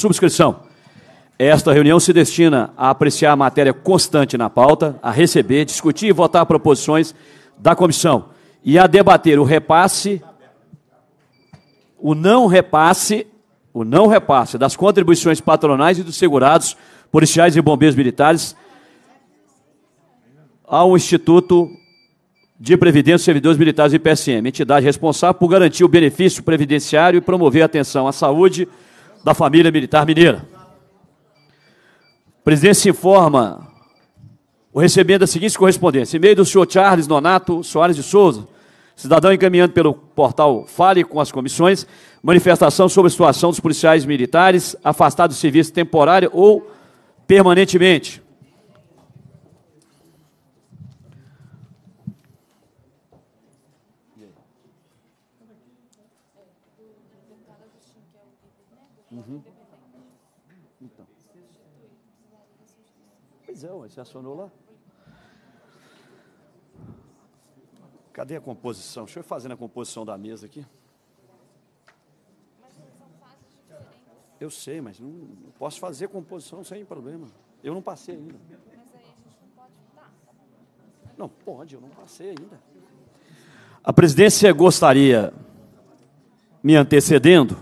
Subscrição. Esta reunião se destina a apreciar a matéria constante na pauta, a receber, discutir e votar proposições da comissão e a debater o repasse, o não repasse, o não repasse das contribuições patronais e dos segurados, policiais e bombeiros militares ao Instituto de Previdência dos Servidores Militares do IPSM, entidade responsável por garantir o benefício previdenciário e promover a atenção à saúde da família militar mineira. O presidente se informa o recebendo da seguinte correspondência: e-mail do senhor Charles Nonato Soares de Souza, cidadão encaminhando pelo portal Fale com as Comissões, manifestação sobre a situação dos policiais militares afastados do serviço temporário ou permanentemente. Você acionou lá? Cadê a composição? Deixa eu fazer a composição da mesa aqui. Eu sei, mas não, não posso fazer composição sem problema. Eu não passei ainda. Mas aí a gente não pode votar. Não, pode, eu não passei ainda. A presidência gostaria, me antecedendo,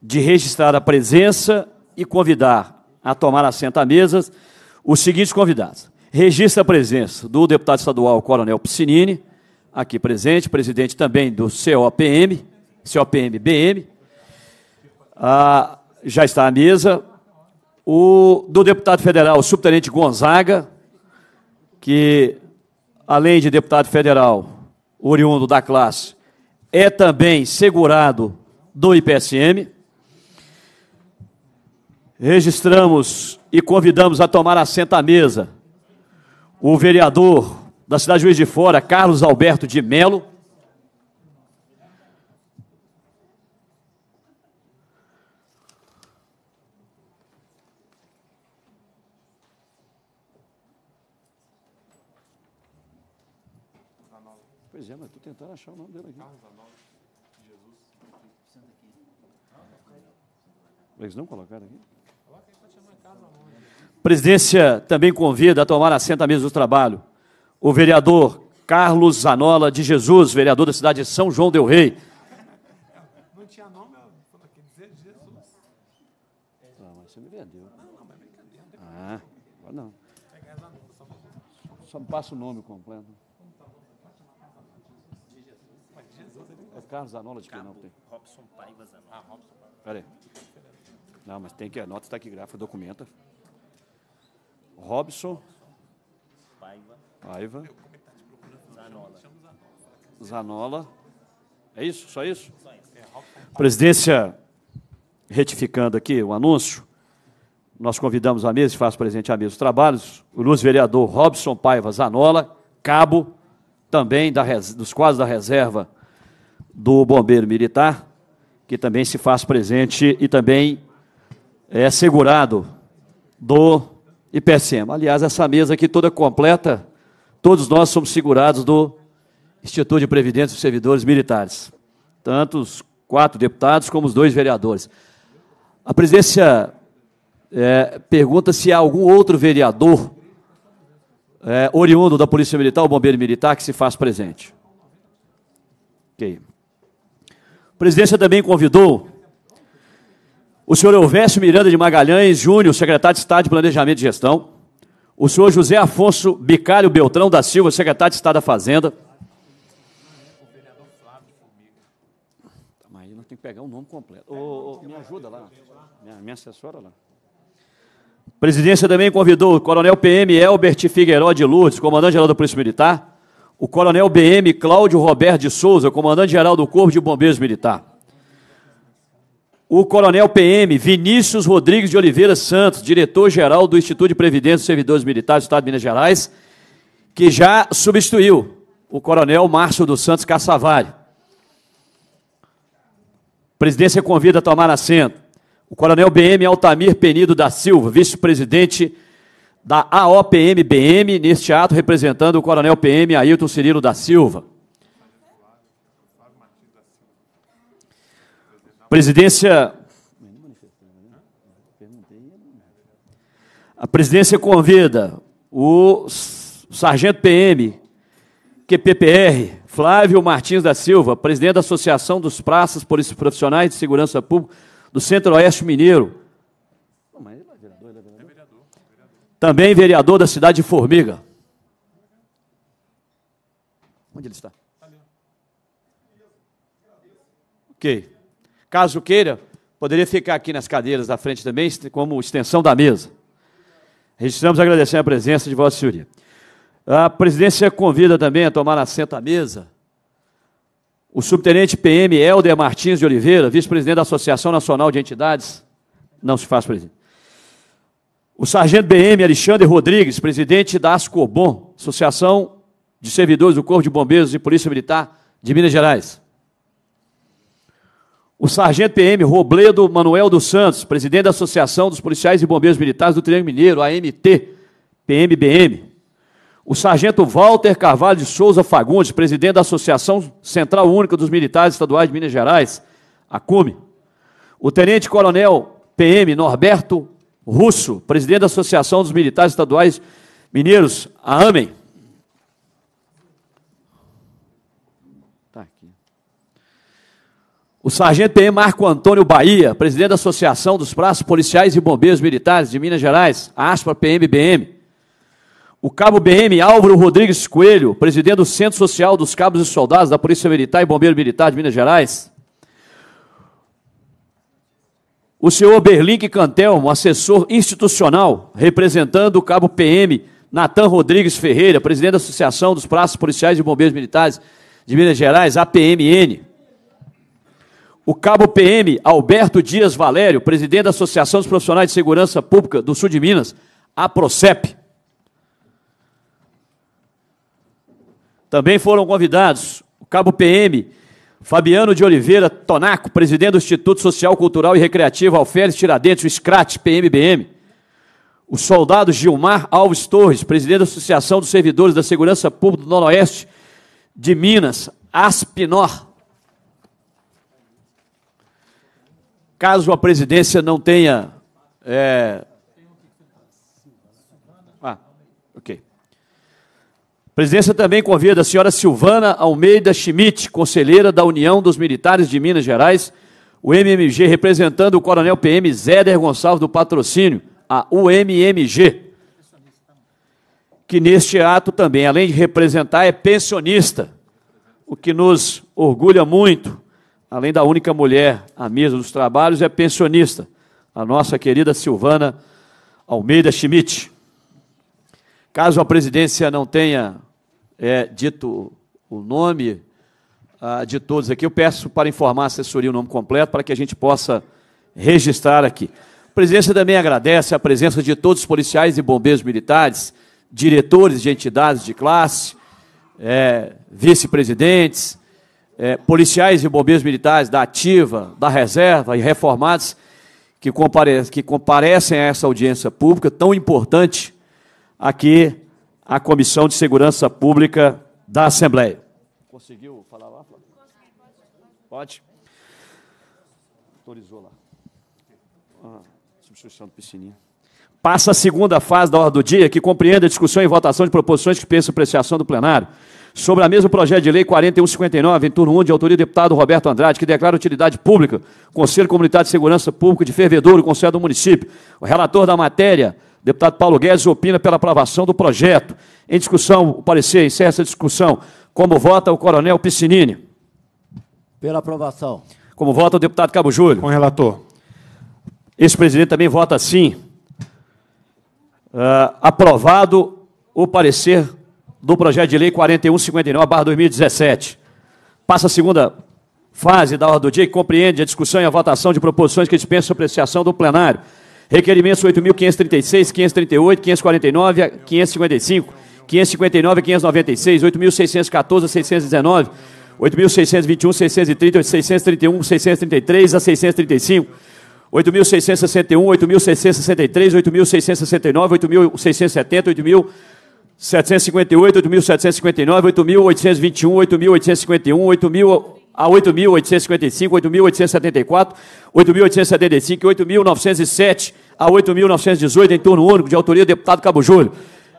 de registrar a presença e convidar a tomar assento à mesa os seguintes convidados. Registra a presença do deputado estadual Coronel Piscinini, aqui presente, presidente também do COPM, COPM-BM. Ah, já está à mesa. O, do deputado federal, o subtenente Gonzaga, que, além de deputado federal, oriundo da classe, é também segurado do IPSM. Registramos e convidamos a tomar assento à mesa o vereador da cidade de Juiz de Fora, Carlos Alberto de Melo. Pois é, mas estou tentando achar o nome dele aqui. Carlos de Jesus. Eles não colocaram aqui? presidência também convida a tomar assento à mesa do trabalho o vereador Carlos Zanola de Jesus, vereador da cidade de São João del Rei. Não tinha nome, eu é quer dizer? Jesus. Não, ah, mas você me vendeu. Não, não, mas brincadeira. Ah, agora não. Só me passa o nome completo. É Carlos Zanola de quem não tem? Robson Paiva Zanola. Ah, Robson Paiva. Peraí. Não, mas tem que, a nota está aqui gráfica, documenta. Robson. Paiva. Paiva. É tá Zanola. Zanola. É isso? Só isso? É, Presidência, retificando aqui o anúncio, nós convidamos a mesa, faz presente a mesa dos trabalhos, o Luz Vereador Robson Paiva Zanola, cabo, também da, dos quadros da reserva do Bombeiro Militar, que também se faz presente e também é segurado do e PSM. Aliás, essa mesa aqui toda completa, todos nós somos segurados do Instituto de Previdência dos Servidores Militares, tanto os quatro deputados como os dois vereadores. A presidência é, pergunta se há algum outro vereador é, oriundo da Polícia Militar ou Bombeiro Militar que se faz presente. Ok. A presidência também convidou o senhor Elvésio Miranda de Magalhães Júnior, secretário de Estado de Planejamento e Gestão, o senhor José Afonso Bicário Beltrão da Silva, secretário de Estado da Fazenda. Mas nós temos que pegar o nome completo. me ajuda lá, minha, minha assessora lá. A presidência também convidou o coronel PM Elbert Figueiredo de Lourdes, comandante-geral da Polícia Militar, o coronel BM Cláudio Roberto de Souza, comandante-geral do Corpo de Bombeiros Militar o Coronel PM Vinícius Rodrigues de Oliveira Santos, diretor-geral do Instituto de Previdência dos Servidores Militares do Estado de Minas Gerais, que já substituiu o Coronel Márcio dos Santos Caçavari. Presidência convida a tomar assento. O Coronel BM Altamir Penido da Silva, vice-presidente da AOPM-BM, neste ato representando o Coronel PM Ailton Cirilo da Silva. presidência. A presidência convida o sargento PM, QPPR, é Flávio Martins da Silva, presidente da Associação dos Praças Polícias Profissionais de Segurança Pública do Centro-Oeste Mineiro. Também vereador da cidade de Formiga. Onde ele está? Ok. Caso queira, poderia ficar aqui nas cadeiras da frente também, como extensão da mesa. Registramos agradecendo a presença de Vossa Senhoria. A presidência convida também a tomar assento à mesa o subtenente PM Helder Martins de Oliveira, vice-presidente da Associação Nacional de Entidades. Não se faz presidente. O sargento BM Alexandre Rodrigues, presidente da Ascobon, Associação de Servidores do Corpo de Bombeiros e Polícia Militar de Minas Gerais. O sargento PM Robledo Manuel dos Santos, presidente da Associação dos Policiais e Bombeiros Militares do Triângulo Mineiro, AMT, PMBM. O sargento Walter Carvalho de Souza Fagundes, presidente da Associação Central Única dos Militares Estaduais de Minas Gerais, ACUME. O tenente coronel PM Norberto Russo, presidente da Associação dos Militares Estaduais Mineiros, (AMEM). O sargento PM Marco Antônio Bahia, presidente da Associação dos Praços Policiais e Bombeiros Militares de Minas Gerais, aspa PMBM. O cabo BM Álvaro Rodrigues Coelho, presidente do Centro Social dos Cabos e Soldados da Polícia Militar e Bombeiro Militar de Minas Gerais. O senhor Berlink Cantelmo, assessor institucional, representando o cabo PM Natan Rodrigues Ferreira, presidente da Associação dos Praços Policiais e Bombeiros Militares de Minas Gerais, APMN. O cabo PM Alberto Dias Valério, presidente da Associação dos Profissionais de Segurança Pública do Sul de Minas, a Procep. Também foram convidados o cabo PM Fabiano de Oliveira Tonaco, presidente do Instituto Social, Cultural e Recreativo Alferes Tiradentes, o SCRAT, PMBM. O soldado Gilmar Alves Torres, presidente da Associação dos Servidores da Segurança Pública do Noroeste de Minas, ASPINOR, caso a presidência não tenha. É... Ah, ok. A presidência também convida a senhora Silvana Almeida Schmidt, conselheira da União dos Militares de Minas Gerais, o MMG, representando o coronel PM Zéder Gonçalves do Patrocínio, a UMMG, que neste ato também, além de representar, é pensionista, o que nos orgulha muito além da única mulher à mesa dos trabalhos, é pensionista, a nossa querida Silvana Almeida Schmidt. Caso a presidência não tenha é, dito o nome ah, de todos aqui, eu peço para informar a assessoria o nome completo para que a gente possa registrar aqui. A presidência também agradece a presença de todos os policiais e bombeiros militares, diretores de entidades de classe, é, vice-presidentes, é, policiais e bombeiros militares da ativa, da reserva e reformados que, compare que comparecem a essa audiência pública tão importante aqui à Comissão de Segurança Pública da Assembleia. Conseguiu falar lá, Pode? Autorizou lá. Ah, substituição do piscininha. Passa a segunda fase da ordem do dia, que compreende a discussão e votação de proposições que pensam apreciação do plenário sobre a mesma projeto de lei 4159, em turno 1, de autoria do deputado Roberto Andrade, que declara utilidade pública, Conselho Comunitário de Segurança Pública de Fervedouro, Conselho do Município. O relator da matéria, deputado Paulo Guedes, opina pela aprovação do projeto. Em discussão, o parecer, encerra essa discussão. Como vota o coronel Piscinini? Pela aprovação. Como vota o deputado Cabo Júlio? Com relator. Esse presidente também vota sim. Uh, aprovado o parecer do projeto de lei 4159-2017. Passa a segunda fase da ordem do dia, que compreende a discussão e a votação de proposições que dispensam apreciação do plenário. Requerimentos 8.536, 538, 549 a 555, 559 a 596, 8.614 a 619, 8.621, 630, 631, 633 a 635, 8.661, 8.663, 8.669, 8.670, 8.000 758, 8.759, 8.821, 8.851, 8.000 a 8.855, 8.874, 8.875 8.907 a 8.918 em turno único, de autoria do deputado Cabo Júlio.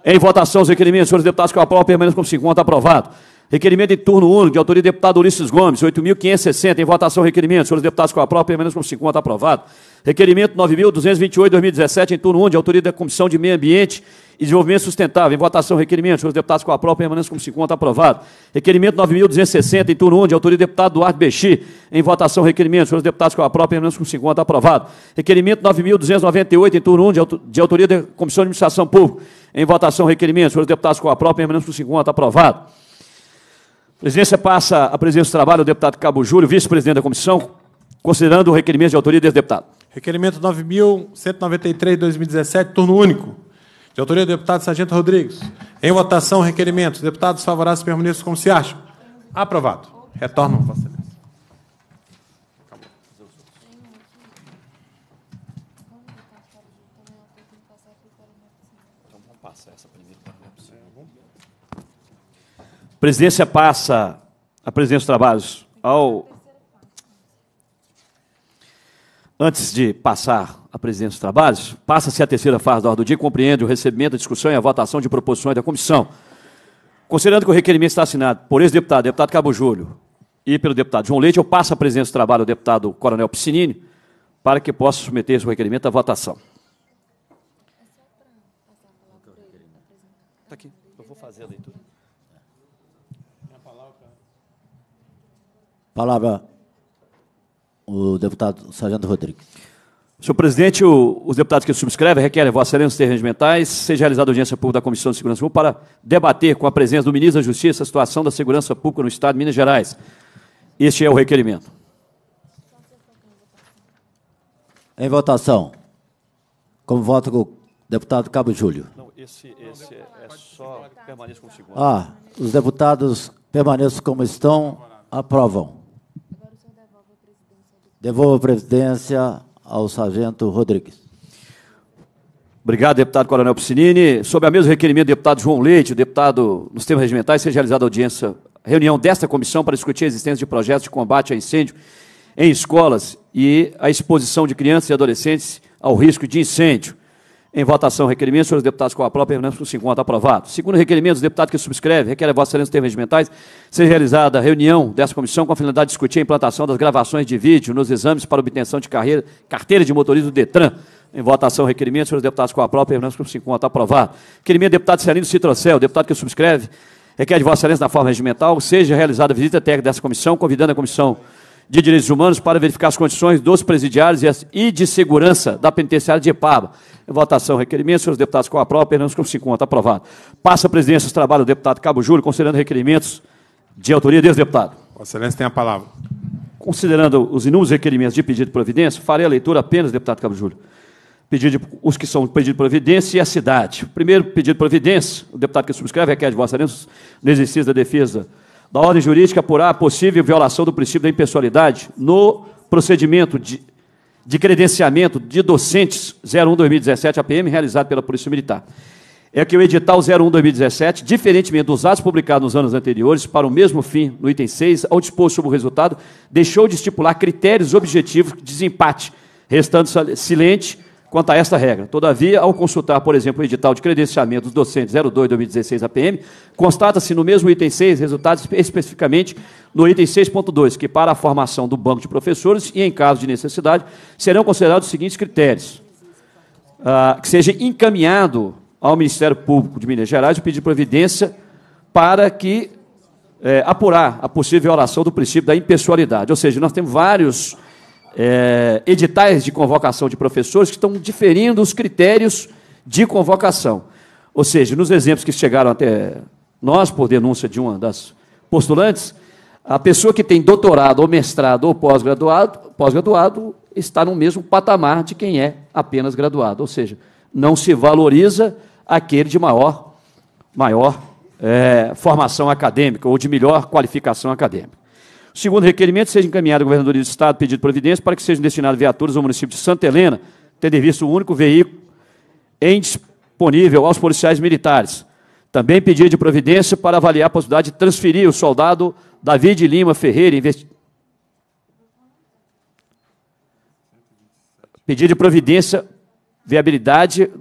Em votação, os requerimentos, senhores deputados, que eu aprovo, permaneçam como se encontra aprovado. Requerimento em turno único, de autoria do deputado Ulisses Gomes, 8.560. Em votação, requerimento. Senhores deputados com a própria, permanece com 50, aprovado. Requerimento 9.228, 2017, em turno 1, de autoria da Comissão de Meio Ambiente e Desenvolvimento Sustentável. Em votação, requerimento. Senhores deputados com a própria, permanece com 50, aprovado. Requerimento 9.260, em turno 1, de autoria do deputado Eduardo Bexi. Em votação, requerimento. Senhores deputados com a própria, permanece com 50, aprovado. Requerimento 9.298, em turno 1, de autoria da Comissão de Administração Pública. Em votação, requerimento. Senhores deputados com a própria, permanece com 50, aprovado. A presidência passa a presidência do trabalho ao deputado Cabo Júlio, vice-presidente da comissão, considerando o requerimento de autoria desse deputado. Requerimento 9.193, 2017, turno único. De autoria do deputado Sargento Rodrigues. Em votação, requerimentos. Deputados favoráveis permaneçam como se acham. Aprovado. Retorno, Vossa presidência passa a presidência dos trabalhos ao. Antes de passar a presidência dos trabalhos, passa-se a terceira fase da ordem do dia e compreende o recebimento, a discussão e a votação de proposições da comissão. Considerando que o requerimento está assinado por ex-deputado, deputado Cabo Júlio, e pelo deputado João Leite, eu passo a presidência do trabalho ao deputado Coronel Piscinini para que possa submeter esse requerimento à votação. Palavra o deputado Sargento Rodrigues. Senhor presidente, o, os deputados que subscrevem requerem Vossa Excelência ter mentais seja realizada audiência pública da Comissão de Segurança Pública para debater com a presença do ministro da Justiça a situação da segurança pública no Estado de Minas Gerais. Este é o requerimento. Em votação. Como voto o deputado Cabo Júlio. Não, esse, esse é, é só permaneça como segundo. Ah, os deputados permaneçam como estão, aprovam. Devolvo a presidência ao sargento Rodrigues. Obrigado, deputado Coronel Piscinini. Sob a mesma requerimento do deputado João Leite, o deputado, nos termos regimentais, seja realizada audiência, reunião desta comissão para discutir a existência de projetos de combate a incêndio em escolas e a exposição de crianças e adolescentes ao risco de incêndio. Em votação, requerimento, senhores deputados com a própria, permanência por 50, aprovado. Segundo requerimento, os deputados que subscrevem, requer a Vossa Excelência termos regimentais, seja realizada reunião dessa comissão com a finalidade de discutir a implantação das gravações de vídeo nos exames para obtenção de carreira, carteira de motorista do DETRAN. Em votação, requerimento, senhores deputados com a própria, permanência por 50, aprovado. Requerimento, deputado Celino Citrocel, deputado que subscreve, requer de Vossa Excelência, na forma regimental, seja realizada visita técnica dessa comissão, convidando a comissão de Direitos Humanos para verificar as condições dos presidiários e, as, e de segurança da penitenciária de Epaba. Votação, requerimento. Senhores deputados, com a prova, apenas com 50. Aprovado. Passa a presidência os trabalhos do deputado Cabo Júlio, considerando requerimentos de autoria desse deputado. Vossa Excelência tem a palavra. Considerando os inúmeros requerimentos de pedido de providência, farei a leitura apenas, deputado Cabo Júlio. Pedido de, os que são pedido de providência e a cidade. Primeiro pedido de providência, o deputado que subscreve requer de Vossa Excelência, no exercício da defesa da ordem jurídica apurar possível violação do princípio da impessoalidade no procedimento de, de credenciamento de docentes 01-2017 APM realizado pela Polícia Militar. É que o edital 01-2017, diferentemente dos atos publicados nos anos anteriores, para o mesmo fim, no item 6, ao dispor sobre o resultado, deixou de estipular critérios objetivos de desempate, restando silente quanto a esta regra. Todavia, ao consultar, por exemplo, o edital de credenciamento dos docentes 02-2016 APM, constata-se no mesmo item 6, resultados especificamente no item 6.2, que para a formação do banco de professores e em caso de necessidade, serão considerados os seguintes critérios. Ah, que seja encaminhado ao Ministério Público de Minas Gerais o pedido de providência para que é, apurar a possível violação do princípio da impessoalidade. Ou seja, nós temos vários é, editais de convocação de professores que estão diferindo os critérios de convocação. Ou seja, nos exemplos que chegaram até nós, por denúncia de uma das postulantes, a pessoa que tem doutorado, ou mestrado, ou pós-graduado, pós-graduado está no mesmo patamar de quem é apenas graduado. Ou seja, não se valoriza aquele de maior, maior é, formação acadêmica ou de melhor qualificação acadêmica. Segundo requerimento, seja encaminhado à Governadoria do Estado pedido providência para que sejam destinados viaturas ao município de Santa Helena, tendo em vista o único veículo disponível aos policiais militares. Também pedido de providência para avaliar a possibilidade de transferir o soldado David Lima Ferreira, pedido de providência, viabilidade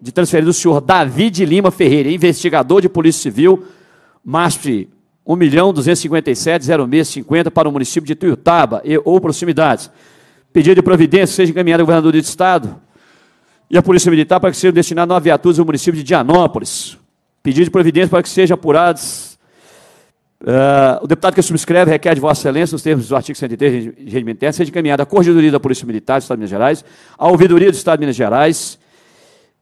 de transferir o senhor David Lima Ferreira, investigador de Polícia Civil, MASP 1 milhão 257 0650 para o município de Tuiutaba e, ou proximidades. Pedido de providência seja encaminhado ao governador do estado e à Polícia Militar para que sejam destinados nove viaturas ao município de Dianópolis. Pedido de providência para que sejam apurados. Uh, ah, o deputado que subscreve requer de Vossa Excelência, nos termos do artigo 103 do Regimento Interno, seja encaminhado à Corregedoria da Polícia Militar do Estado de Minas Gerais, à Ouvidoria do Estado de Minas Gerais,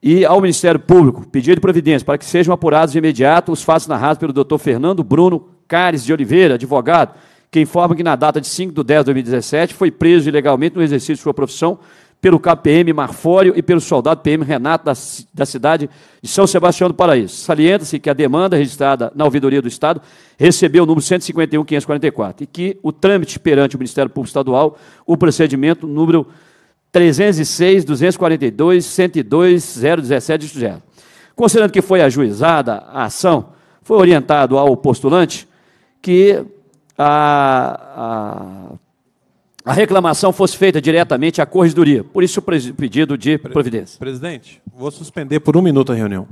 e ao Ministério Público, pedido de providência para que sejam apurados de imediato os fatos narrados pelo Dr. Fernando Bruno Cares de Oliveira, advogado, que informa que na data de 5 de 10 de 2017 foi preso ilegalmente no exercício de sua profissão pelo KPM Marfório e pelo soldado PM Renato da, da cidade de São Sebastião do Paraíso. Salienta-se que a demanda registrada na Ouvidoria do Estado recebeu o número 151.544 e que o trâmite perante o Ministério Público Estadual, o procedimento número 306, 242, 102, 017, isto Considerando que foi ajuizada a ação, foi orientado ao postulante que a, a, a reclamação fosse feita diretamente à corregedoria. Por isso o pedido de providência. Presidente, vou suspender por um minuto a reunião.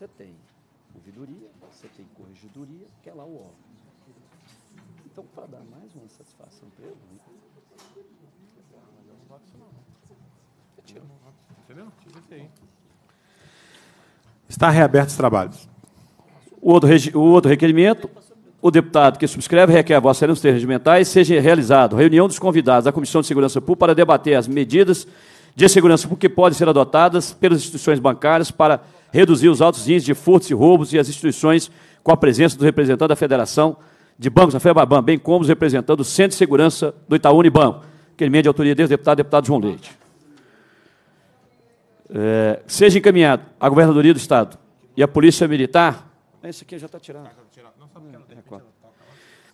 você tem ouvidoria, você tem corregedoria, que é lá o órgão. Então, para dar mais uma satisfação para ele, né? Está reaberto os trabalhos. O outro, o outro requerimento, o deputado que subscreve requer a vossa excelência regimentais seja realizado reunião dos convidados da Comissão de Segurança Pública para debater as medidas de segurança pública que podem ser adotadas pelas instituições bancárias para reduzir os altos índices de furtos e roubos e as instituições com a presença do representante da Federação de Bancos, da FEBABAN, bem como os representantes do Centro de Segurança do Itaú Unibanco, que emenda de autoria desse deputado, deputado João Leite. É, seja encaminhado à Governadoria do Estado e à Polícia Militar. Esse aqui já está tirado. Tá tá, tá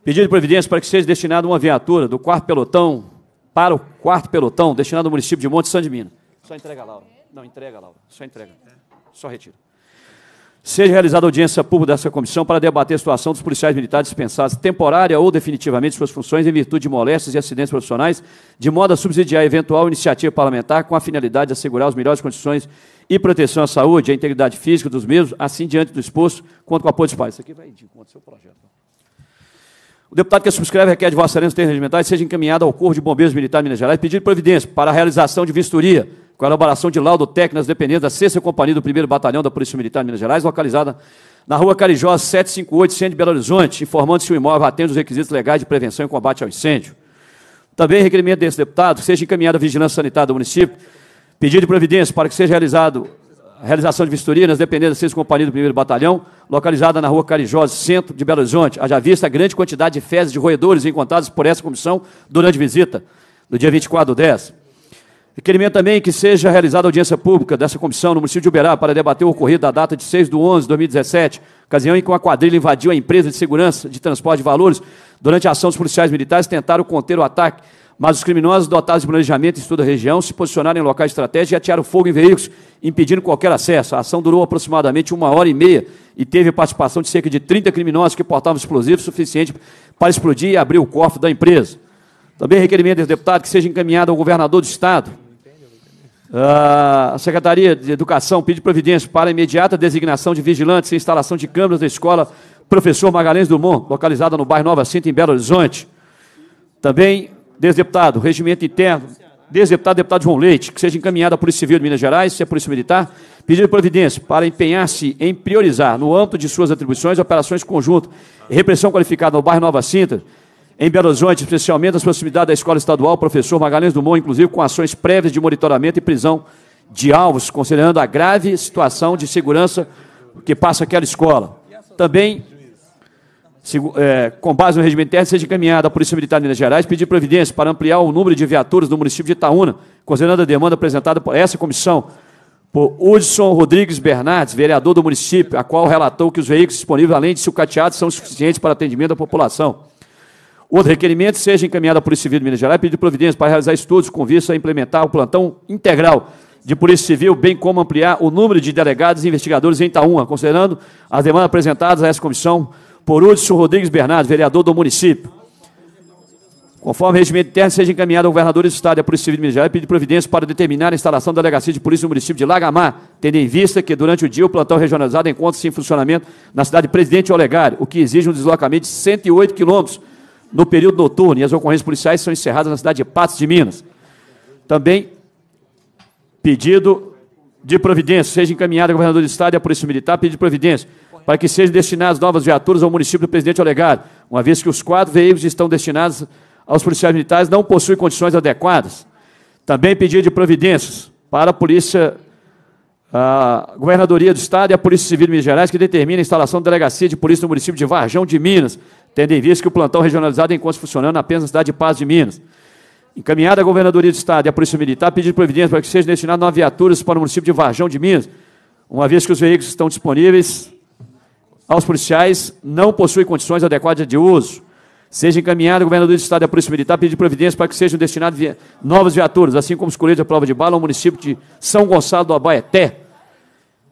Pedido de providência para que seja destinada uma viatura do quarto pelotão para o quarto pelotão destinado ao município de Monte Santo de Minas. Só entrega, Laura. Não, entrega, Laura. Só entrega. Só retiro. Seja realizada audiência pública dessa comissão para debater a situação dos policiais militares dispensados temporária ou definitivamente de suas funções em virtude de moléstias e acidentes profissionais, de modo a subsidiar eventual iniciativa parlamentar com a finalidade de assegurar as melhores condições e proteção à saúde, e à integridade física dos mesmos, assim diante do exposto, quanto com o apoio dos pais. Isso aqui vai de encontro ao seu projeto. O deputado que subscreve requer de Vossa Excelência termos regimentais seja encaminhado ao Corpo de Bombeiros Militar de Minas Gerais pedido providência para a realização de vistoria com a elaboração de laudo técnico nas dependências da 6 Companhia do 1 Batalhão da Polícia Militar de Minas Gerais, localizada na rua Carijó 758, Centro de Belo Horizonte, informando se o imóvel atende os requisitos legais de prevenção e combate ao incêndio. Também requerimento desse deputado que seja encaminhada à Vigilância Sanitária do município, pedido de providência para que seja realizado a realização de vistoria nas dependências da 6 Companhia do 1 Batalhão, localizada na rua Carijó, centro de Belo Horizonte. Haja vista a grande quantidade de fezes de roedores encontradas por essa comissão durante visita, no dia 24 do 10. Requerimento também que seja realizada audiência pública dessa comissão no município de Uberá para debater o ocorrido da data de 6 de 11 de 2017, ocasião em que uma quadrilha invadiu a empresa de segurança de transporte de valores. Durante a ação, os policiais militares tentaram conter o ataque, mas os criminosos dotados de planejamento em toda a região se posicionaram em locais estratégicos e atearam fogo em veículos, impedindo qualquer acesso. A ação durou aproximadamente uma hora e meia e teve a participação de cerca de 30 criminosos que portavam explosivos suficientes para explodir e abrir o cofre da empresa. Também requerimento, deputado, que seja encaminhado ao governador do Estado ah, a Secretaria de Educação pede providência para a imediata designação de vigilantes e instalação de câmeras da escola Professor Magalhães Dumont, localizada no bairro Nova Cinta, em Belo Horizonte. Também, desdeputado, regimento interno, desdeputado, deputado João Leite, que seja encaminhada à Polícia Civil de Minas Gerais, se é Polícia Militar, pedir providência para empenhar-se em priorizar, no âmbito de suas atribuições, operações conjuntas e repressão qualificada no bairro Nova Cinta, em Belo Horizonte, especialmente nas proximidades da escola estadual, professor Magalhães Dumont, inclusive com ações prévias de monitoramento e prisão de alvos, considerando a grave situação de segurança que passa aquela escola. Também, se, é, com base no regimento Interno, seja encaminhada à Polícia Militar de Minas Gerais pedir providência para ampliar o número de viaturas do município de Itaúna, considerando a demanda apresentada por essa comissão por Hudson Rodrigues Bernardes, vereador do município, a qual relatou que os veículos disponíveis, além de sucateados, são suficientes para atendimento à população. Outro requerimento seja encaminhado à Polícia Civil de Minas Gerais pedir providências para realizar estudos com vista a implementar o plantão integral de Polícia Civil, bem como ampliar o número de delegados e investigadores em Itaúna, considerando as demandas apresentadas a essa comissão por Hudson Rodrigues Bernardo, vereador do município. Conforme o regimento interno, seja encaminhado ao governador do Estado e à Polícia Civil de Minas Gerais pedir providências para determinar a instalação da delegacia de polícia no município de Lagamar, tendo em vista que durante o dia o plantão regionalizado encontra-se em funcionamento na cidade de Presidente Olegário, o que exige um deslocamento de 108 quilômetros no período noturno e as ocorrências policiais são encerradas na cidade de Patos de Minas. Também pedido de providência, seja encaminhado ao governador do estado e à Polícia Militar pedido de providência para que sejam destinadas novas viaturas ao município do presidente Olegário, uma vez que os quatro veículos estão destinados aos policiais militares não possuem condições adequadas. Também pedido de providências para a Polícia a Governadoria do Estado e a Polícia Civil de Minas Gerais, que determina a instalação da delegacia de polícia no município de Varjão de Minas, tendo em vista que o plantão regionalizado é encontra funcionando apenas na cidade de Paz de Minas. Encaminhada à Governadoria do Estado e à Polícia Militar, pedindo providência para que sejam destinadas nove viaturas para o município de Varjão de Minas, uma vez que os veículos estão disponíveis aos policiais não possuem condições adequadas de uso. Seja encaminhada à Governadoria do Estado e à Polícia Militar pedir providência para que sejam destinadas via novas viaturas, assim como os colhidos à prova de bala ao município de São Gonçalo do Abaeté.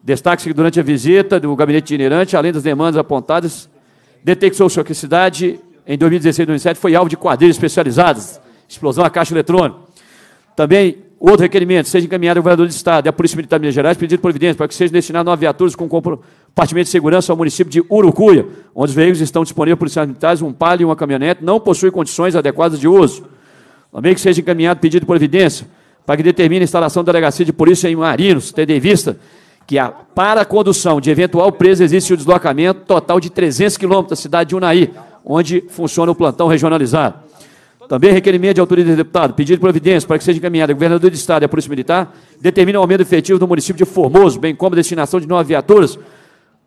Destaque-se que durante a visita do gabinete itinerante, além das demandas apontadas, detectou sua cidade em 2016 e 2017 foi alvo de quadrilhas especializadas, explosão à caixa eletrônica. Também, outro requerimento, seja encaminhado ao governador do Estado e à Polícia Militar de Minas Gerais pedido de providência para que seja destinado nove viaturas com compartimento de segurança ao município de Urucuia, onde os veículos estão disponíveis para policiais militares, um palio e uma caminhonete, não possuem condições adequadas de uso. Também que seja encaminhado pedido de providência para que determine a instalação da delegacia de polícia em Marinos, tendo em vista que a, para a condução de eventual preso existe o deslocamento total de 300 quilômetros da cidade de Unai, onde funciona o plantão regionalizado. Também requerimento de autoridade do deputado, pedido de providência para que seja encaminhada o governador do Estado e a Polícia Militar, determina o aumento efetivo do município de Formoso, bem como a destinação de nove viaturas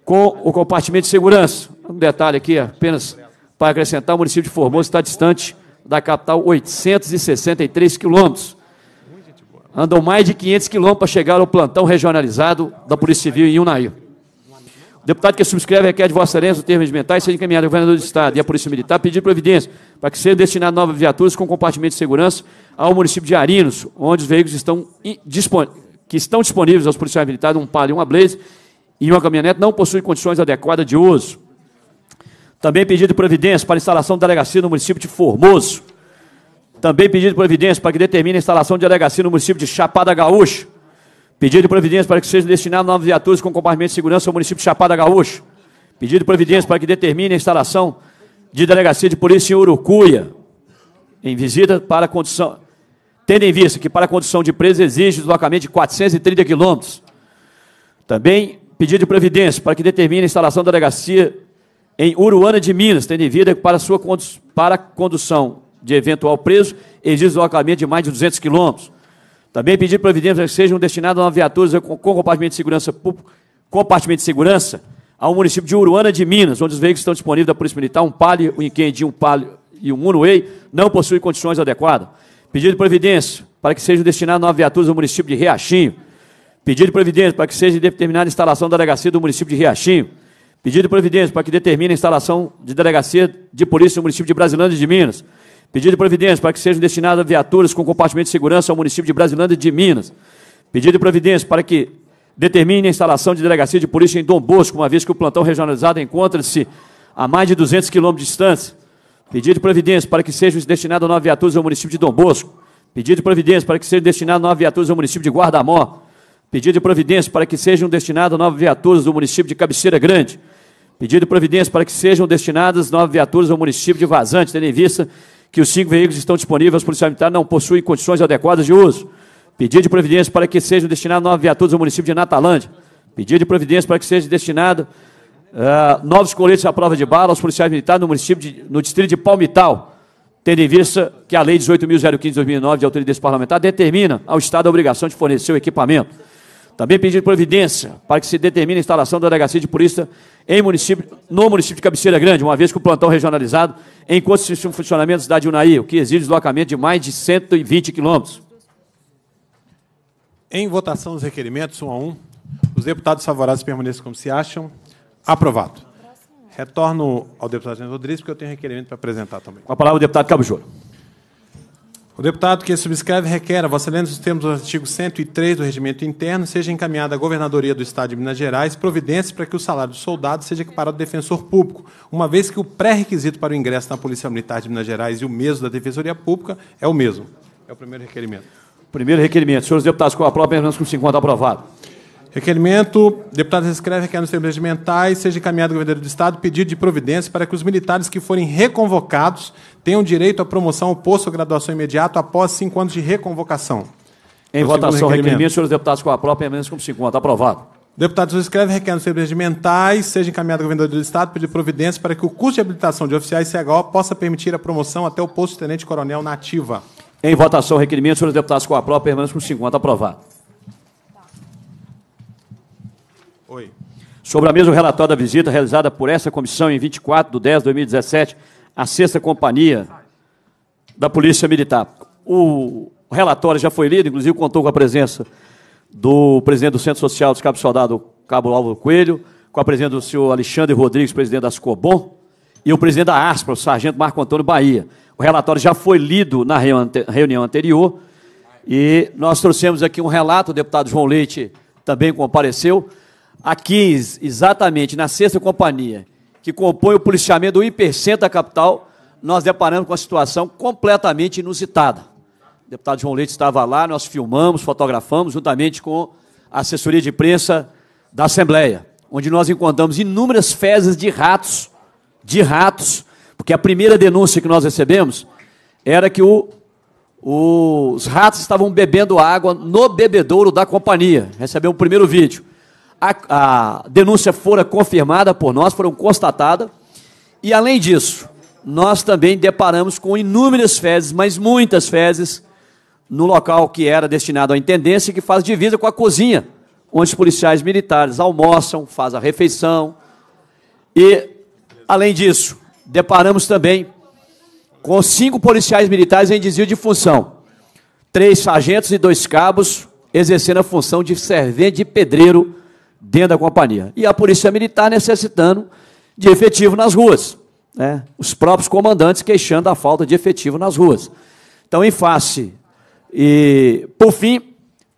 com o compartimento de segurança. Um detalhe aqui, apenas para acrescentar, o município de Formoso está distante da capital 863 quilômetros. Andam mais de 500 quilômetros para chegar ao plantão regionalizado da Polícia Civil em Unai. O deputado que subscreve requer é de Vossa Excelência termo de mentais seja encaminhado ao governador do Estado e à Polícia Militar pedir providência para que sejam destinadas novas viaturas com compartimento de segurança ao município de Arinos, onde os veículos estão que estão disponíveis aos policiais militares, um palio e uma blaze, e uma caminhonete não possuem condições adequadas de uso. Também pedido providência para instalação da delegacia no município de Formoso. Também pedido de providência para que determine a instalação de delegacia no município de Chapada Gaúcho. Pedido de providência para que sejam destinados novas viaturas com compartimento de segurança ao município de Chapada Gaúcho. Pedido de providência para que determine a instalação de delegacia de polícia em Urucuia. Em visita para condição. Tendo em vista que para a condição de preso exige deslocamento de 430 quilômetros. Também pedido de providência para que determine a instalação da delegacia em Uruana de Minas, tendo em que para sua para condução de eventual preso exige deslocamento de mais de 200 quilômetros. Também pedir providências que sejam destinadas a viaturas com compartimento de segurança público, compartimento de segurança, ao município de Uruana de Minas, onde os veículos estão disponíveis da Polícia Militar, um Palio, um Inquendi, um Palio e um Unuei, não possuem condições adequadas. Pedido de providência para que sejam destinadas nove viaturas ao município de Riachinho. Pedido de providência para que seja determinada a instalação da delegacia do município de Riachinho. Pedido de providência para que determine a instalação de delegacia de polícia no município de Brasilândia de Minas. Pedido de providência para que sejam destinadas viaturas com compartimento de segurança ao município de Brasilândia de Minas. Pedido de providência para que determine a instalação de delegacia de polícia em Dom Bosco, uma vez que o plantão regionalizado encontra-se a mais de 200 quilômetros de distância. Pedido de providência para que sejam destinadas nove viaturas ao município de Dom Bosco. Pedido de providência para que sejam destinadas nove viaturas ao município de Guardamó. Pedido de providência para que sejam destinadas nove viaturas ao município de Cabeceira Grande. Pedido de providência para que sejam destinadas nove viaturas ao município de Vazante, tendo em vista que os cinco veículos estão disponíveis os policiais militares não possuem condições adequadas de uso. Pedir de providência para que sejam destinados novas viaturas ao município de Natalândia. Pedir de providência para que sejam destinados uh, ah, novos coletes à prova de bala aos policiais militares no município de, no distrito de Palmital, tendo em vista que a Lei 18.015 de 2009, de autoridade parlamentar, determina ao Estado a obrigação de fornecer o equipamento. Também pedi providência para que se determine a instalação da delegacia de polícia em município, no município de Cabeceira Grande, uma vez que o plantão regionalizado enquanto se um funcionamento da cidade de Unaí, o que exige deslocamento de mais de 120 quilômetros. Em votação os requerimentos, um a um. Os deputados favoráveis permaneçam como se acham. Aprovado. Retorno ao deputado Rodrigues, porque eu tenho requerimento para apresentar também. Com a palavra o deputado Cabo Júlio. O deputado que subscreve requer a Vossa Excelência, nos termos do artigo 103 do Regimento Interno, seja encaminhada à Governadoria do Estado de Minas Gerais providências para que o salário do soldado seja equiparado ao defensor público, uma vez que o pré-requisito para o ingresso na Polícia Militar de Minas Gerais e o mesmo da Defensoria Pública é o mesmo. É o primeiro requerimento. Primeiro requerimento. Senhores deputados, com a própria, menos com 50 aprovado. Requerimento, deputado escreve que é nos termos regimentais seja encaminhado ao governador do Estado pedido de providência para que os militares que forem reconvocados tenham direito à promoção ao posto graduação imediato após cinco anos de reconvocação. Em é votação, requerimento, senhores deputados, com a própria emenda como 50. Tá aprovado. Deputados, escreve requerendo serviços regimentais, seja encaminhado ao governador do Estado, pedir providência para que o custo de habilitação de oficiais CHO possa permitir a promoção até o posto de tenente-coronel nativa. Em votação, requerimento, senhores deputados, com a própria permanência com 50. Tá aprovado. Oi. Sobre a mesma relatório da visita realizada por essa comissão em 24 de 10 de 2017 a sexta companhia da Polícia Militar. O relatório já foi lido, inclusive contou com a presença do presidente do Centro Social dos Cabos Soldado, Cabo alvo Coelho, com a presença do senhor Alexandre Rodrigues, presidente da SCOBOM, e o presidente da ASPRA, o sargento Marco Antônio Bahia. O relatório já foi lido na reunião anterior e nós trouxemos aqui um relato, o deputado João Leite também compareceu. Aqui, exatamente na sexta companhia, que compõe o policiamento do hipercentro da capital, nós deparamos com uma situação completamente inusitada. O deputado João Leite estava lá, nós filmamos, fotografamos, juntamente com a assessoria de imprensa da Assembleia, onde nós encontramos inúmeras fezes de ratos, de ratos, porque a primeira denúncia que nós recebemos era que o, os ratos estavam bebendo água no bebedouro da companhia. Recebemos o primeiro vídeo a, a denúncia fora confirmada por nós, foram constatada. E além disso, nós também deparamos com inúmeras fezes, mas muitas fezes, no local que era destinado à intendência, que faz divisa com a cozinha, onde os policiais militares almoçam, fazem a refeição. E, além disso, deparamos também com cinco policiais militares em desvio de função, três sargentos e dois cabos exercendo a função de servente de pedreiro dentro da companhia. E a Polícia Militar necessitando de efetivo nas ruas. Né? Os próprios comandantes queixando da falta de efetivo nas ruas. Então, em face. E, por fim,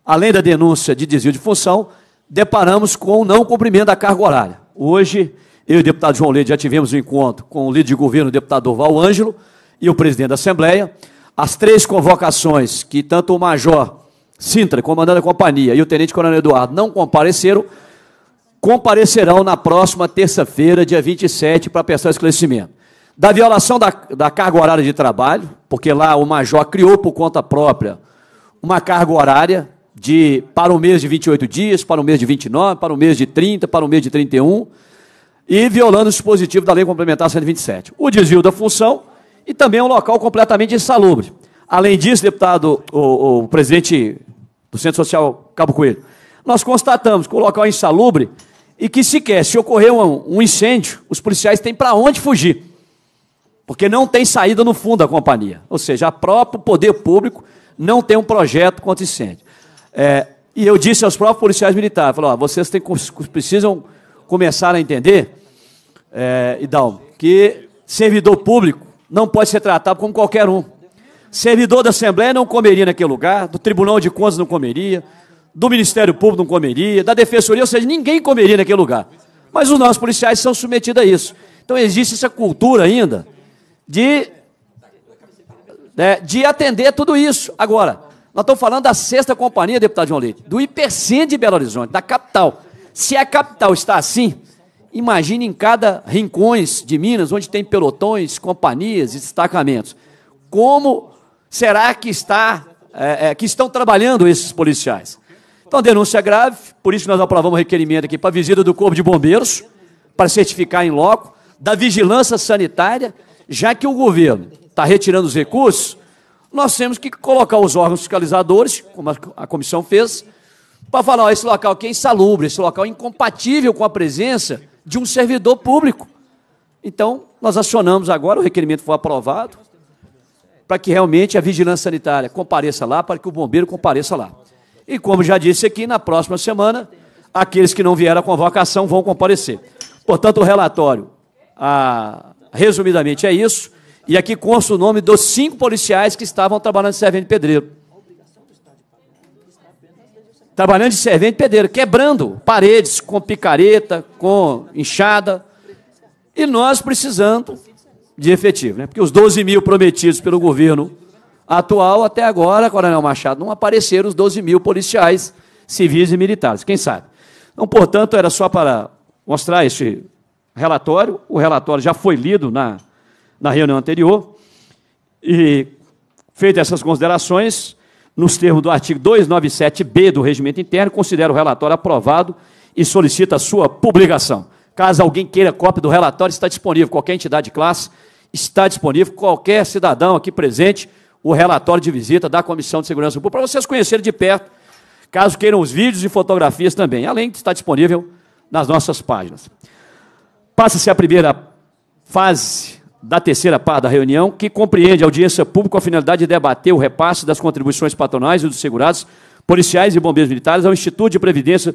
além da denúncia de desvio de função, deparamos com o não cumprimento da carga horária. Hoje, eu e o deputado João Leite já tivemos um encontro com o líder de governo, o deputado Val Ângelo, e o presidente da Assembleia. As três convocações que tanto o major Sintra, comandante da companhia, e o tenente coronel Eduardo não compareceram, comparecerão na próxima terça-feira, dia 27, para prestar esclarecimento. Da violação da, da carga horária de trabalho, porque lá o major criou por conta própria uma carga horária de para o mês de 28 dias, para o mês de 29, para o mês de 30, para o mês de 31, e violando o dispositivo da Lei Complementar 127. O desvio da função e também um local completamente insalubre. Além disso, deputado, o, o presidente do Centro Social Cabo Coelho, nós constatamos que o local é insalubre e que sequer, se ocorrer um, um incêndio, os policiais têm para onde fugir, porque não tem saída no fundo da companhia. Ou seja, o próprio poder público não tem um projeto contra incêndio. É, e eu disse aos próprios policiais militares, falou, vocês têm, precisam começar a entender, é, Idalmo, que servidor público não pode ser tratado como qualquer um. Servidor da Assembleia não comeria naquele lugar, do Tribunal de Contas não comeria, do Ministério Público não comeria, da Defensoria, ou seja, ninguém comeria naquele lugar. Mas os nossos policiais são submetidos a isso. Então existe essa cultura ainda de, né, de atender tudo isso. Agora, nós estamos falando da sexta companhia, deputado João Leite, do IPC de Belo Horizonte, da capital. Se a capital está assim, imagine em cada rincões de Minas, onde tem pelotões, companhias e destacamentos. Como será que está é, é, que estão trabalhando esses policiais? Então, denúncia é grave, por isso nós aprovamos o requerimento aqui para a visita do Corpo de Bombeiros, para certificar em loco, da vigilância sanitária, já que o governo está retirando os recursos, nós temos que colocar os órgãos fiscalizadores, como a comissão fez, para falar: ó, esse local aqui é insalubre, esse local é incompatível com a presença de um servidor público. Então, nós acionamos agora, o requerimento foi aprovado, para que realmente a vigilância sanitária compareça lá, para que o bombeiro compareça lá. E como já disse aqui, na próxima semana, aqueles que não vieram à convocação vão comparecer. Portanto, o relatório, ah, resumidamente, é isso. E aqui consta o nome dos cinco policiais que estavam trabalhando de servente pedreiro. Trabalhando de servente pedreiro, quebrando paredes com picareta, com enxada. E nós precisando de efetivo, né? porque os 12 mil prometidos pelo governo atual, até agora, Coronel Machado, não apareceram os 12 mil policiais civis e militares, quem sabe. Então, portanto, era só para mostrar esse relatório. O relatório já foi lido na, na reunião anterior. E, feitas essas considerações, nos termos do artigo 297B do Regimento Interno, considero o relatório aprovado e solicita a sua publicação. Caso alguém queira cópia do relatório, está disponível. Qualquer entidade de classe está disponível. Qualquer cidadão aqui presente o relatório de visita da Comissão de Segurança Pública, para vocês conhecerem de perto, caso queiram os vídeos e fotografias também, além de estar disponível nas nossas páginas. Passa-se a primeira fase da terceira parte da reunião, que compreende a audiência pública com a finalidade de debater o repasse das contribuições patronais e dos segurados, policiais e bombeiros militares ao Instituto de Previdência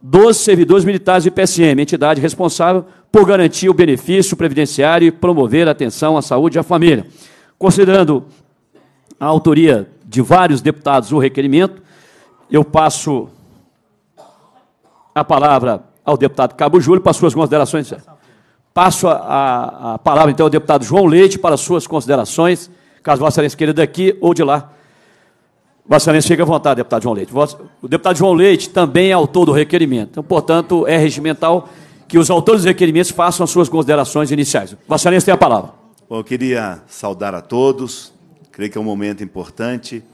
dos Servidores Militares e PSM, entidade responsável por garantir o benefício previdenciário e promover a atenção à saúde e à família. Considerando a autoria de vários deputados o requerimento. Eu passo a palavra ao deputado Cabo Júlio para suas considerações. Passo a, a, a palavra, então, ao deputado João Leite para suas considerações, caso Vossa Excelência queira daqui ou de lá. Vossa Excelência, fique à vontade, deputado João Leite. O deputado João Leite também é autor do requerimento. Então, portanto, é regimental que os autores dos requerimentos façam as suas considerações iniciais. Vossa Excelência tem a palavra. Bom, eu queria saudar a todos, Creio que é um momento importante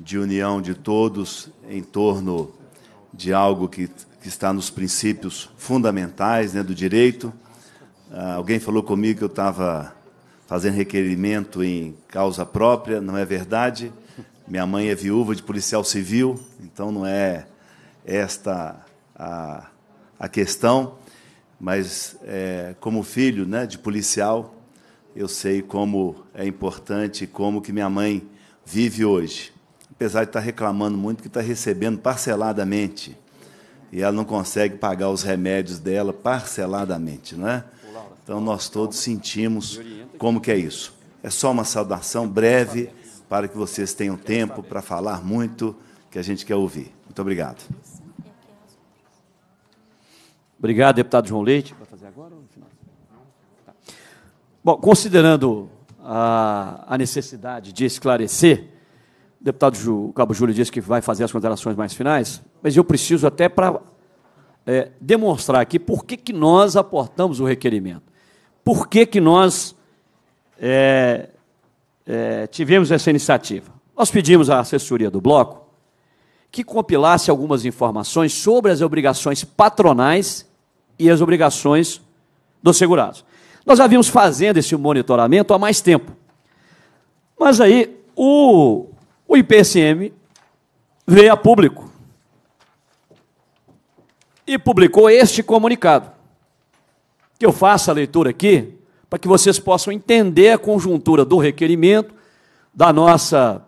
de união de todos em torno de algo que, que está nos princípios fundamentais né, do direito. Ah, alguém falou comigo que eu estava fazendo requerimento em causa própria, não é verdade. Minha mãe é viúva de policial civil, então não é esta a, a questão, mas é, como filho né, de policial, eu sei como é importante, como que minha mãe vive hoje. Apesar de estar tá reclamando muito, que está recebendo parceladamente. E ela não consegue pagar os remédios dela parceladamente, não é? Então nós todos sentimos como que é isso. É só uma saudação breve para que vocês tenham tempo para falar muito que a gente quer ouvir. Muito obrigado. Obrigado, deputado João Leite. Bom, considerando a, a necessidade de esclarecer, o deputado Ju, o Cabo Júlio disse que vai fazer as considerações mais finais, mas eu preciso até para é, demonstrar aqui por que, que nós aportamos o requerimento, por que, que nós é, é, tivemos essa iniciativa. Nós pedimos à assessoria do bloco que compilasse algumas informações sobre as obrigações patronais e as obrigações dos segurados. Nós já vimos fazendo esse monitoramento há mais tempo. Mas aí o, o IPCM veio a público e publicou este comunicado. Que eu faça a leitura aqui para que vocês possam entender a conjuntura do requerimento da nossa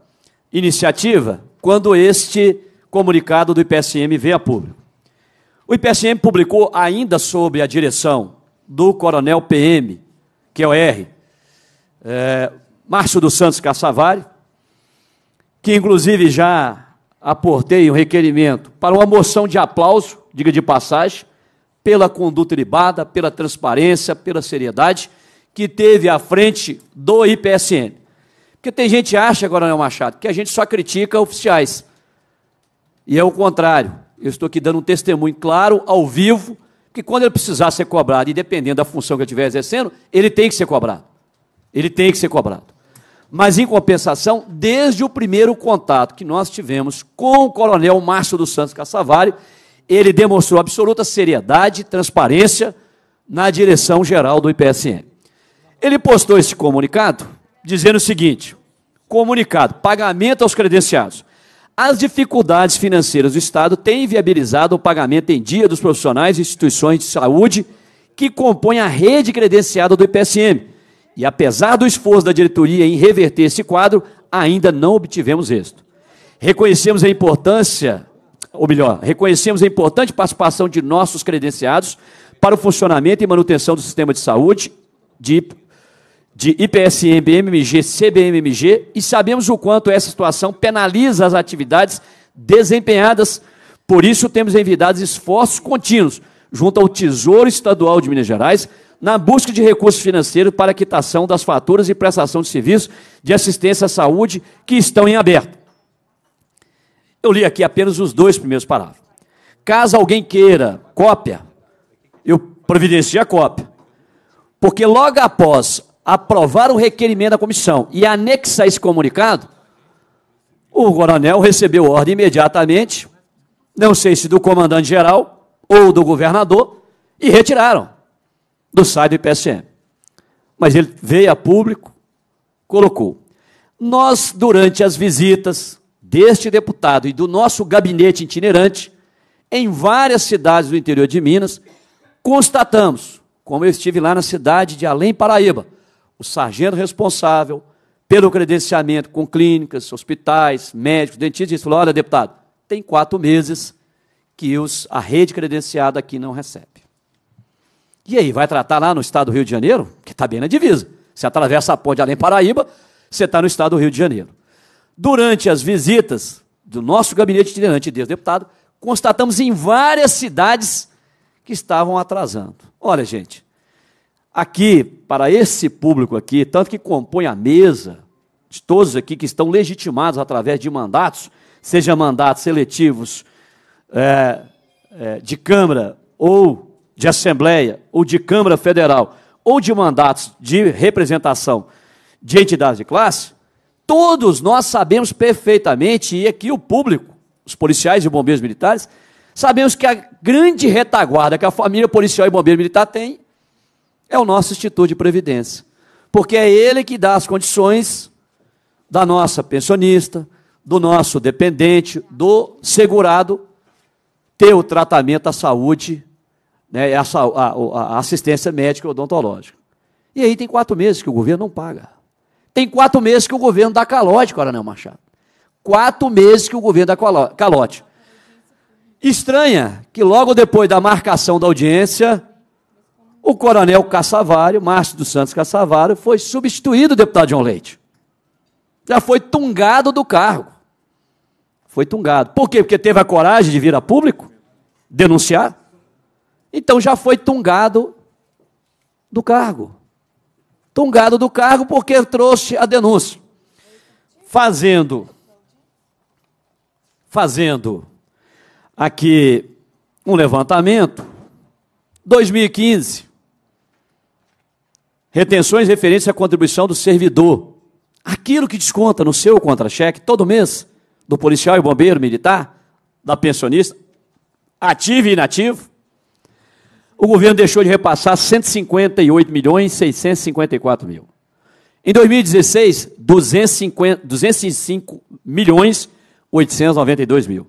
iniciativa quando este comunicado do IPSM veio a público. O IPSM publicou ainda sob a direção do Coronel PM, que é o R, é, Márcio dos Santos Caçavari, que inclusive já aportei um requerimento para uma moção de aplauso, diga de passagem, pela conduta libada, pela transparência, pela seriedade que teve à frente do IPSN. Porque tem gente que acha, Coronel Machado, que a gente só critica oficiais. E é o contrário. Eu estou aqui dando um testemunho claro, ao vivo, porque quando ele precisar ser cobrado, e dependendo da função que ele estiver exercendo, ele tem que ser cobrado. Ele tem que ser cobrado. Mas, em compensação, desde o primeiro contato que nós tivemos com o coronel Márcio dos Santos Caçavari, ele demonstrou absoluta seriedade e transparência na direção geral do IPSM. Ele postou esse comunicado dizendo o seguinte: comunicado, pagamento aos credenciados. As dificuldades financeiras do Estado têm viabilizado o pagamento em dia dos profissionais e instituições de saúde que compõem a rede credenciada do IPSM. E apesar do esforço da diretoria em reverter esse quadro, ainda não obtivemos êxito. Reconhecemos a importância, ou melhor, reconhecemos a importante participação de nossos credenciados para o funcionamento e manutenção do sistema de saúde de de IPSM, BMMG, CBMMG e sabemos o quanto essa situação penaliza as atividades desempenhadas. Por isso, temos enviado esforços contínuos junto ao Tesouro Estadual de Minas Gerais na busca de recursos financeiros para a quitação das faturas e prestação de serviços de assistência à saúde que estão em aberto. Eu li aqui apenas os dois primeiros parágrafos. Caso alguém queira cópia, eu providencio a cópia. Porque logo após aprovar o requerimento da comissão e anexar esse comunicado, o coronel recebeu ordem imediatamente, não sei se do comandante-geral ou do governador, e retiraram do site do IPSM. Mas ele veio a público, colocou. Nós, durante as visitas deste deputado e do nosso gabinete itinerante, em várias cidades do interior de Minas, constatamos, como eu estive lá na cidade de Além Paraíba, o sargento responsável pelo credenciamento com clínicas, hospitais, médicos, dentistas, disse, falou, olha, deputado, tem quatro meses que os, a rede credenciada aqui não recebe. E aí, vai tratar lá no estado do Rio de Janeiro, que está bem na divisa. Você atravessa a ponte além Paraíba, você está no estado do Rio de Janeiro. Durante as visitas do nosso gabinete itinerante de deputado, constatamos em várias cidades que estavam atrasando. Olha, gente, aqui, para esse público aqui, tanto que compõe a mesa, de todos aqui que estão legitimados através de mandatos, seja mandatos seletivos é, é, de Câmara ou de Assembleia, ou de Câmara Federal, ou de mandatos de representação de entidades de classe, todos nós sabemos perfeitamente, e aqui o público, os policiais e bombeiros militares, sabemos que a grande retaguarda que a família policial e bombeiro militar tem é o nosso Instituto de Previdência. Porque é ele que dá as condições da nossa pensionista, do nosso dependente, do segurado ter o tratamento, a saúde, né, a, a, a assistência médica odontológica. E aí tem quatro meses que o governo não paga. Tem quatro meses que o governo dá calote, Coronel Machado. Quatro meses que o governo dá calote. Estranha que logo depois da marcação da audiência, o coronel Cassavário, Márcio dos Santos Cassavário, foi substituído deputado João Leite. Já foi tungado do cargo. Foi tungado. Por quê? Porque teve a coragem de vir a público denunciar. Então já foi tungado do cargo. Tungado do cargo porque trouxe a denúncia. Fazendo fazendo aqui um levantamento 2015 Retenções referentes à contribuição do servidor. Aquilo que desconta no seu contra-cheque todo mês, do policial e bombeiro militar, da pensionista, ativo e inativo. O governo deixou de repassar 158 milhões 654 mil. Em 2016, 250, 205 milhões 892 mil.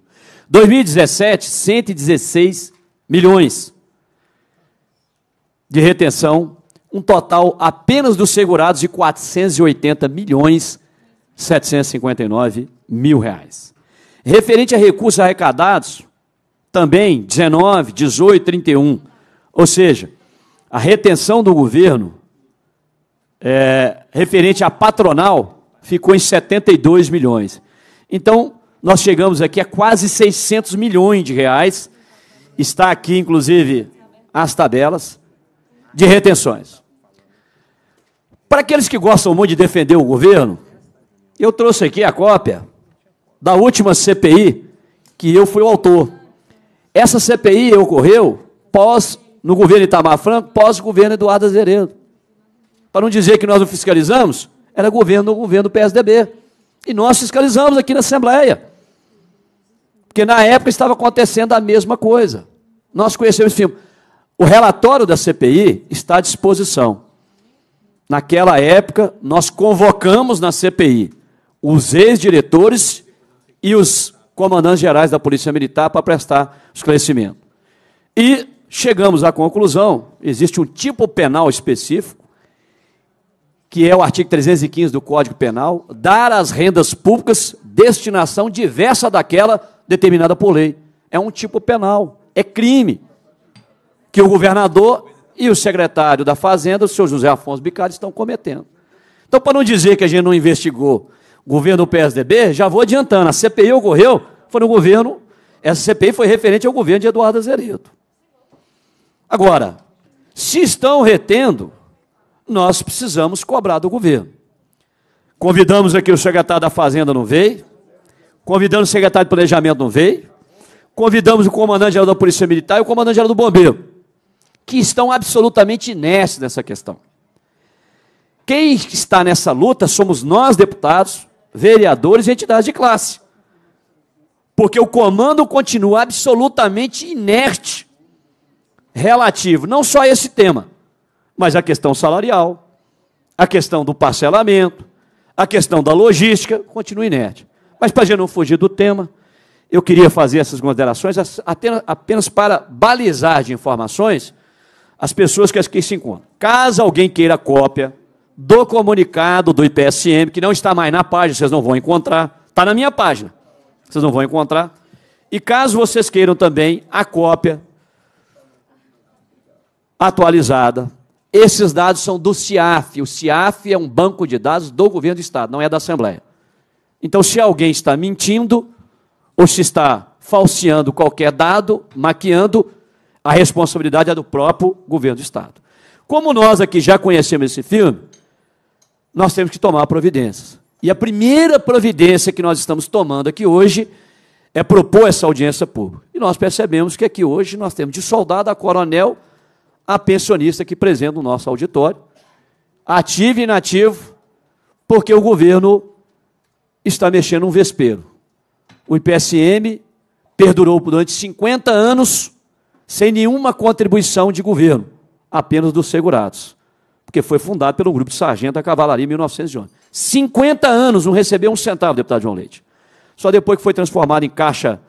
2017, 116 milhões de retenção um total apenas dos segurados de 480 milhões 759 mil reais. Referente a recursos arrecadados, também 19, 18, 31. Ou seja, a retenção do governo é, referente à patronal ficou em 72 milhões. Então, nós chegamos aqui a quase 600 milhões de reais. Está aqui, inclusive, as tabelas de retenções. Para aqueles que gostam muito de defender o governo, eu trouxe aqui a cópia da última CPI que eu fui o autor. Essa CPI ocorreu pós no governo Itamar Franco, pós governo Eduardo Azevedo. Para não dizer que nós não fiscalizamos, era governo governo do PSDB. E nós fiscalizamos aqui na Assembleia. Porque na época estava acontecendo a mesma coisa. Nós conhecemos esse filme. O relatório da CPI está à disposição. Naquela época, nós convocamos na CPI os ex-diretores e os comandantes gerais da Polícia Militar para prestar esclarecimento. E chegamos à conclusão: existe um tipo penal específico, que é o artigo 315 do Código Penal, dar às rendas públicas destinação diversa daquela determinada por lei. É um tipo penal, é crime que o governador e o secretário da Fazenda, o senhor José Afonso Bicardo, estão cometendo. Então, para não dizer que a gente não investigou o governo do PSDB, já vou adiantando. A CPI ocorreu, foi no governo, essa CPI foi referente ao governo de Eduardo Azeredo. Agora, se estão retendo, nós precisamos cobrar do governo. Convidamos aqui o secretário da Fazenda, não veio. Convidamos o secretário de Planejamento, não veio. Convidamos o comandante-geral da Polícia Militar e o comandante-geral do Bombeiro que estão absolutamente inércios nessa questão. Quem está nessa luta somos nós, deputados, vereadores e entidades de classe. Porque o comando continua absolutamente inerte relativo não só a esse tema, mas a questão salarial, a questão do parcelamento, a questão da logística, continua inerte. Mas para não fugir do tema, eu queria fazer essas considerações apenas para balizar de informações as pessoas que aqui se encontram. Caso alguém queira cópia do comunicado do IPSM, que não está mais na página, vocês não vão encontrar, está na minha página, vocês não vão encontrar. E caso vocês queiram também a cópia atualizada, esses dados são do CIAF. O CIAF é um banco de dados do governo do Estado, não é da Assembleia. Então, se alguém está mentindo ou se está falseando qualquer dado, maquiando, a responsabilidade é do próprio governo do Estado. Como nós aqui já conhecemos esse filme, nós temos que tomar providências. E a primeira providência que nós estamos tomando aqui hoje é propor essa audiência pública. E nós percebemos que aqui hoje nós temos de soldado a coronel a pensionista que presente no nosso auditório, ativo e inativo, porque o governo está mexendo um vespeiro. O IPSM perdurou durante 50 anos sem nenhuma contribuição de governo, apenas dos segurados, porque foi fundado pelo grupo de sargento da cavalaria em 1911. 50 anos não recebeu um centavo, deputado João Leite. Só depois que foi transformado em caixa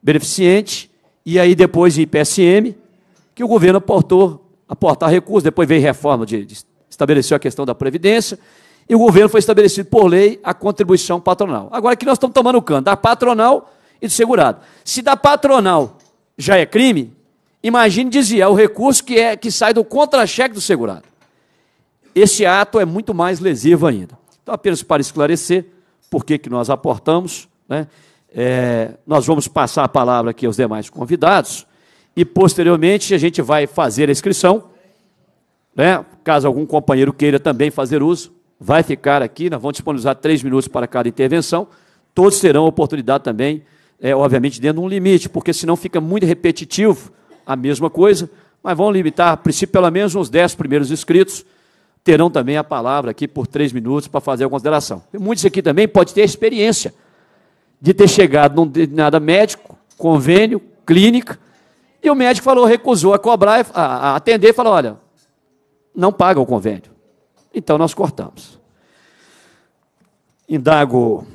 beneficente e aí depois em IPSM, que o governo aportou aportar recursos, depois veio reforma de, de estabeleceu a questão da previdência e o governo foi estabelecido por lei a contribuição patronal. Agora que nós estamos tomando o canto da patronal e do segurado. Se da patronal já é crime, Imagine desviar é o recurso que, é, que sai do contra-cheque do segurado. Esse ato é muito mais lesivo ainda. Então, apenas para esclarecer por que, que nós aportamos, né? É, nós vamos passar a palavra aqui aos demais convidados e, posteriormente, a gente vai fazer a inscrição. Né? Caso algum companheiro queira também fazer uso, vai ficar aqui. Nós vamos disponibilizar três minutos para cada intervenção. Todos terão oportunidade também, é, obviamente, dentro de um limite, porque senão fica muito repetitivo a mesma coisa, mas vão limitar, a princípio, pelo menos uns 10 primeiros inscritos terão também a palavra aqui por três minutos para fazer a consideração. E muitos aqui também podem ter experiência de ter chegado num determinado médico, convênio, clínica, e o médico falou, recusou a cobrar, a, a atender, e falou, olha, não paga o convênio. Então nós cortamos. Indago.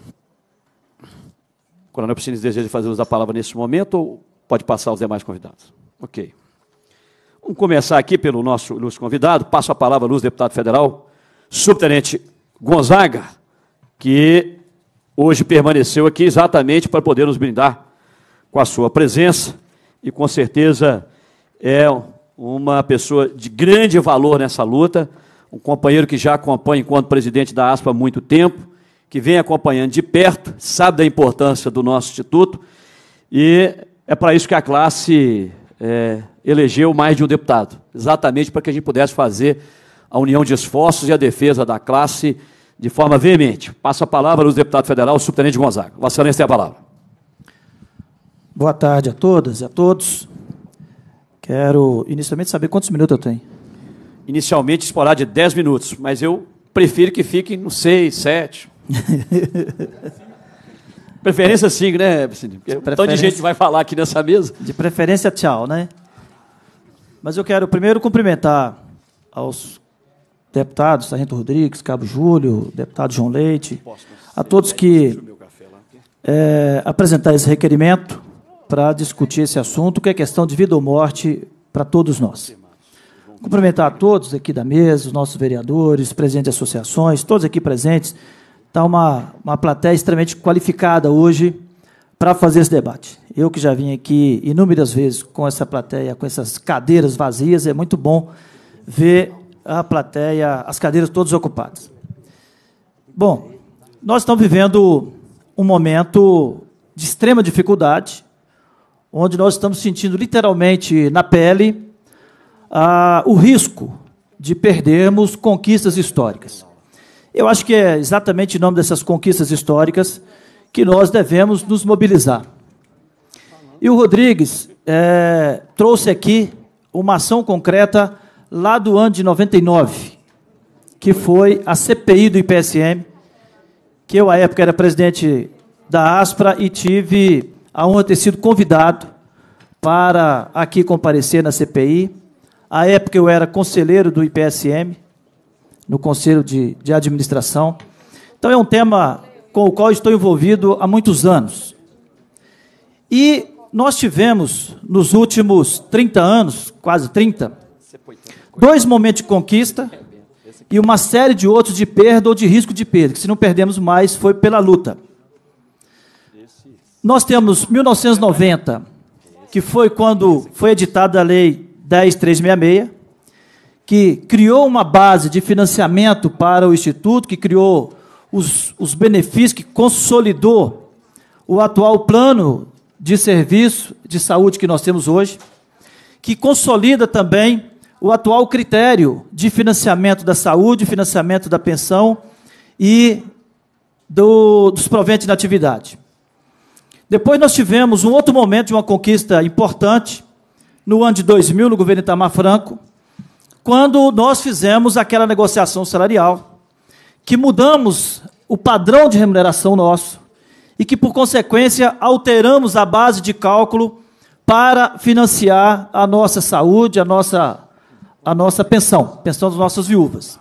O coronel Piscines deseja fazer uso da palavra neste momento ou pode passar aos demais convidados? Ok. Vamos começar aqui pelo nosso ilustre convidado. Passo a palavra à luz, deputado federal, subtenente Gonzaga, que hoje permaneceu aqui exatamente para poder nos brindar com a sua presença e com certeza é uma pessoa de grande valor nessa luta, um companheiro que já acompanha enquanto presidente da ASPA há muito tempo, que vem acompanhando de perto, sabe da importância do nosso instituto e é para isso que a classe é, elegeu mais de um deputado, exatamente para que a gente pudesse fazer a união de esforços e a defesa da classe de forma veemente. Passo a palavra ao deputado federal, o subtenente Gonzaga. Vossa Excelência tem a palavra. Boa tarde a todas e a todos. Quero inicialmente saber quantos minutos eu tenho. Inicialmente esporá de 10 minutos, mas eu prefiro que fiquem nos 6, 7. Preferência sim, né, Priscila? Preferência... Tanto de gente vai falar aqui nessa mesa. De preferência, tchau, né? Mas eu quero primeiro cumprimentar aos deputados, Sargento Rodrigues, Cabo Júlio, deputado João Leite, a todos que é, apresentar esse requerimento para discutir esse assunto, que é questão de vida ou morte para todos nós. Cumprimentar a todos aqui da mesa, os nossos vereadores, presidentes de associações, todos aqui presentes, está uma, uma plateia extremamente qualificada hoje para fazer esse debate. Eu que já vim aqui inúmeras vezes com essa plateia, com essas cadeiras vazias, é muito bom ver a plateia, as cadeiras todas ocupadas. Bom, nós estamos vivendo um momento de extrema dificuldade, onde nós estamos sentindo literalmente na pele ah, o risco de perdermos conquistas históricas. Eu acho que é exatamente em nome dessas conquistas históricas que nós devemos nos mobilizar. E o Rodrigues é, trouxe aqui uma ação concreta lá do ano de 99, que foi a CPI do IPSM, que eu, à época, era presidente da ASPRA e tive a honra de ter sido convidado para aqui comparecer na CPI. À época, eu era conselheiro do IPSM no Conselho de, de Administração. Então, é um tema com o qual estou envolvido há muitos anos. E nós tivemos, nos últimos 30 anos, quase 30, dois momentos de conquista e uma série de outros de perda ou de risco de perda, que se não perdemos mais foi pela luta. Nós temos 1990, que foi quando foi editada a Lei 10366, que criou uma base de financiamento para o Instituto, que criou os, os benefícios, que consolidou o atual plano de serviço de saúde que nós temos hoje, que consolida também o atual critério de financiamento da saúde, financiamento da pensão e do, dos proventos da atividade. Depois nós tivemos um outro momento de uma conquista importante no ano de 2000 no governo Itamar Franco, quando nós fizemos aquela negociação salarial, que mudamos o padrão de remuneração nosso e que, por consequência, alteramos a base de cálculo para financiar a nossa saúde, a nossa, a nossa pensão, pensão das nossas viúvas.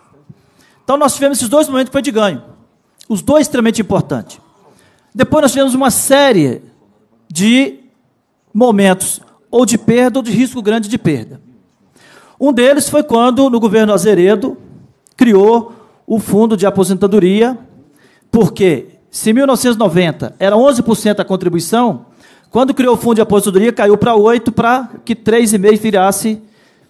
Então, nós tivemos esses dois momentos que foi de ganho, os dois extremamente importantes. Depois, nós tivemos uma série de momentos ou de perda ou de risco grande de perda. Um deles foi quando, no governo Azeredo, criou o fundo de aposentadoria, porque se em 1990 era 11% a contribuição, quando criou o fundo de aposentadoria caiu para 8% para que 3,5% virasse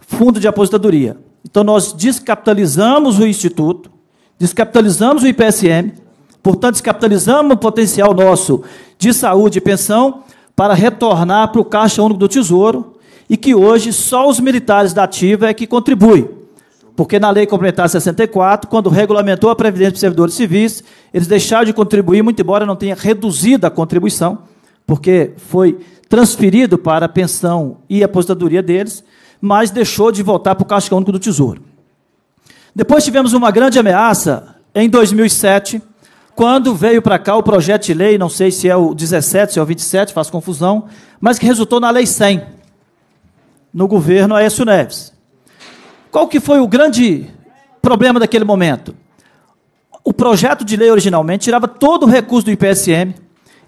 fundo de aposentadoria. Então nós descapitalizamos o Instituto, descapitalizamos o IPSM, portanto descapitalizamos o potencial nosso de saúde e pensão para retornar para o Caixa Único do Tesouro, e que hoje só os militares da ativa é que contribuem. Porque na Lei Complementar 64, quando regulamentou a Previdência para servidores civis, eles deixaram de contribuir, muito embora não tenha reduzido a contribuição, porque foi transferido para a pensão e aposentadoria deles, mas deixou de voltar para o Caixa Único do Tesouro. Depois tivemos uma grande ameaça em 2007, quando veio para cá o projeto de lei, não sei se é o 17, se é o 27, faz confusão, mas que resultou na Lei 100 no governo Aécio Neves. Qual que foi o grande problema daquele momento? O projeto de lei originalmente tirava todo o recurso do IPSM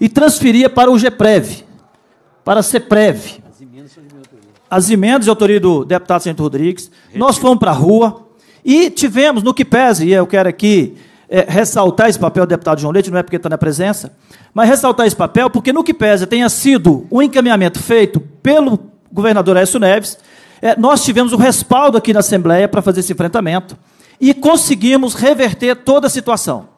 e transferia para o GPREV, para a CPREV. As emendas de autoria do deputado Santo Rodrigues. Nós fomos para a rua e tivemos, no que pese, e eu quero aqui é, ressaltar esse papel do deputado João Leite, não é porque está na presença, mas ressaltar esse papel porque, no que pese, tenha sido o um encaminhamento feito pelo governador Aécio Neves, é, nós tivemos o um respaldo aqui na Assembleia para fazer esse enfrentamento e conseguimos reverter toda a situação.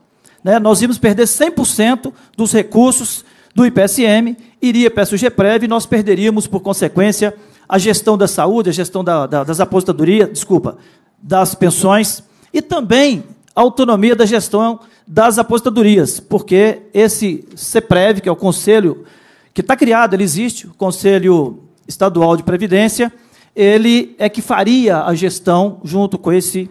Né? Nós íamos perder 100% dos recursos do IPSM, iria para a SUGPREV e nós perderíamos, por consequência, a gestão da saúde, a gestão da, da, das aposentadorias, desculpa, das pensões e também a autonomia da gestão das aposentadorias, porque esse CEPREV, que é o conselho que está criado, ele existe, o Conselho Estadual de Previdência, ele é que faria a gestão junto com, esse,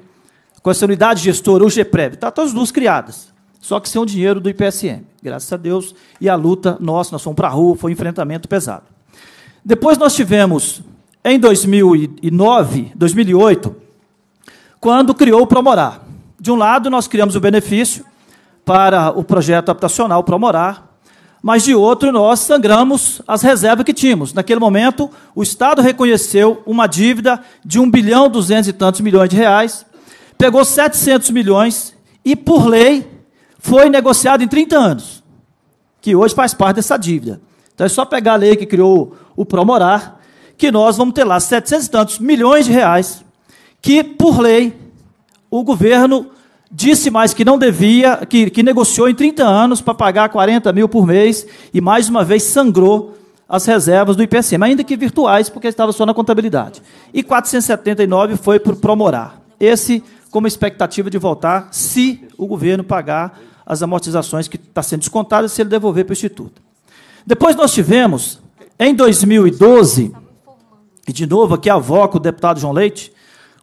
com essa unidade gestora, o GPREV. Está todas duas criadas. Só que são dinheiro do IPSM, graças a Deus. E a luta, nossa, nós fomos para a rua, foi um enfrentamento pesado. Depois nós tivemos, em 2009, 2008, quando criou o Promorar. De um lado, nós criamos o benefício para o projeto habitacional Promorar, mas de outro nós sangramos as reservas que tínhamos. Naquele momento, o Estado reconheceu uma dívida de 1 bilhão 200 e tantos milhões de reais, pegou 700 milhões e, por lei, foi negociado em 30 anos, que hoje faz parte dessa dívida. Então é só pegar a lei que criou o Promorar, que nós vamos ter lá 700 e tantos milhões de reais, que, por lei, o governo disse mais que não devia, que, que negociou em 30 anos para pagar 40 mil por mês e mais uma vez sangrou as reservas do IPCM, ainda que virtuais, porque estava só na contabilidade. E 479 foi para o Promorar. Esse como expectativa de voltar se o governo pagar as amortizações que está sendo descontadas se ele devolver para o Instituto. Depois nós tivemos, em 2012, e de novo aqui avoco o deputado João Leite,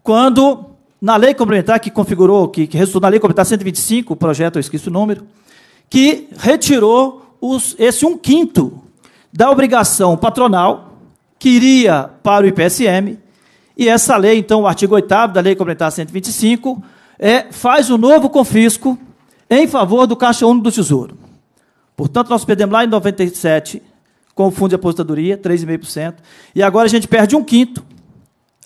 quando na lei complementar que configurou, que, que resultou na lei complementar 125, o projeto, eu esqueci o número, que retirou os, esse um quinto da obrigação patronal que iria para o IPSM, e essa lei, então, o artigo 8 da lei complementar 125, é, faz o um novo confisco em favor do Caixa Único do Tesouro. Portanto, nós perdemos lá em 97 com o fundo de aposentadoria, 3,5%, e agora a gente perde um quinto.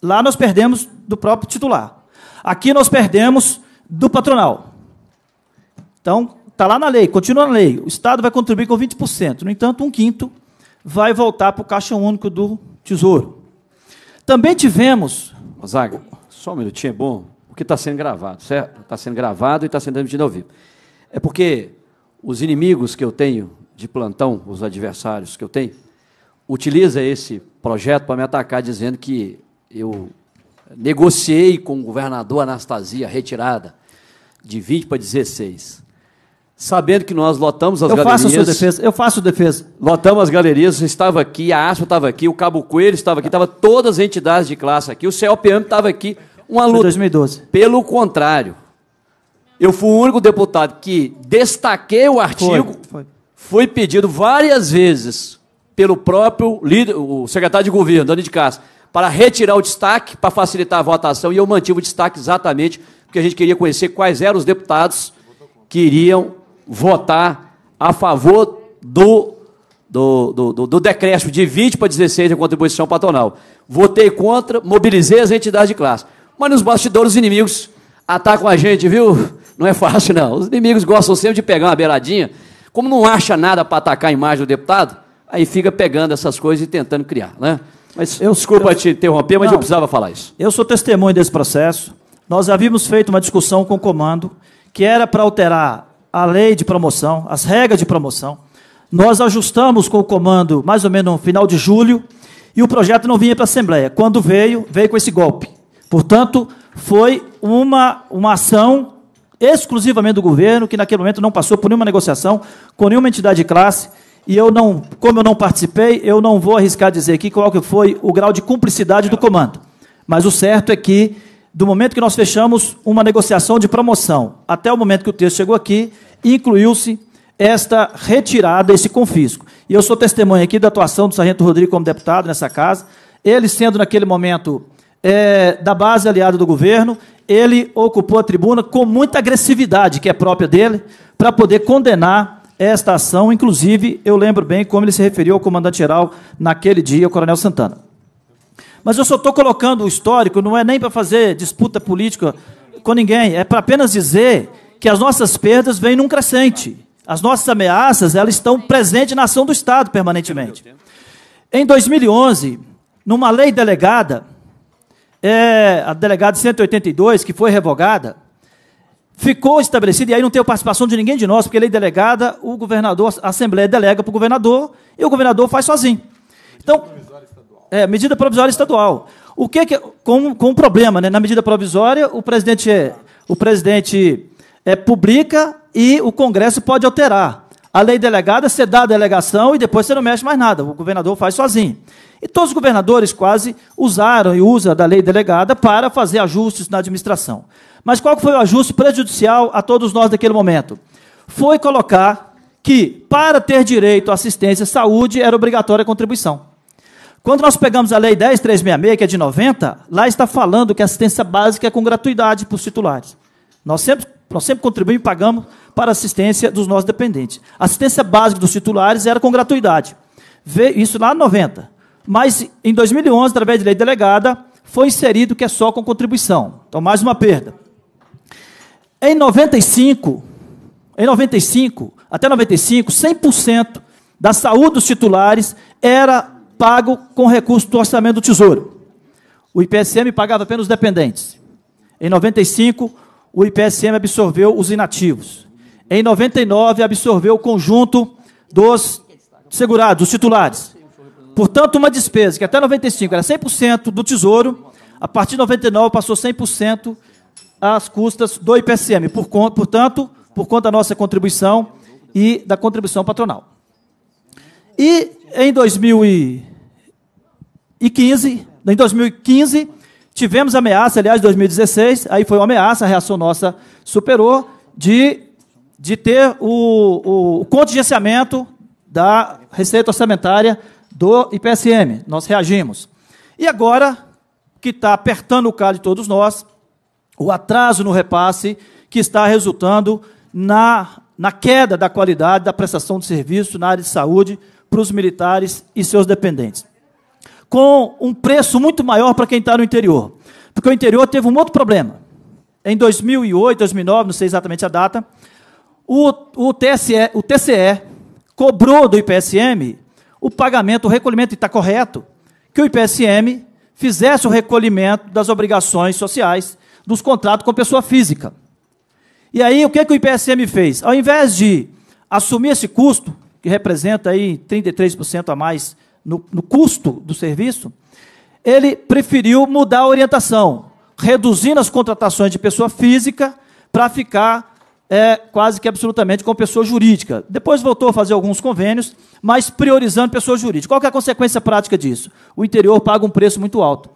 Lá nós perdemos do próprio titular. Aqui nós perdemos do patronal. Então, está lá na lei, continua na lei. O Estado vai contribuir com 20%. No entanto, um quinto vai voltar para o Caixa Único do Tesouro. Também tivemos. Zaga, só um minutinho, é bom, porque está sendo gravado, certo? Está sendo gravado e está sendo transmitido ao vivo. É porque os inimigos que eu tenho de plantão, os adversários que eu tenho, utiliza esse projeto para me atacar dizendo que eu negociei com o governador Anastasia a retirada de 20 para 16. Sabendo que nós lotamos as eu galerias. Eu faço a sua defesa, eu faço defesa. Lotamos as galerias, estava aqui, a ASPA estava aqui, o Cabo Coelho estava aqui, estava todas as entidades de classe aqui, o CLPM estava aqui. Uma luta. 2012. Pelo contrário, eu fui o único deputado que destaquei o artigo. Foi, foi. Fui pedido várias vezes pelo próprio líder, o secretário de governo, Dani de Castro para retirar o destaque, para facilitar a votação, e eu mantive o destaque exatamente porque a gente queria conhecer quais eram os deputados que iriam votar a favor do, do, do, do, do decréscimo de 20 para 16 da contribuição patronal. Votei contra, mobilizei as entidades de classe. Mas nos bastidores, os inimigos atacam a gente, viu? Não é fácil, não. Os inimigos gostam sempre de pegar uma beiradinha. Como não acha nada para atacar a imagem do deputado, aí fica pegando essas coisas e tentando criar, né? Mas, eu, Desculpa eu, te interromper, mas não, eu precisava falar isso. Eu sou testemunho desse processo. Nós havíamos feito uma discussão com o comando que era para alterar a lei de promoção, as regras de promoção. Nós ajustamos com o comando mais ou menos no final de julho e o projeto não vinha para a Assembleia. Quando veio, veio com esse golpe. Portanto, foi uma, uma ação exclusivamente do governo, que naquele momento não passou por nenhuma negociação com nenhuma entidade de classe e eu não, como eu não participei, eu não vou arriscar dizer aqui qual que foi o grau de cumplicidade do comando. Mas o certo é que, do momento que nós fechamos uma negociação de promoção até o momento que o texto chegou aqui, incluiu-se esta retirada, esse confisco. E eu sou testemunha aqui da atuação do Sargento Rodrigo como deputado nessa casa, ele sendo naquele momento é, da base aliada do governo, ele ocupou a tribuna com muita agressividade que é própria dele, para poder condenar esta ação. Inclusive, eu lembro bem como ele se referiu ao comandante-geral naquele dia, o Coronel Santana. Mas eu só estou colocando o histórico, não é nem para fazer disputa política com ninguém, é para apenas dizer que as nossas perdas vêm num crescente. As nossas ameaças, elas estão presentes na ação do Estado permanentemente. Em 2011, numa lei delegada, é, a delegada 182, que foi revogada, ficou estabelecido, e aí não tem a participação de ninguém de nós, porque lei delegada, o governador, a Assembleia delega para o governador e o governador faz sozinho. Então, é, medida provisória estadual. O que, que com, com um problema, né? Na medida provisória, o presidente é, o presidente é, publica e o Congresso pode alterar. A lei delegada, você dá a delegação e depois você não mexe mais nada. O governador faz sozinho. E todos os governadores quase usaram e usam da lei delegada para fazer ajustes na administração. Mas qual foi o ajuste prejudicial a todos nós naquele momento? Foi colocar que, para ter direito à assistência à saúde, era obrigatória a contribuição. Quando nós pegamos a Lei 10.366, que é de 90, lá está falando que a assistência básica é com gratuidade para os titulares. Nós sempre, nós sempre contribuímos e pagamos para a assistência dos nossos dependentes. A assistência básica dos titulares era com gratuidade. Isso lá em 90. Mas em 2011, através de lei delegada, foi inserido que é só com contribuição. Então, mais uma perda. Em 95, em 95, até 95, 100% da saúde dos titulares era pago com recurso do orçamento do Tesouro. O IPSM pagava apenas os dependentes. Em 95, o IPSM absorveu os inativos. Em 99, absorveu o conjunto dos segurados, dos titulares. Portanto, uma despesa que até 95 era 100% do Tesouro, a partir de 99 passou 100% às custas do IPSM, por, portanto, por conta da nossa contribuição e da contribuição patronal. E em 2015, em 2015 tivemos ameaça, aliás, 2016, aí foi uma ameaça, a reação nossa superou, de, de ter o, o contingenciamento da receita orçamentária do IPSM. Nós reagimos. E agora, que está apertando o calo de todos nós, o atraso no repasse que está resultando na, na queda da qualidade da prestação de serviço na área de saúde para os militares e seus dependentes. Com um preço muito maior para quem está no interior. Porque o interior teve um outro problema. Em 2008, 2009, não sei exatamente a data, o, o, TSE, o TCE cobrou do IPSM o pagamento, o recolhimento, e está correto, que o IPSM fizesse o recolhimento das obrigações sociais dos contratos com pessoa física. E aí, o que, é que o IPSM fez? Ao invés de assumir esse custo, que representa aí 33% a mais no, no custo do serviço, ele preferiu mudar a orientação, reduzindo as contratações de pessoa física para ficar é, quase que absolutamente com pessoa jurídica. Depois voltou a fazer alguns convênios, mas priorizando pessoa jurídica. Qual é a consequência prática disso? O interior paga um preço muito alto,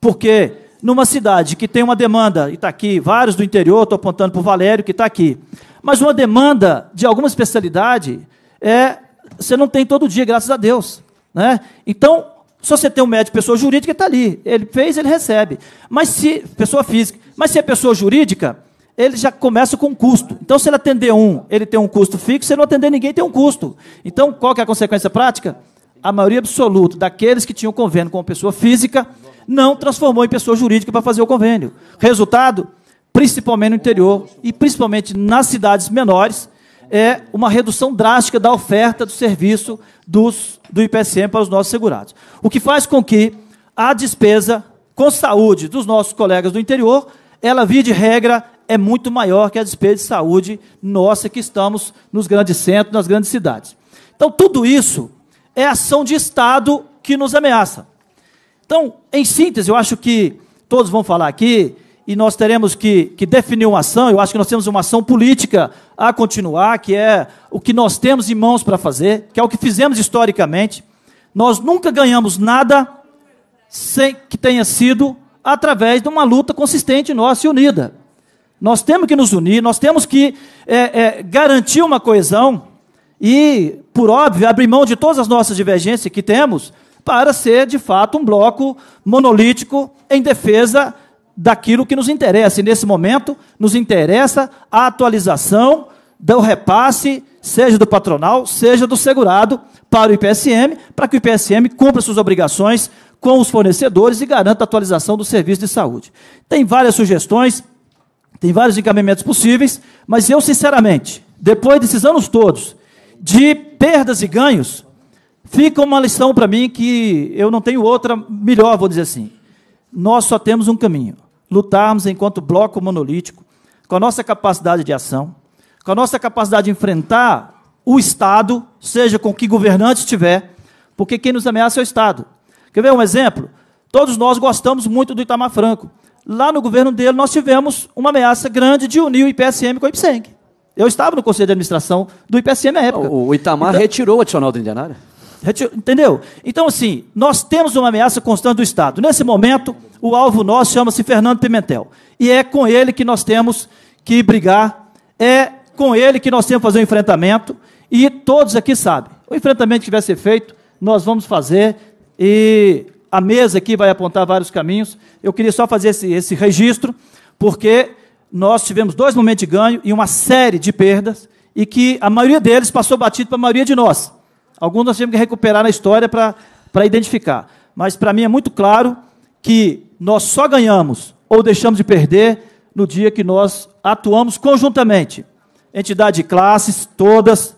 porque numa cidade que tem uma demanda, e está aqui, vários do interior, estou apontando para o Valério, que está aqui, mas uma demanda de alguma especialidade, é, você não tem todo dia, graças a Deus. Né? Então, se você tem um médico, pessoa jurídica, está ali. Ele fez, ele recebe. Mas se, pessoa física, mas se é pessoa jurídica, ele já começa com um custo. Então, se ele atender um, ele tem um custo fixo, se ele não atender ninguém, tem um custo. Então, qual que é a consequência prática? A maioria absoluta daqueles que tinham convênio com pessoa física não transformou em pessoa jurídica para fazer o convênio. Resultado, principalmente no interior e principalmente nas cidades menores, é uma redução drástica da oferta do serviço dos, do IPSM para os nossos segurados. O que faz com que a despesa com saúde dos nossos colegas do interior, ela, via de regra, é muito maior que a despesa de saúde nossa que estamos nos grandes centros, nas grandes cidades. Então, tudo isso é ação de Estado que nos ameaça. Então, em síntese, eu acho que todos vão falar aqui e nós teremos que, que, definir uma ação. Eu acho que nós temos uma ação política a continuar, que é o que nós temos em mãos para fazer, que é o que fizemos historicamente. Nós nunca ganhamos nada sem que tenha sido através de uma luta consistente nossa e unida. Nós temos que nos unir, nós temos que é, é, garantir uma coesão e, por óbvio, abrir mão de todas as nossas divergências que temos para ser de fato um bloco monolítico em defesa daquilo que nos interessa. E nesse momento, nos interessa a atualização do repasse, seja do patronal, seja do segurado, para o IPSM, para que o IPSM cumpra suas obrigações com os fornecedores e garanta a atualização do serviço de saúde. Tem várias sugestões, tem vários encaminhamentos possíveis, mas eu, sinceramente, depois desses anos todos de perdas e ganhos, Fica uma lição para mim que eu não tenho outra melhor, vou dizer assim. Nós só temos um caminho: lutarmos enquanto bloco monolítico, com a nossa capacidade de ação, com a nossa capacidade de enfrentar o Estado, seja com que governante estiver, porque quem nos ameaça é o Estado. Quer ver um exemplo? Todos nós gostamos muito do Itamar Franco. Lá no governo dele, nós tivemos uma ameaça grande de unir o IPSM com o IPSENG. Eu estava no conselho de administração do IPSM à época. O Itamar então, retirou o adicional do Indianário. Entendeu? Então, assim, nós temos uma ameaça constante do Estado. Nesse momento, o alvo nosso chama-se Fernando Pimentel. E é com ele que nós temos que brigar, é com ele que nós temos que fazer o um enfrentamento. E todos aqui sabem. O enfrentamento que tiver ser feito, nós vamos fazer. E a mesa aqui vai apontar vários caminhos. Eu queria só fazer esse, esse registro, porque nós tivemos dois momentos de ganho e uma série de perdas, e que a maioria deles passou batido para a maioria de nós. Alguns nós tivemos que recuperar na história para identificar. Mas para mim é muito claro que nós só ganhamos ou deixamos de perder no dia que nós atuamos conjuntamente. Entidade de classes, todas,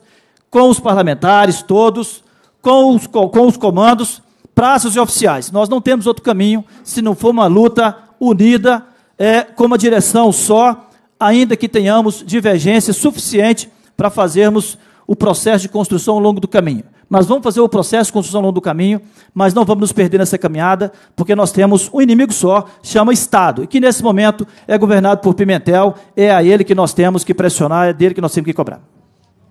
com os parlamentares, todos, com os, com os comandos, praças e oficiais. Nós não temos outro caminho se não for uma luta unida, é, com uma direção só, ainda que tenhamos divergência suficiente para fazermos o processo de construção ao longo do caminho. Mas vamos fazer o processo de construção ao longo do caminho, mas não vamos nos perder nessa caminhada, porque nós temos um inimigo só, chama Estado, e que nesse momento é governado por Pimentel, é a ele que nós temos que pressionar, é dele que nós temos que cobrar.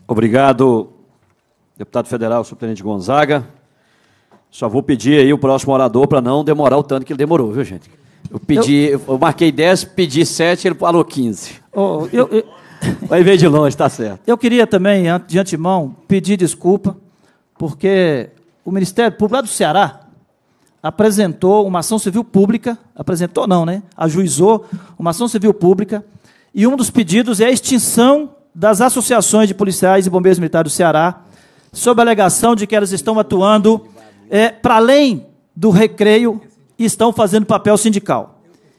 Obrigado, deputado federal, superintendente Gonzaga. Só vou pedir aí o próximo orador para não demorar o tanto que ele demorou, viu, gente? Eu pedi, eu, eu marquei 10, pedi 7, ele falou 15. Oh, eu, eu... Vai ver de longe, está certo. Eu queria também, de antemão, pedir desculpa, porque o Ministério Público lá do Ceará apresentou uma ação civil pública, apresentou não, né? Ajuizou uma ação civil pública, e um dos pedidos é a extinção das associações de policiais e bombeiros militares do Ceará, sob a alegação de que elas estão atuando é, para além do recreio e estão fazendo papel sindical.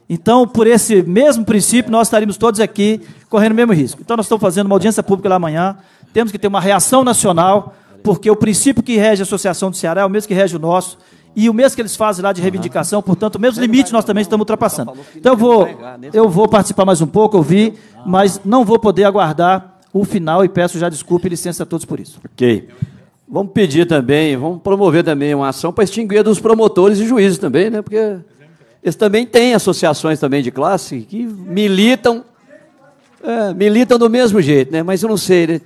Então, por esse mesmo princípio, nós estaríamos todos aqui correndo o mesmo risco. Então, nós estamos fazendo uma audiência pública lá amanhã, temos que ter uma reação nacional, porque o princípio que rege a Associação do Ceará é o mesmo que rege o nosso, e o mesmo que eles fazem lá de reivindicação, portanto, o mesmo limite nós também estamos ultrapassando. Então, eu vou, né? eu vou participar mais um pouco, ouvir, mas não vou poder aguardar o final e peço já desculpa e licença a todos por isso. Ok. Vamos pedir também, vamos promover também uma ação para extinguir dos promotores e juízes também, né? Porque eles também têm associações também de classe que militam, é, militam do mesmo jeito, né? Mas eu não sei, né?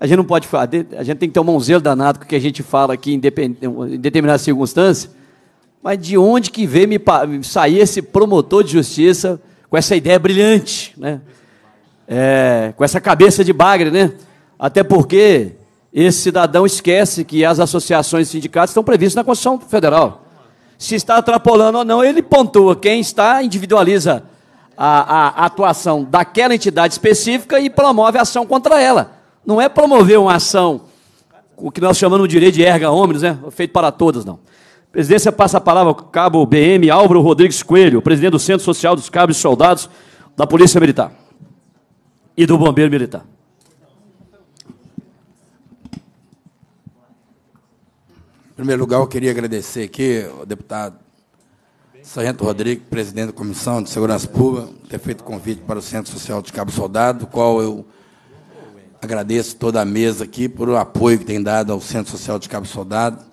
A gente não pode falar, a gente tem que ter um mãozeiro danado com o que a gente fala aqui em, em determinada circunstância. Mas de onde que vem me sair esse promotor de justiça com essa ideia brilhante, né? É, com essa cabeça de bagre, né? Até porque esse cidadão esquece que as associações e sindicatos estão previstas na Constituição Federal se está atrapalhando ou não, ele pontua. Quem está, individualiza a, a, atuação daquela entidade específica e promove ação contra ela. Não é promover uma ação, o que nós chamamos de direito de erga omnes, né? feito para todas, não. Presidência passa a palavra ao cabo BM Álvaro Rodrigues Coelho, presidente do Centro Social dos Cabos e Soldados da Polícia Militar e do Bombeiro Militar. primeiro lugar, eu queria agradecer aqui ao deputado Sargento Rodrigues, presidente da Comissão de Segurança Pública, ter feito convite para o Centro Social de Cabo Soldado, do qual eu agradeço toda a mesa aqui por o apoio que tem dado ao Centro Social de Cabo Soldado.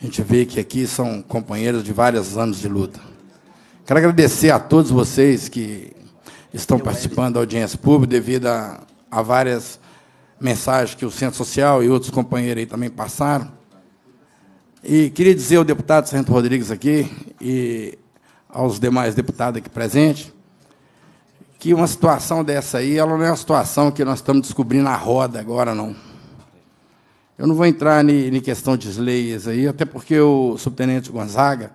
A gente vê que aqui são companheiros de vários anos de luta. Quero agradecer a todos vocês que estão participando da audiência pública devido a, a várias mensagens que o Centro Social e outros companheiros aí também passaram. E queria dizer ao deputado Santo Rodrigues aqui e aos demais deputados aqui presentes que uma situação dessa aí, ela não é uma situação que nós estamos descobrindo na roda agora, não. Eu não vou entrar em questão de leis aí, até porque o subtenente Gonzaga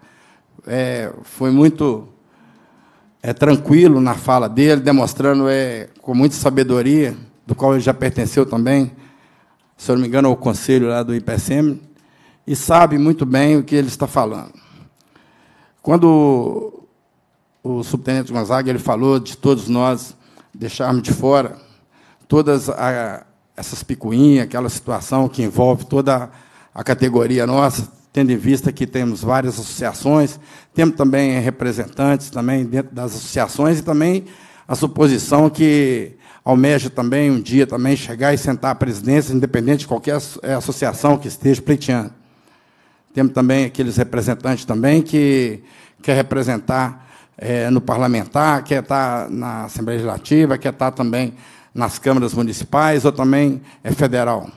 é, foi muito é, tranquilo na fala dele, demonstrando é, com muita sabedoria, do qual ele já pertenceu também, se eu não me engano, ao conselho lá do IPSM, e sabe muito bem o que ele está falando. Quando o subtenente Gonzaga ele falou de todos nós deixarmos de fora todas a, essas picuinhas, aquela situação que envolve toda a categoria nossa, tendo em vista que temos várias associações, temos também representantes também dentro das associações e também a suposição que almeja também um dia também chegar e sentar à presidência, independente de qualquer é, associação que esteja pleiteando. Temos também aqueles representantes também que quer representar é, no parlamentar, quer estar tá na Assembleia Legislativa, quer estar tá também nas câmaras municipais ou também é federal.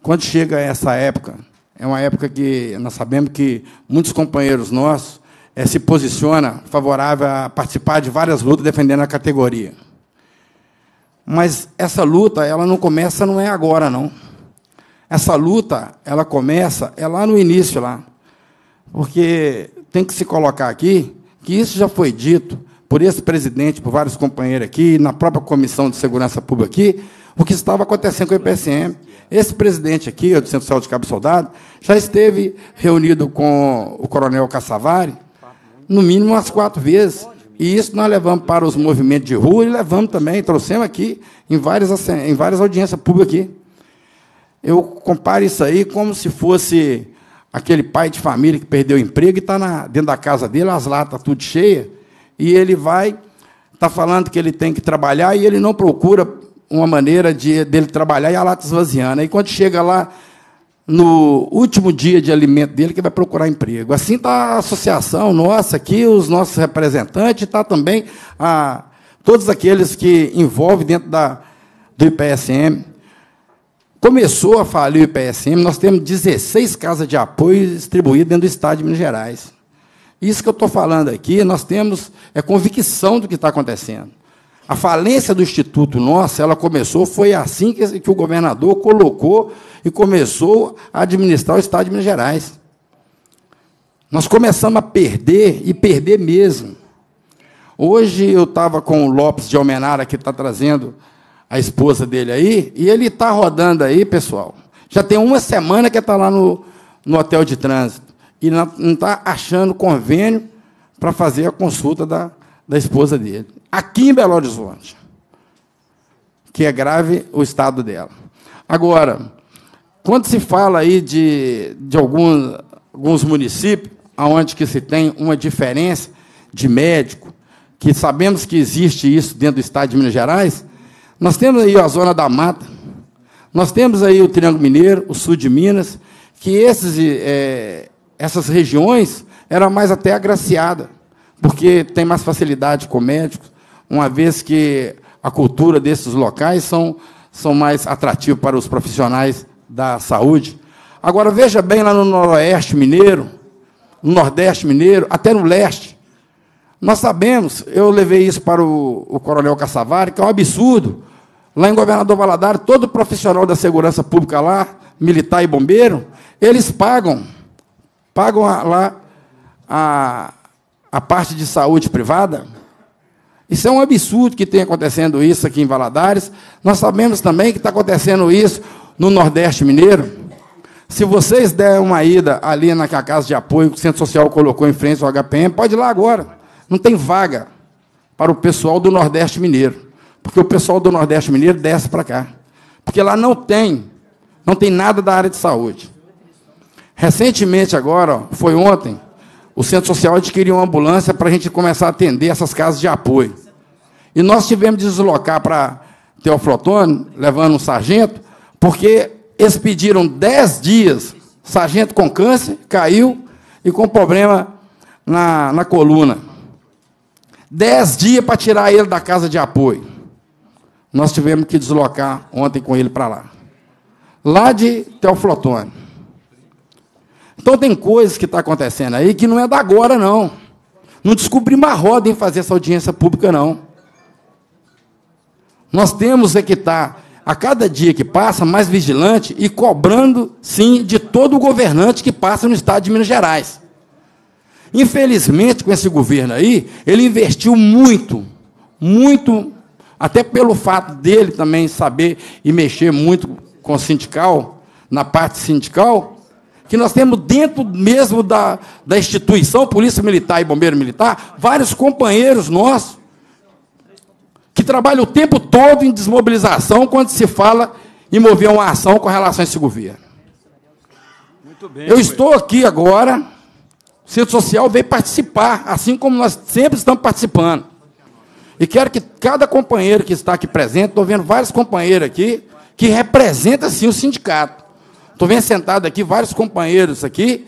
Quando chega essa época, é uma época que nós sabemos que muitos companheiros nossos é, se posiciona favorável a participar de várias lutas defendendo a categoria. Mas essa luta, ela não começa, não é agora, não. Essa luta, ela começa, é lá no início lá. Porque tem que se colocar aqui que isso já foi dito por esse presidente, por vários companheiros aqui, na própria Comissão de Segurança Pública aqui, o que estava acontecendo com o IPSM. Esse presidente aqui, do Centro Social de Cabo Soldado, já esteve reunido com o coronel Cassavari, no mínimo umas quatro vezes. E isso nós levamos para os movimentos de rua e levamos também, trouxemos aqui em várias, em várias audiências públicas aqui. Eu comparo isso aí como se fosse aquele pai de família que perdeu o emprego e está dentro da casa dele, as latas tudo cheia, e ele vai, está falando que ele tem que trabalhar e ele não procura uma maneira de, dele trabalhar e a lata esvaziando. Aí quando chega lá no último dia de alimento dele, que vai procurar emprego. Assim está a associação nossa aqui, os nossos representantes, está também a, todos aqueles que envolvem dentro da, do IPSM. Começou a falir o IPSM, nós temos 16 casas de apoio distribuídas dentro do Estado de Minas Gerais. Isso que eu estou falando aqui, nós temos é convicção do que está acontecendo. A falência do Instituto nosso, ela começou, foi assim que, que o governador colocou e começou a administrar o Estado de Minas Gerais. Nós começamos a perder, e perder mesmo. Hoje eu estava com o Lopes de Almenara, que está trazendo a esposa dele aí, e ele está rodando aí, pessoal. Já tem uma semana que está lá no, no hotel de trânsito e não está achando convênio para fazer a consulta da, da esposa dele. Aqui em Belo Horizonte, que é grave o estado dela. Agora, quando se fala aí de, de alguns alguns municípios onde que se tem uma diferença de médico, que sabemos que existe isso dentro do estado de Minas Gerais, nós temos aí a Zona da Mata, nós temos aí o Triângulo Mineiro, o sul de Minas, que esses, é, essas regiões eram mais até agraciadas, porque tem mais facilidade com médicos, uma vez que a cultura desses locais são, são mais atrativos para os profissionais da saúde. Agora, veja bem lá no Noroeste Mineiro, no Nordeste Mineiro, até no Leste. Nós sabemos, eu levei isso para o, o Coronel Cassavari, que é um absurdo lá em Governador Valadares, todo profissional da segurança pública lá, militar e bombeiro, eles pagam, pagam a, lá a, a parte de saúde privada. Isso é um absurdo que tem acontecendo isso aqui em Valadares. Nós sabemos também que está acontecendo isso no Nordeste Mineiro. Se vocês derem uma ida ali na casa de apoio que o Centro Social colocou em frente ao HPM, pode ir lá agora. Não tem vaga para o pessoal do Nordeste Mineiro. Porque o pessoal do Nordeste Mineiro desce para cá. Porque lá não tem, não tem nada da área de saúde. Recentemente, agora, foi ontem, o Centro Social adquiriu uma ambulância para a gente começar a atender essas casas de apoio. E nós tivemos de deslocar para Teoflotone, levando um sargento, porque eles pediram 10 dias, sargento com câncer, caiu e com problema na, na coluna. 10 dias para tirar ele da casa de apoio nós tivemos que deslocar ontem com ele para lá. Lá de Teoflotone. Então tem coisas que está acontecendo aí que não é da agora, não. Não descobri uma roda em fazer essa audiência pública, não. Nós temos é que estar, tá, a cada dia que passa, mais vigilante e cobrando, sim, de todo o governante que passa no estado de Minas Gerais. Infelizmente, com esse governo aí, ele investiu muito, muito até pelo fato dele também saber e mexer muito com o sindical, na parte sindical, que nós temos dentro mesmo da, da instituição, Polícia Militar e Bombeiro Militar, vários companheiros nossos que trabalham o tempo todo em desmobilização quando se fala em mover uma ação com relação a esse governo. Bem, Eu estou aqui agora, o Centro Social veio participar, assim como nós sempre estamos participando. E quero que cada companheiro que está aqui presente, estou vendo vários companheiros aqui, que representa sim o sindicato. Estou vendo sentado aqui vários companheiros aqui,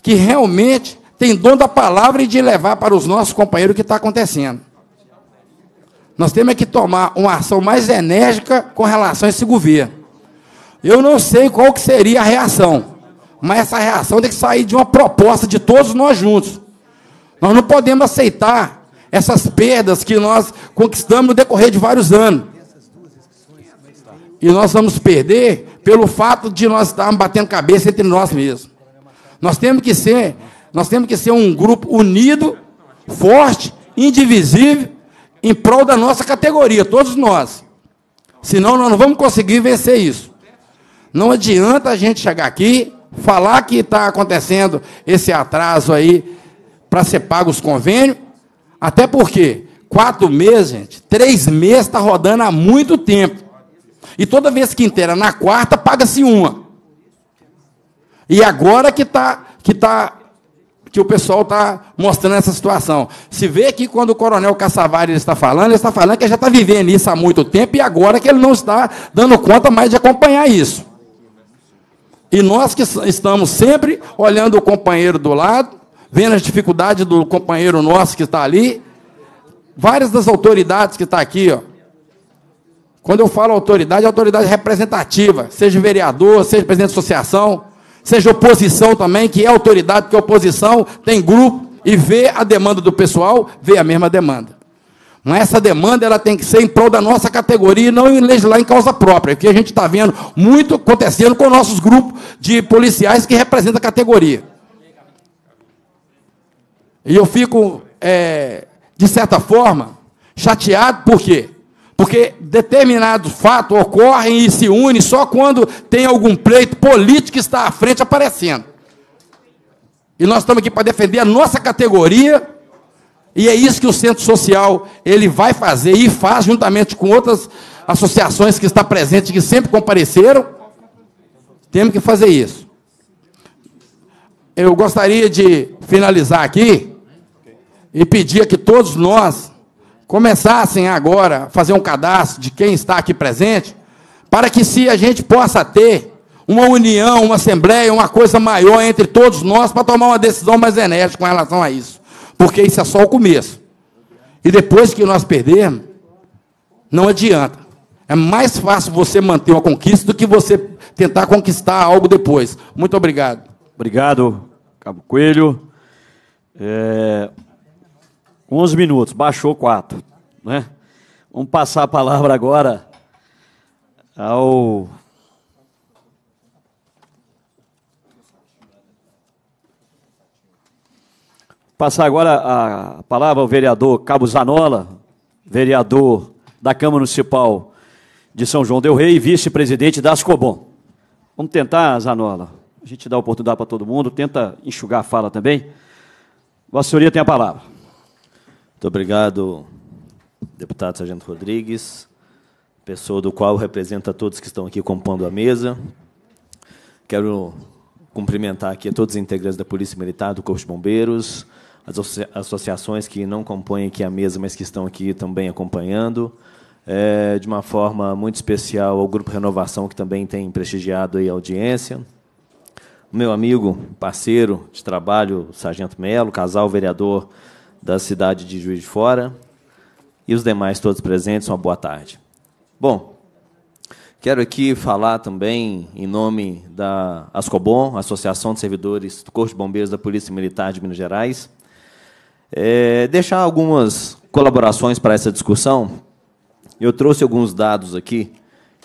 que realmente tem dom da palavra e de levar para os nossos companheiros o que está acontecendo. Nós temos é que tomar uma ação mais enérgica com relação a esse governo. Eu não sei qual que seria a reação, mas essa reação tem que sair de uma proposta de todos nós juntos. Nós não podemos aceitar essas perdas que nós conquistamos no decorrer de vários anos. E nós vamos perder pelo fato de nós estarmos batendo cabeça entre nós mesmos. Nós temos que ser, nós temos que ser um grupo unido, forte, indivisível, em prol da nossa categoria, todos nós. Senão nós não vamos conseguir vencer isso. Não adianta a gente chegar aqui, falar que está acontecendo esse atraso aí para ser pago os convênios até porque quatro meses, gente, três meses está rodando há muito tempo. E toda vez que inteira na quarta, paga-se uma. E agora que tá, que tá, que o pessoal está mostrando essa situação. Se vê que quando o coronel Cassavari está falando, ele está falando que já está vivendo isso há muito tempo e agora que ele não está dando conta mais de acompanhar isso. E nós que estamos sempre olhando o companheiro do lado, vendo as dificuldades do companheiro nosso que está ali, várias das autoridades que estão tá aqui, ó. Quando eu falo autoridade, é autoridade representativa, seja vereador, seja presidente de associação, seja oposição também, que é autoridade, porque oposição tem grupo e vê a demanda do pessoal, vê a mesma demanda. Mas essa demanda ela tem que ser em prol da nossa categoria e não em legislar em causa própria, que a gente está vendo muito acontecendo com nossos grupos de policiais que representam a categoria. E eu fico, é, de certa forma, chateado, por quê? Porque determinados fatos ocorrem e se unem só quando tem algum pleito político que está à frente aparecendo. E nós estamos aqui para defender a nossa categoria, e é isso que o Centro Social ele vai fazer e faz juntamente com outras associações que estão presentes, que sempre compareceram. Temos que fazer isso. Eu gostaria de finalizar aqui e pedia que todos nós começassem agora a fazer um cadastro de quem está aqui presente, para que se a gente possa ter uma união, uma assembleia, uma coisa maior entre todos nós para tomar uma decisão mais enérgica com relação a isso. Porque isso é só o começo. E depois que nós perdermos, não adianta. É mais fácil você manter uma conquista do que você tentar conquistar algo depois. Muito obrigado. Obrigado, Cabo Coelho. É, 11 minutos, baixou 4. Né? Vamos passar a palavra agora ao. Passar agora a palavra ao vereador Cabo Zanola, vereador da Câmara Municipal de São João Del Rei e vice-presidente da Ascobon. Vamos tentar, Zanola. A gente dá oportunidade para todo mundo, tenta enxugar a fala também. Vossa Senhoria tem a palavra. Muito obrigado, deputado Sargento Rodrigues, pessoa do qual representa todos que estão aqui compondo a mesa. Quero cumprimentar aqui a todos os integrantes da Polícia Militar, do Corpo de Bombeiros, as associações que não compõem aqui a mesa, mas que estão aqui também acompanhando. É, de uma forma muito especial ao Grupo Renovação, que também tem prestigiado a audiência. Meu amigo, parceiro de trabalho, Sargento Melo, casal vereador da cidade de Juiz de Fora e os demais todos presentes, uma boa tarde. Bom, quero aqui falar também em nome da Ascobom, Associação de Servidores do Corpo de Bombeiros da Polícia Militar de Minas Gerais, é, deixar algumas colaborações para essa discussão. Eu trouxe alguns dados aqui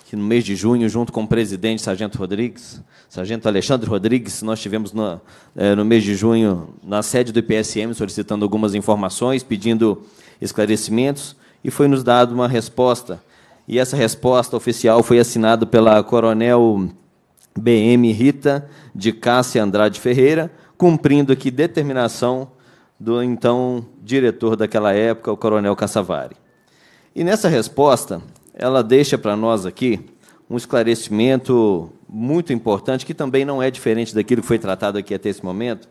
que no mês de junho, junto com o presidente Sargento Rodrigues, Sargento Alexandre Rodrigues, nós tivemos no, é, no mês de junho na sede do IPSM solicitando algumas informações, pedindo esclarecimentos, e foi nos dado uma resposta. E essa resposta oficial foi assinada pela Coronel BM Rita de Cássia Andrade Ferreira, cumprindo aqui determinação do então diretor daquela época, o Coronel Cassavari. E nessa resposta, ela deixa para nós aqui um esclarecimento muito importante, que também não é diferente daquilo que foi tratado aqui até esse momento,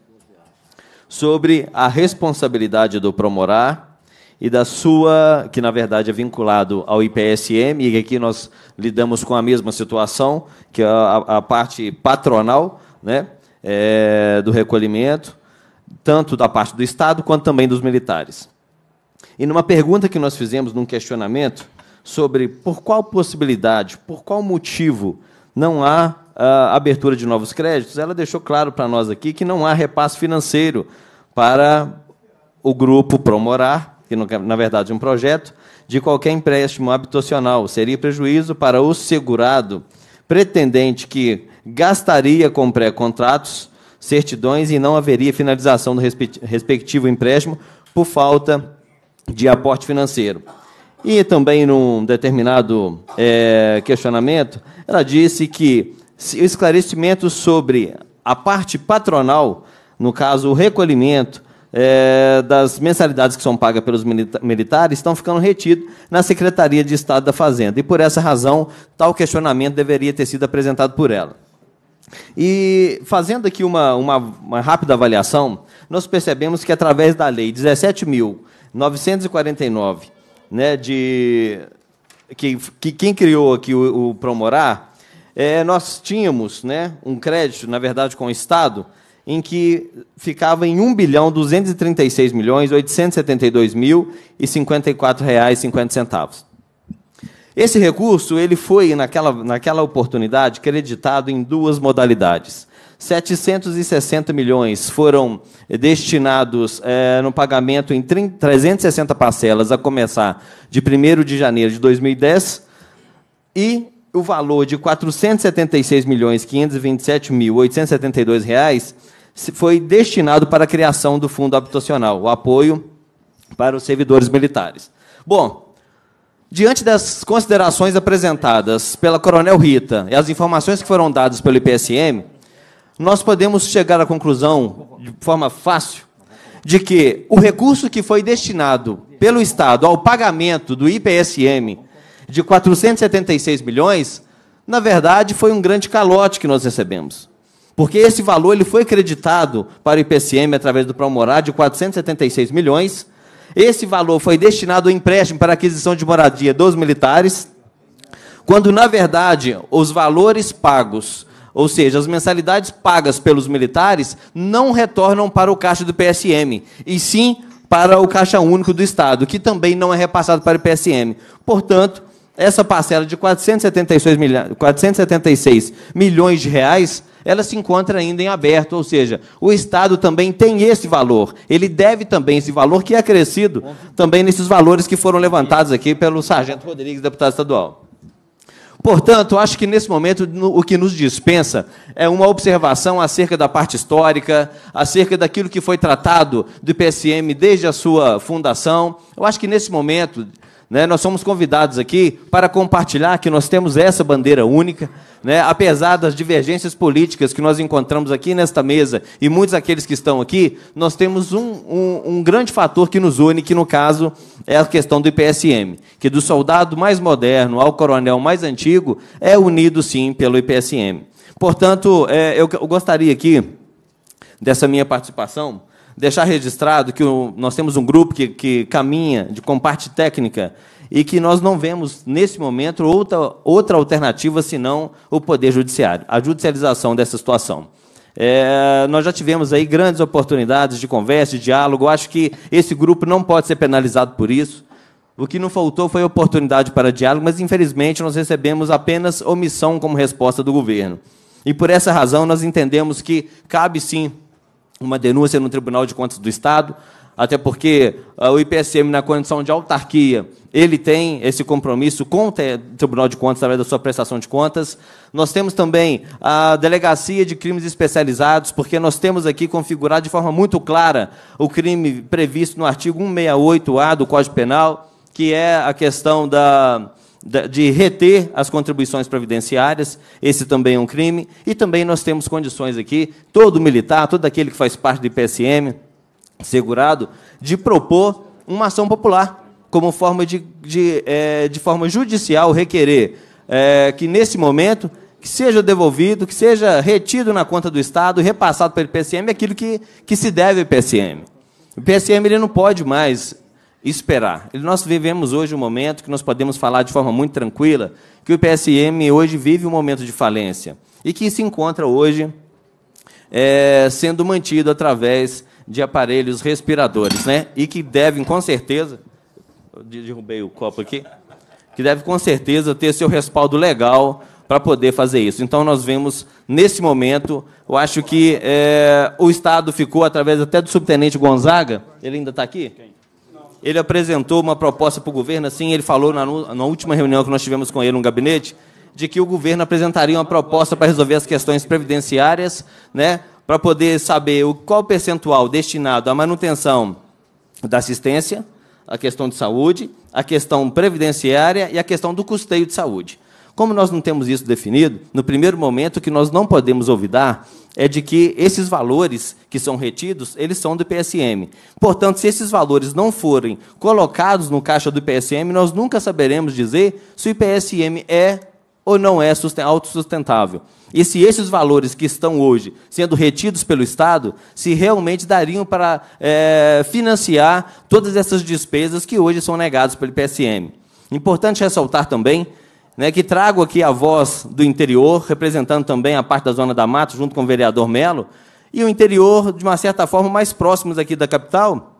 sobre a responsabilidade do Promorar e da sua, que na verdade é vinculado ao IPSM, e aqui nós lidamos com a mesma situação, que é a, a parte patronal né, é, do recolhimento, tanto da parte do Estado quanto também dos militares. E numa pergunta que nós fizemos, num questionamento, sobre por qual possibilidade, por qual motivo não há uh, abertura de novos créditos, ela deixou claro para nós aqui que não há repasse financeiro para o grupo Promorar, que na verdade é um projeto, de qualquer empréstimo habitacional. Seria prejuízo para o segurado pretendente que gastaria com pré-contratos, certidões e não haveria finalização do respectivo empréstimo por falta de aporte financeiro. E também, num determinado é, questionamento, ela disse que o esclarecimento sobre a parte patronal, no caso, o recolhimento é, das mensalidades que são pagas pelos militares, estão ficando retidos na Secretaria de Estado da Fazenda. E, por essa razão, tal questionamento deveria ter sido apresentado por ela. E fazendo aqui uma, uma, uma, rápida avaliação, nós percebemos que através da Lei 17.949 né, de que, que quem criou aqui o, o Promorar, é, nós tínhamos né, um crédito, na verdade, com o Estado, em que ficava em 1 bilhão 236 milhões 872 mil e 54 reais 50 centavos. Esse recurso ele foi naquela, naquela oportunidade creditado em duas modalidades. 760 milhões foram eh, destinados é, no pagamento em 30, 360 parcelas, a começar de 1 de janeiro de 2010, e o valor de R$ milhões mil reais foi destinado para a criação do fundo habitacional, o apoio para os servidores militares. Bom, diante das considerações apresentadas pela Coronel Rita e as informações que foram dadas pelo IPSM, nós podemos chegar à conclusão, de forma fácil, de que o recurso que foi destinado pelo Estado ao pagamento do IPSM de 476 milhões, na verdade, foi um grande calote que nós recebemos. Porque esse valor ele foi creditado para o IPSM através do Promorá de 476 milhões. Esse valor foi destinado ao empréstimo para aquisição de moradia dos militares, quando na verdade os valores pagos ou seja, as mensalidades pagas pelos militares não retornam para o caixa do PSM, e sim para o Caixa Único do Estado, que também não é repassado para o PSM. Portanto, essa parcela de 476, milha... 476 milhões de reais, ela se encontra ainda em aberto, ou seja, o Estado também tem esse valor, ele deve também esse valor que é crescido também nesses valores que foram levantados aqui pelo Sargento Rodrigues, deputado estadual. Portanto, acho que nesse momento o que nos dispensa é uma observação acerca da parte histórica, acerca daquilo que foi tratado do PSM desde a sua fundação. Eu acho que nesse momento, né? Nós somos convidados aqui para compartilhar que nós temos essa bandeira única, né? apesar das divergências políticas que nós encontramos aqui nesta mesa e muitos daqueles que estão aqui, nós temos um, um, um grande fator que nos une, que no caso é a questão do IPSM, que do soldado mais moderno ao coronel mais antigo é unido sim pelo IPSM. Portanto, é, eu gostaria aqui dessa minha participação deixar registrado que o, nós temos um grupo que, que caminha de comparte técnica e que nós não vemos, nesse momento, outra, outra alternativa senão o Poder Judiciário, a judicialização dessa situação. É, nós já tivemos aí grandes oportunidades de conversa, de diálogo. Acho que esse grupo não pode ser penalizado por isso. O que não faltou foi oportunidade para diálogo, mas infelizmente nós recebemos apenas omissão como resposta do governo. E por essa razão nós entendemos que cabe sim uma denúncia no Tribunal de Contas do Estado, até porque ah, o IPSM, na condição de autarquia, ele tem esse compromisso com o Tribunal de Contas através da sua prestação de contas. Nós temos também a Delegacia de Crimes Especializados, porque nós temos aqui configurado de forma muito clara o crime previsto no artigo 168-A do Código Penal, que é a questão da de reter as contribuições previdenciárias, esse também é um crime, e também nós temos condições aqui, todo militar, todo aquele que faz parte do IPSM, segurado, de propor uma ação popular, como forma de, de, é, de forma judicial, requerer é, que, nesse momento, que seja devolvido, que seja retido na conta do Estado, repassado pelo IPSM, aquilo que, que se deve ao IPSM. O IPSM ele não pode mais esperar. Nós vivemos hoje um momento que nós podemos falar de forma muito tranquila que o PSM hoje vive um momento de falência e que se encontra hoje é, sendo mantido através de aparelhos respiradores, né? E que devem com certeza, derrubei o copo aqui, que deve com certeza ter seu respaldo legal para poder fazer isso. Então, nós vemos, nesse momento, eu acho que é, o Estado ficou, através até do subtenente Gonzaga, ele ainda está aqui? ele apresentou uma proposta para o governo, assim, ele falou na, na, última reunião que nós tivemos com ele no gabinete, de que o governo apresentaria uma proposta para resolver as questões previdenciárias, né, para poder saber o, qual percentual destinado à manutenção da assistência, a questão de saúde, a questão previdenciária e a questão do custeio de saúde. Como nós não temos isso definido, no primeiro momento o que nós não podemos olvidar é de que esses valores que são retidos, eles são do PSM. Portanto, se esses valores não forem colocados no caixa do PSM, nós nunca saberemos dizer se o IPSM é ou não é autossustentável. E se esses valores que estão hoje sendo retidos pelo Estado, se realmente dariam para é, financiar todas essas despesas que hoje são negadas pelo IPSM. Importante ressaltar também né, que trago aqui a voz do interior, representando também a parte da Zona da Mata, junto com o vereador Melo, e o interior, de uma certa forma, mais próximos aqui da capital,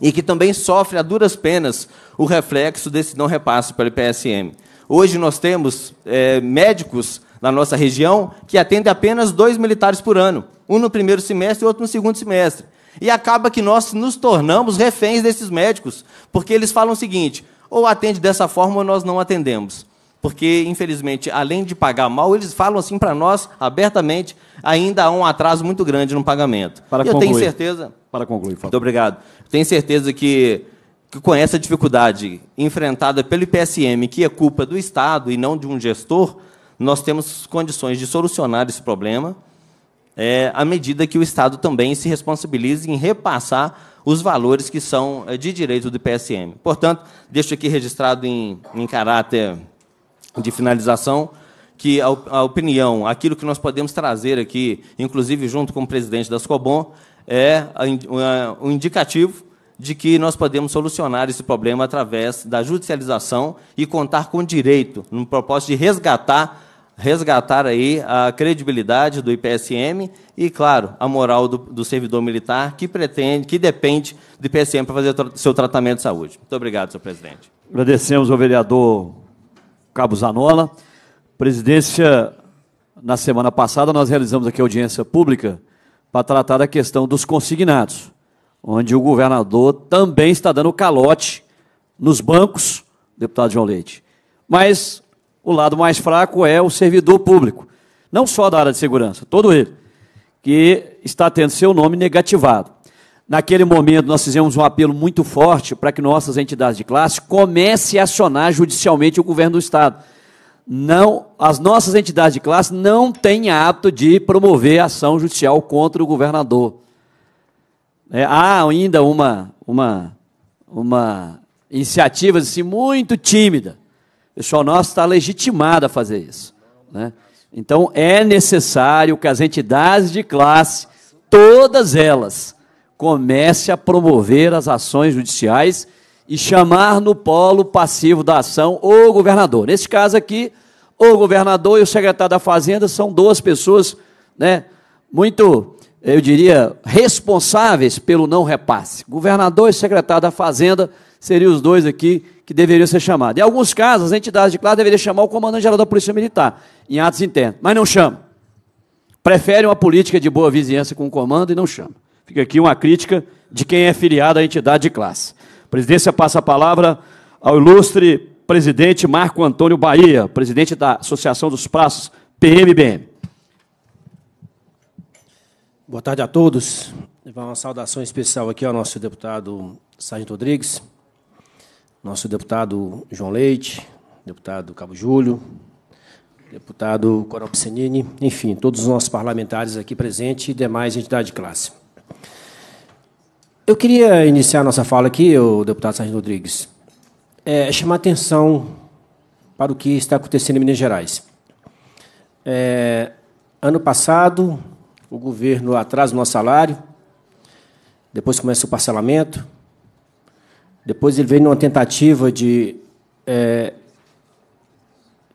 e que também sofre a duras penas o reflexo desse não repasse pelo IPSM. Hoje nós temos é, médicos na nossa região que atendem apenas dois militares por ano, um no primeiro semestre e outro no segundo semestre. E acaba que nós nos tornamos reféns desses médicos, porque eles falam o seguinte: ou atende dessa forma ou nós não atendemos porque, infelizmente, além de pagar mal, eles falam assim para nós, abertamente, ainda há um atraso muito grande no pagamento. Para e concluir. Eu tenho certeza... Para concluir, Fábio. Muito obrigado. Tenho certeza que que essa dificuldade enfrentada pelo IPSM, que é culpa do Estado e não de um gestor, nós temos condições de solucionar esse problema é, à medida que o Estado também se responsabilize em repassar os valores que são é, de direito do IPSM. Portanto, deixo aqui registrado em, em caráter de finalização que a, opinião, aquilo que nós podemos trazer aqui, inclusive junto com o presidente da Scobon, é um indicativo de que nós podemos solucionar esse problema através da judicialização e contar com direito, no propósito de resgatar resgatar aí a credibilidade do IPSM e, claro, a moral do, do servidor militar que pretende, que depende do IPSM para fazer seu tratamento de saúde. Muito obrigado, senhor presidente. Agradecemos ao vereador Cabo Zanola. Presidência, na semana passada, nós realizamos aqui audiência pública para tratar da questão dos consignados, onde o governador também está dando calote nos bancos, deputado João Leite. Mas o lado mais fraco é o servidor público, não só da área de segurança, todo ele, que está tendo seu nome negativado. Naquele momento, nós fizemos um apelo muito forte para que nossas entidades de classe comecem a acionar judicialmente o governo do Estado. Não, as nossas entidades de classe não têm hábito de promover ação judicial contra o governador. É, há ainda uma, uma, uma iniciativa assim, muito tímida. O pessoal nosso está legitimado a fazer isso. Né? Então, é necessário que as entidades de classe, todas elas, comece a promover as ações judiciais e chamar no polo passivo da ação o governador. Nesse caso aqui, o governador e o secretário da Fazenda são duas pessoas né, muito, eu diria, responsáveis pelo não repasse. Governador e secretário da Fazenda seriam os dois aqui que deveriam ser chamados. Em alguns casos, as entidades de classe deveriam chamar o comandante-geral da Polícia Militar em atos internos, mas não chama. Prefere uma política de boa vizinhança com o comando e não chama. Fica aqui uma crítica de quem é filiado à entidade de classe. A presidência passa a palavra ao ilustre presidente Marco Antônio Bahia, presidente da Associação dos Praços, PMBM. Boa tarde a todos. Uma saudação especial aqui ao nosso deputado Sargento Rodrigues, nosso deputado João Leite, deputado Cabo Júlio, deputado Coral Piscinini, enfim, todos os nossos parlamentares aqui presentes e demais entidades de classe. Eu queria iniciar nossa fala aqui, o deputado Sérgio Rodrigues, é, chamar atenção para o que está acontecendo em Minas Gerais. É, ano passado, o governo atrasa o nosso salário, depois começa o parcelamento, depois ele vem numa tentativa de é,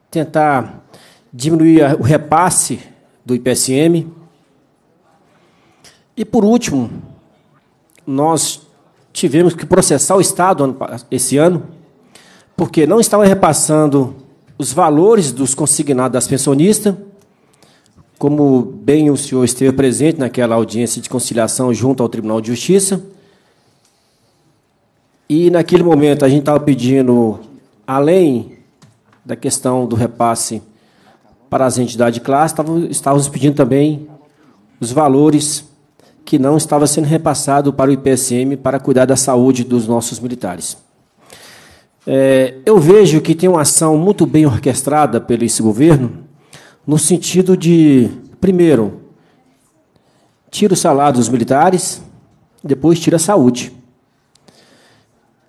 tentar diminuir o repasse do IPSM. E, por último, nós tivemos que processar o Estado esse ano, porque não estava repassando os valores dos consignados das pensionistas. Como bem o senhor esteve presente naquela audiência de conciliação junto ao Tribunal de Justiça. E, naquele momento, a gente estava pedindo, além da questão do repasse para as entidades de classe, estávamos pedindo também os valores que não estava sendo repassado para o IPSM para cuidar da saúde dos nossos militares. É, eu vejo que tem uma ação muito bem orquestrada pelo esse governo, no sentido de, primeiro, tira o salário dos militares, depois tira a saúde.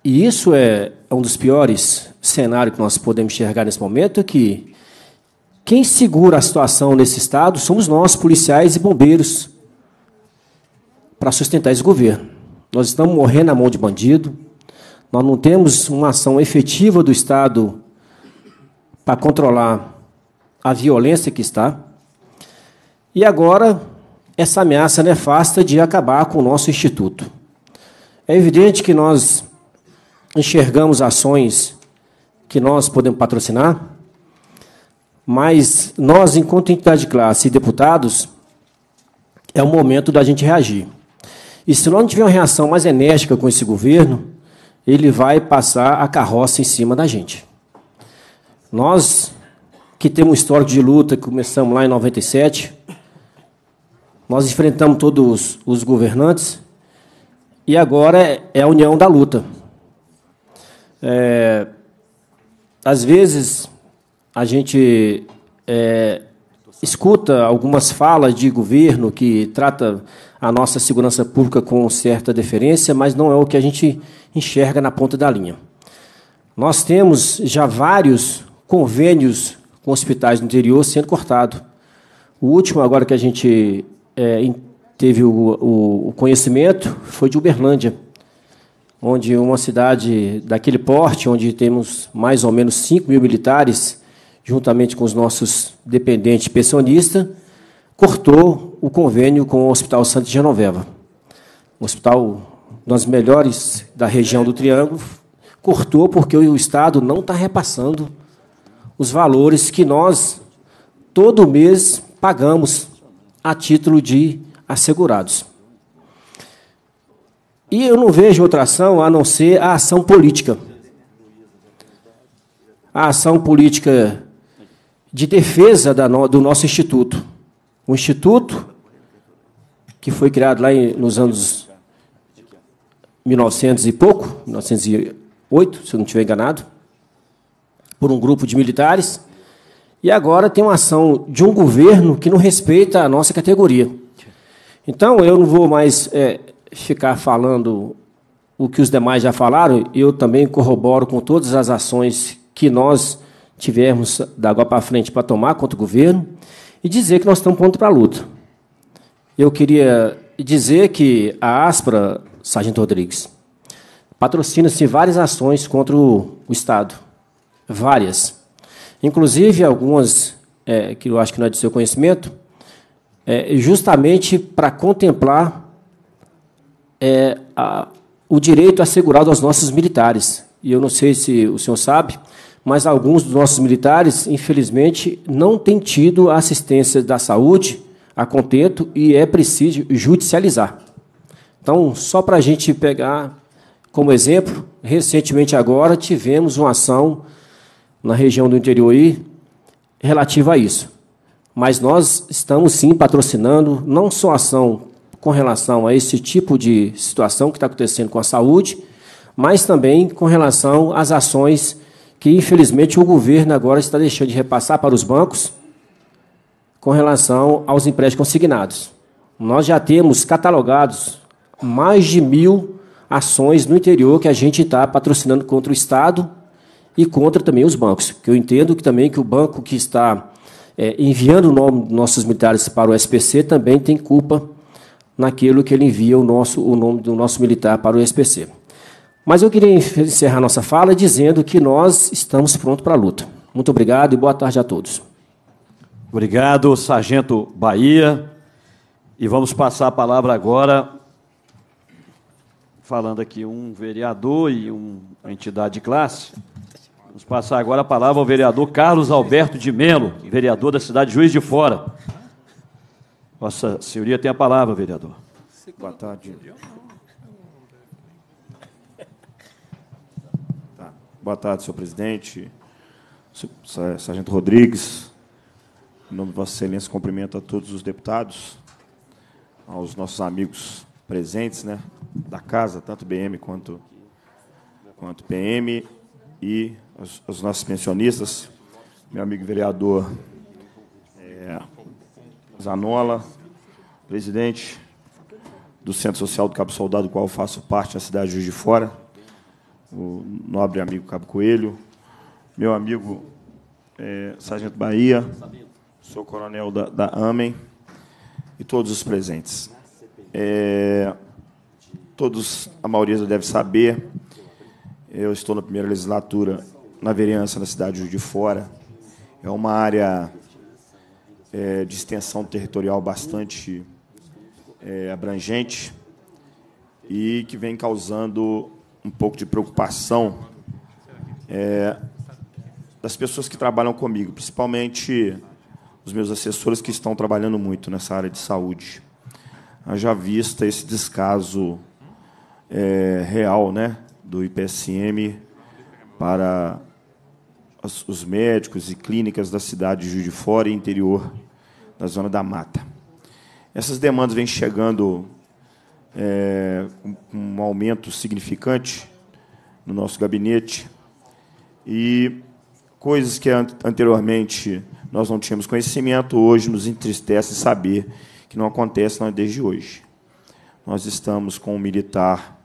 E isso é, é um dos piores cenários que nós podemos enxergar nesse momento, é que quem segura a situação nesse estado somos nós, policiais e bombeiros, para sustentar esse governo. Nós estamos morrendo na mão de bandido, nós não temos uma ação efetiva do Estado para controlar a violência que está. E agora, essa ameaça nefasta de acabar com o nosso Instituto. É evidente que nós enxergamos ações que nós podemos patrocinar, mas nós, enquanto entidade de classe e deputados, é o momento da gente reagir. E se não tiver uma reação mais enérgica com esse governo, ele vai passar a carroça em cima da gente. Nós, que temos um histórico de luta, que começamos lá em 97, nós enfrentamos todos os governantes e agora é, é a união da luta. É, às vezes, a gente é, escuta algumas falas de governo que trata a nossa segurança pública com certa deferência, mas não é o que a gente enxerga na ponta da linha. Nós temos já vários convênios com hospitais do interior sendo cortado. O último agora que a gente é, teve o, o conhecimento foi de Uberlândia, onde uma cidade daquele porte, onde temos mais ou menos 5 mil militares, juntamente com os nossos dependentes pensionistas, cortou o convênio com o Hospital Santa Genoveva. Um hospital dos melhores da região do Triângulo, cortou porque o Estado não está repassando os valores que nós, todo mês, pagamos a título de assegurados. E eu não vejo outra ação a não ser a ação política. A ação política de defesa do nosso Instituto. O Instituto que foi criado lá em, nos anos 1900 e pouco, 1908, se eu não estiver enganado, por um grupo de militares. E agora tem uma ação de um governo que não respeita a nossa categoria. Então, eu não vou mais é, ficar falando o que os demais já falaram, eu também corroboro com todas as ações que nós tivermos da água para frente para tomar contra o governo e dizer que nós estamos prontos para a luta eu queria dizer que a ASPRA, Sargento Rodrigues, patrocina-se várias ações contra o, o Estado. Várias. Inclusive, algumas é, que eu acho que não é de seu conhecimento, é, justamente para contemplar é, a, o direito assegurado aos nossos militares. E eu não sei se o senhor sabe, mas alguns dos nossos militares, infelizmente, não têm tido a assistência da saúde a contento e é preciso judicializar. Então, só para a gente pegar como exemplo, recentemente agora tivemos uma ação na região do interior aí, relativa a isso. Mas nós estamos sim patrocinando não só a ação com relação a esse tipo de situação que está acontecendo com a saúde, mas também com relação às ações que, infelizmente, o governo agora está deixando de repassar para os bancos com relação aos empréstimos consignados. Nós já temos catalogados mais de mil ações no interior que a gente está patrocinando contra o Estado e contra também os bancos. Que eu entendo que também que o banco que está é, enviando o nome dos nossos militares para o SPC também tem culpa naquilo que ele envia o, nosso, o nome do nosso militar para o SPC. Mas eu queria encerrar nossa fala dizendo que nós estamos prontos para a luta. Muito obrigado e boa tarde a todos. Obrigado, Sargento Bahia. E vamos passar a palavra agora, falando aqui um vereador e uma entidade de classe. Vamos passar agora a palavra ao vereador Carlos Alberto de Melo, vereador da cidade de Juiz de Fora. Nossa senhoria tem a palavra, vereador. Boa tarde. Tá. Boa tarde, senhor presidente, Sargento Rodrigues, em nome de Vossa Excelência, cumprimento a todos os deputados, aos nossos amigos presentes né, da casa, tanto BM quanto, quanto PM, e os, nossos pensionistas, meu amigo vereador é, Zanola, presidente do Centro Social do Cabo Soldado, do qual faço parte na cidade de Juiz de Fora, o nobre amigo Cabo Coelho, meu amigo é, Sargento Bahia sou coronel da, da AMEN e todos os presentes. É, todos, a maioria deve saber, eu estou na primeira legislatura na vereança na cidade de Fora. É uma área é, de extensão territorial bastante é, abrangente e que vem causando um pouco de preocupação é, das pessoas que trabalham comigo, principalmente os meus assessores que estão trabalhando muito nessa área de saúde. Já vista esse descaso é, real né, do IPSM para os médicos e clínicas da cidade de Juiz de Fora e interior da Zona da Mata. Essas demandas vêm chegando é, com um aumento significante no nosso gabinete e coisas que anteriormente nós não tínhamos conhecimento, hoje nos entristece saber que não acontece não é desde hoje. Nós estamos com um militar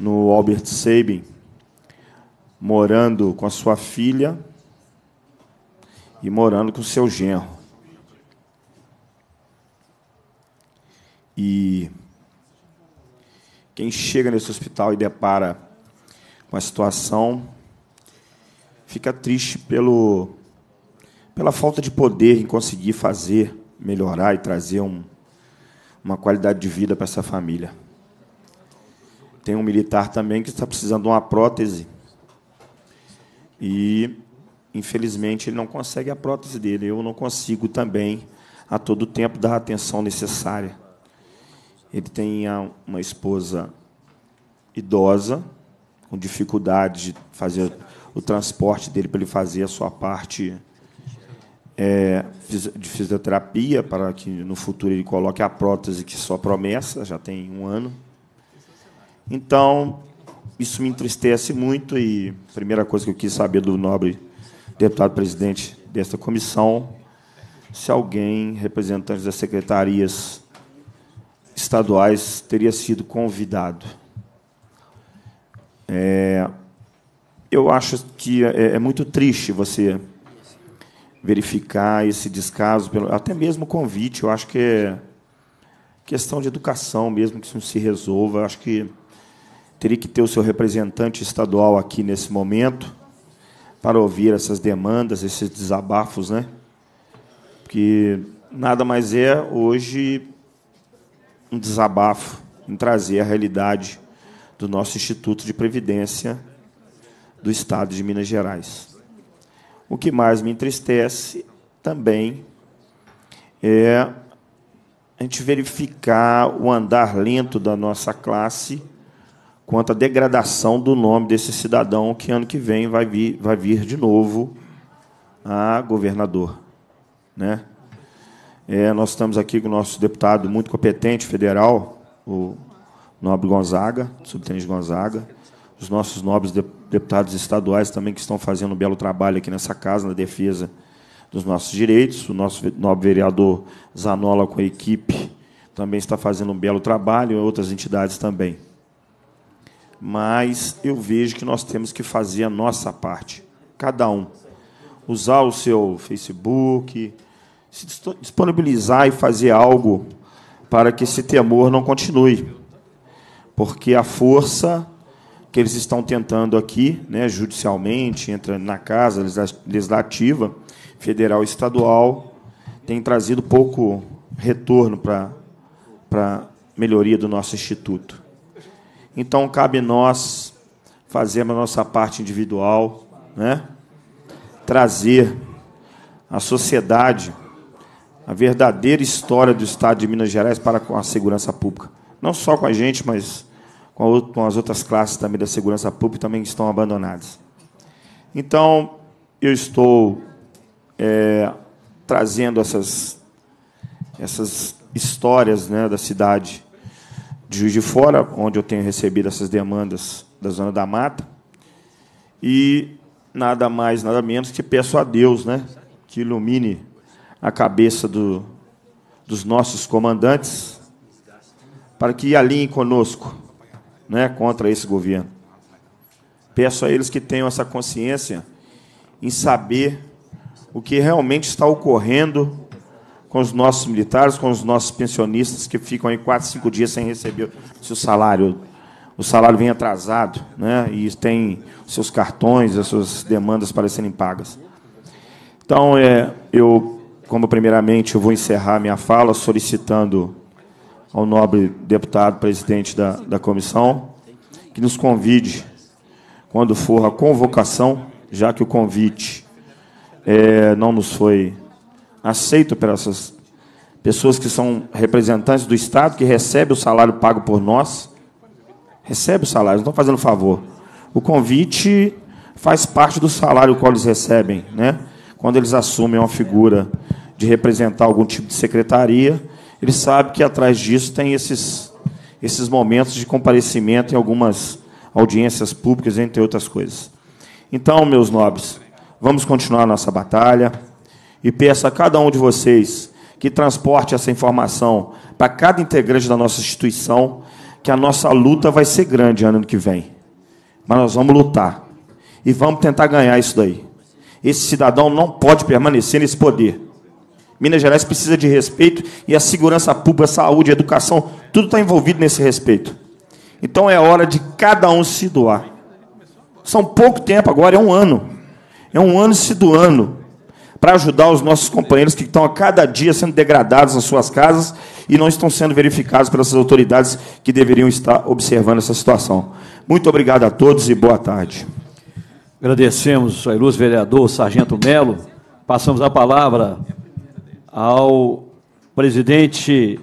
no Albert Sabin, morando com a sua filha e morando com seu genro. E quem chega nesse hospital e depara com a situação fica triste pelo pela falta de poder em conseguir fazer, melhorar e trazer um, uma qualidade de vida para essa família. Tem um militar também que está precisando de uma prótese. E, infelizmente, ele não consegue a prótese dele. Eu não consigo também, a todo tempo, dar a atenção necessária. Ele tem uma esposa idosa, com dificuldade de fazer o transporte dele para ele fazer a sua parte é, de fisioterapia para que no futuro ele coloque a prótese que é só promessa, já tem um ano. Então, isso me entristece muito e a primeira coisa que eu quis saber do nobre deputado presidente desta comissão, se alguém, representante das secretarias estaduais, teria sido convidado. É, eu acho que é, é muito triste você verificar esse descaso, pelo, até mesmo o convite. Eu acho que é questão de educação mesmo que isso se resolva. Eu acho que teria que ter o seu representante estadual aqui nesse momento para ouvir essas demandas, esses desabafos, né? Porque nada mais é hoje um desabafo em trazer a realidade do nosso Instituto de Previdência do Estado de Minas Gerais. O que mais me entristece também é a gente verificar o andar lento da nossa classe quanto à degradação do nome desse cidadão que ano que vem vai vir, vai vir de novo a governador. Né? É, nós estamos aqui com o nosso deputado muito competente federal, o nobre Gonzaga, subtenente Gonzaga, os nossos nobres deputados deputados estaduais também que estão fazendo um belo trabalho aqui nessa casa, na defesa dos nossos direitos. O nosso nobre vereador Zanola, com a equipe, também está fazendo um belo trabalho, e outras entidades também. Mas eu vejo que nós temos que fazer a nossa parte, cada um. Usar o seu Facebook, se disponibilizar e fazer algo para que esse temor não continue. Porque a força que eles estão tentando aqui, né, judicialmente, entra na casa legislativa, federal e estadual, tem trazido pouco retorno para a melhoria do nosso instituto. Então, cabe nós fazermos a nossa parte individual, né? trazer à sociedade a verdadeira história do Estado de Minas Gerais para com a segurança pública. Não só com a gente, mas com as outras classes também da segurança pública também estão abandonadas. Então, eu estou é, trazendo essas, essas histórias né, da cidade de Juiz de Fora, onde eu tenho recebido essas demandas da Zona da Mata, e nada mais, nada menos que peço a Deus né, que ilumine a cabeça do, dos nossos comandantes para que alinhem conosco né, contra esse governo. Peço a eles que tenham essa consciência em saber o que realmente está ocorrendo com os nossos militares, com os nossos pensionistas que ficam aí quatro, cinco dias sem receber o salário. O salário vem atrasado né, e tem seus cartões, as suas demandas para serem pagas. Então, é, eu, como primeiramente, eu vou encerrar minha fala solicitando ao nobre deputado presidente da, da comissão que nos convide, quando for a convocação, já que o convite é, não nos foi aceito pelas pessoas que são representantes do Estado, que recebem o salário pago por nós, recebe o salário, não estão fazendo favor. O convite faz parte do salário que eles recebem, né? quando eles assumem uma figura de representar algum tipo de secretaria, ele sabe que atrás disso tem esses, esses momentos de comparecimento em algumas audiências públicas, entre outras coisas. Então, meus nobres, vamos continuar nossa batalha e peço a cada um de vocês que transporte essa informação para cada integrante da nossa instituição, que a nossa luta vai ser grande ano que vem. Mas nós vamos lutar e vamos tentar ganhar isso daí. Esse cidadão não pode permanecer nesse poder. Minas Gerais precisa de respeito e a segurança pública, a saúde, a educação, tudo está envolvido nesse respeito. Então é hora de cada um se doar. São pouco tempo agora, é um ano. É um ano se doando para ajudar os nossos companheiros que estão a cada dia sendo degradados nas suas casas e não estão sendo verificados pelas autoridades que deveriam estar observando essa situação. Muito obrigado a todos e boa tarde. Agradecemos ao ilustre vereador Sargento Melo. Passamos a palavra ao presidente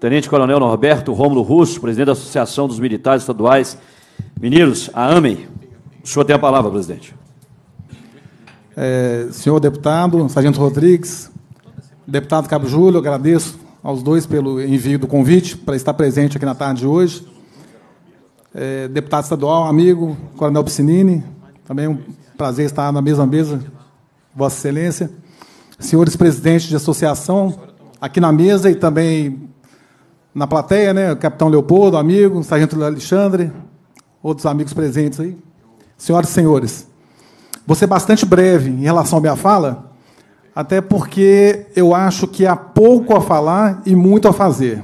Tenente Coronel Norberto Rômulo Russo, presidente da Associação dos Militares Estaduais Meninos, a AMEM. O senhor tem a palavra, presidente. É, senhor deputado, Sargento Rodrigues, deputado Cabo Júlio, agradeço aos dois pelo envio do convite para estar presente aqui na tarde de hoje. É, deputado estadual, amigo, Coronel Piscinini, também é um prazer estar na mesma mesa, Vossa Excelência senhores presidentes de associação, aqui na mesa e também na plateia, né? O capitão Leopoldo, amigo, o sargento Alexandre, outros amigos presentes aí. Senhoras e senhores, vou ser bastante breve em relação à minha fala, até porque eu acho que há pouco a falar e muito a fazer.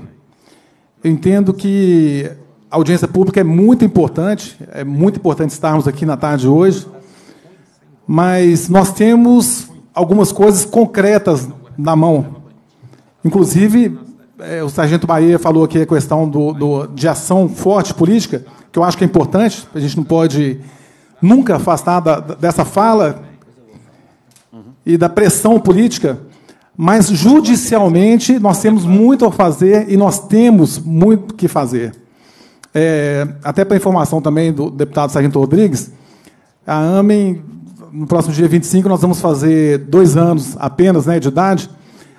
Eu entendo que a audiência pública é muito importante, é muito importante estarmos aqui na tarde de hoje, mas nós temos algumas coisas concretas na mão. Inclusive, é, o Sargento Bahia falou aqui a questão do, do, de ação forte política, que eu acho que é importante, a gente não pode nunca afastar da, dessa fala e da pressão política, mas judicialmente nós temos muito a fazer e nós temos muito que fazer. É, até para informação também do deputado Sargento Rodrigues, a AMEN no próximo dia 25 nós vamos fazer dois anos apenas né, de idade,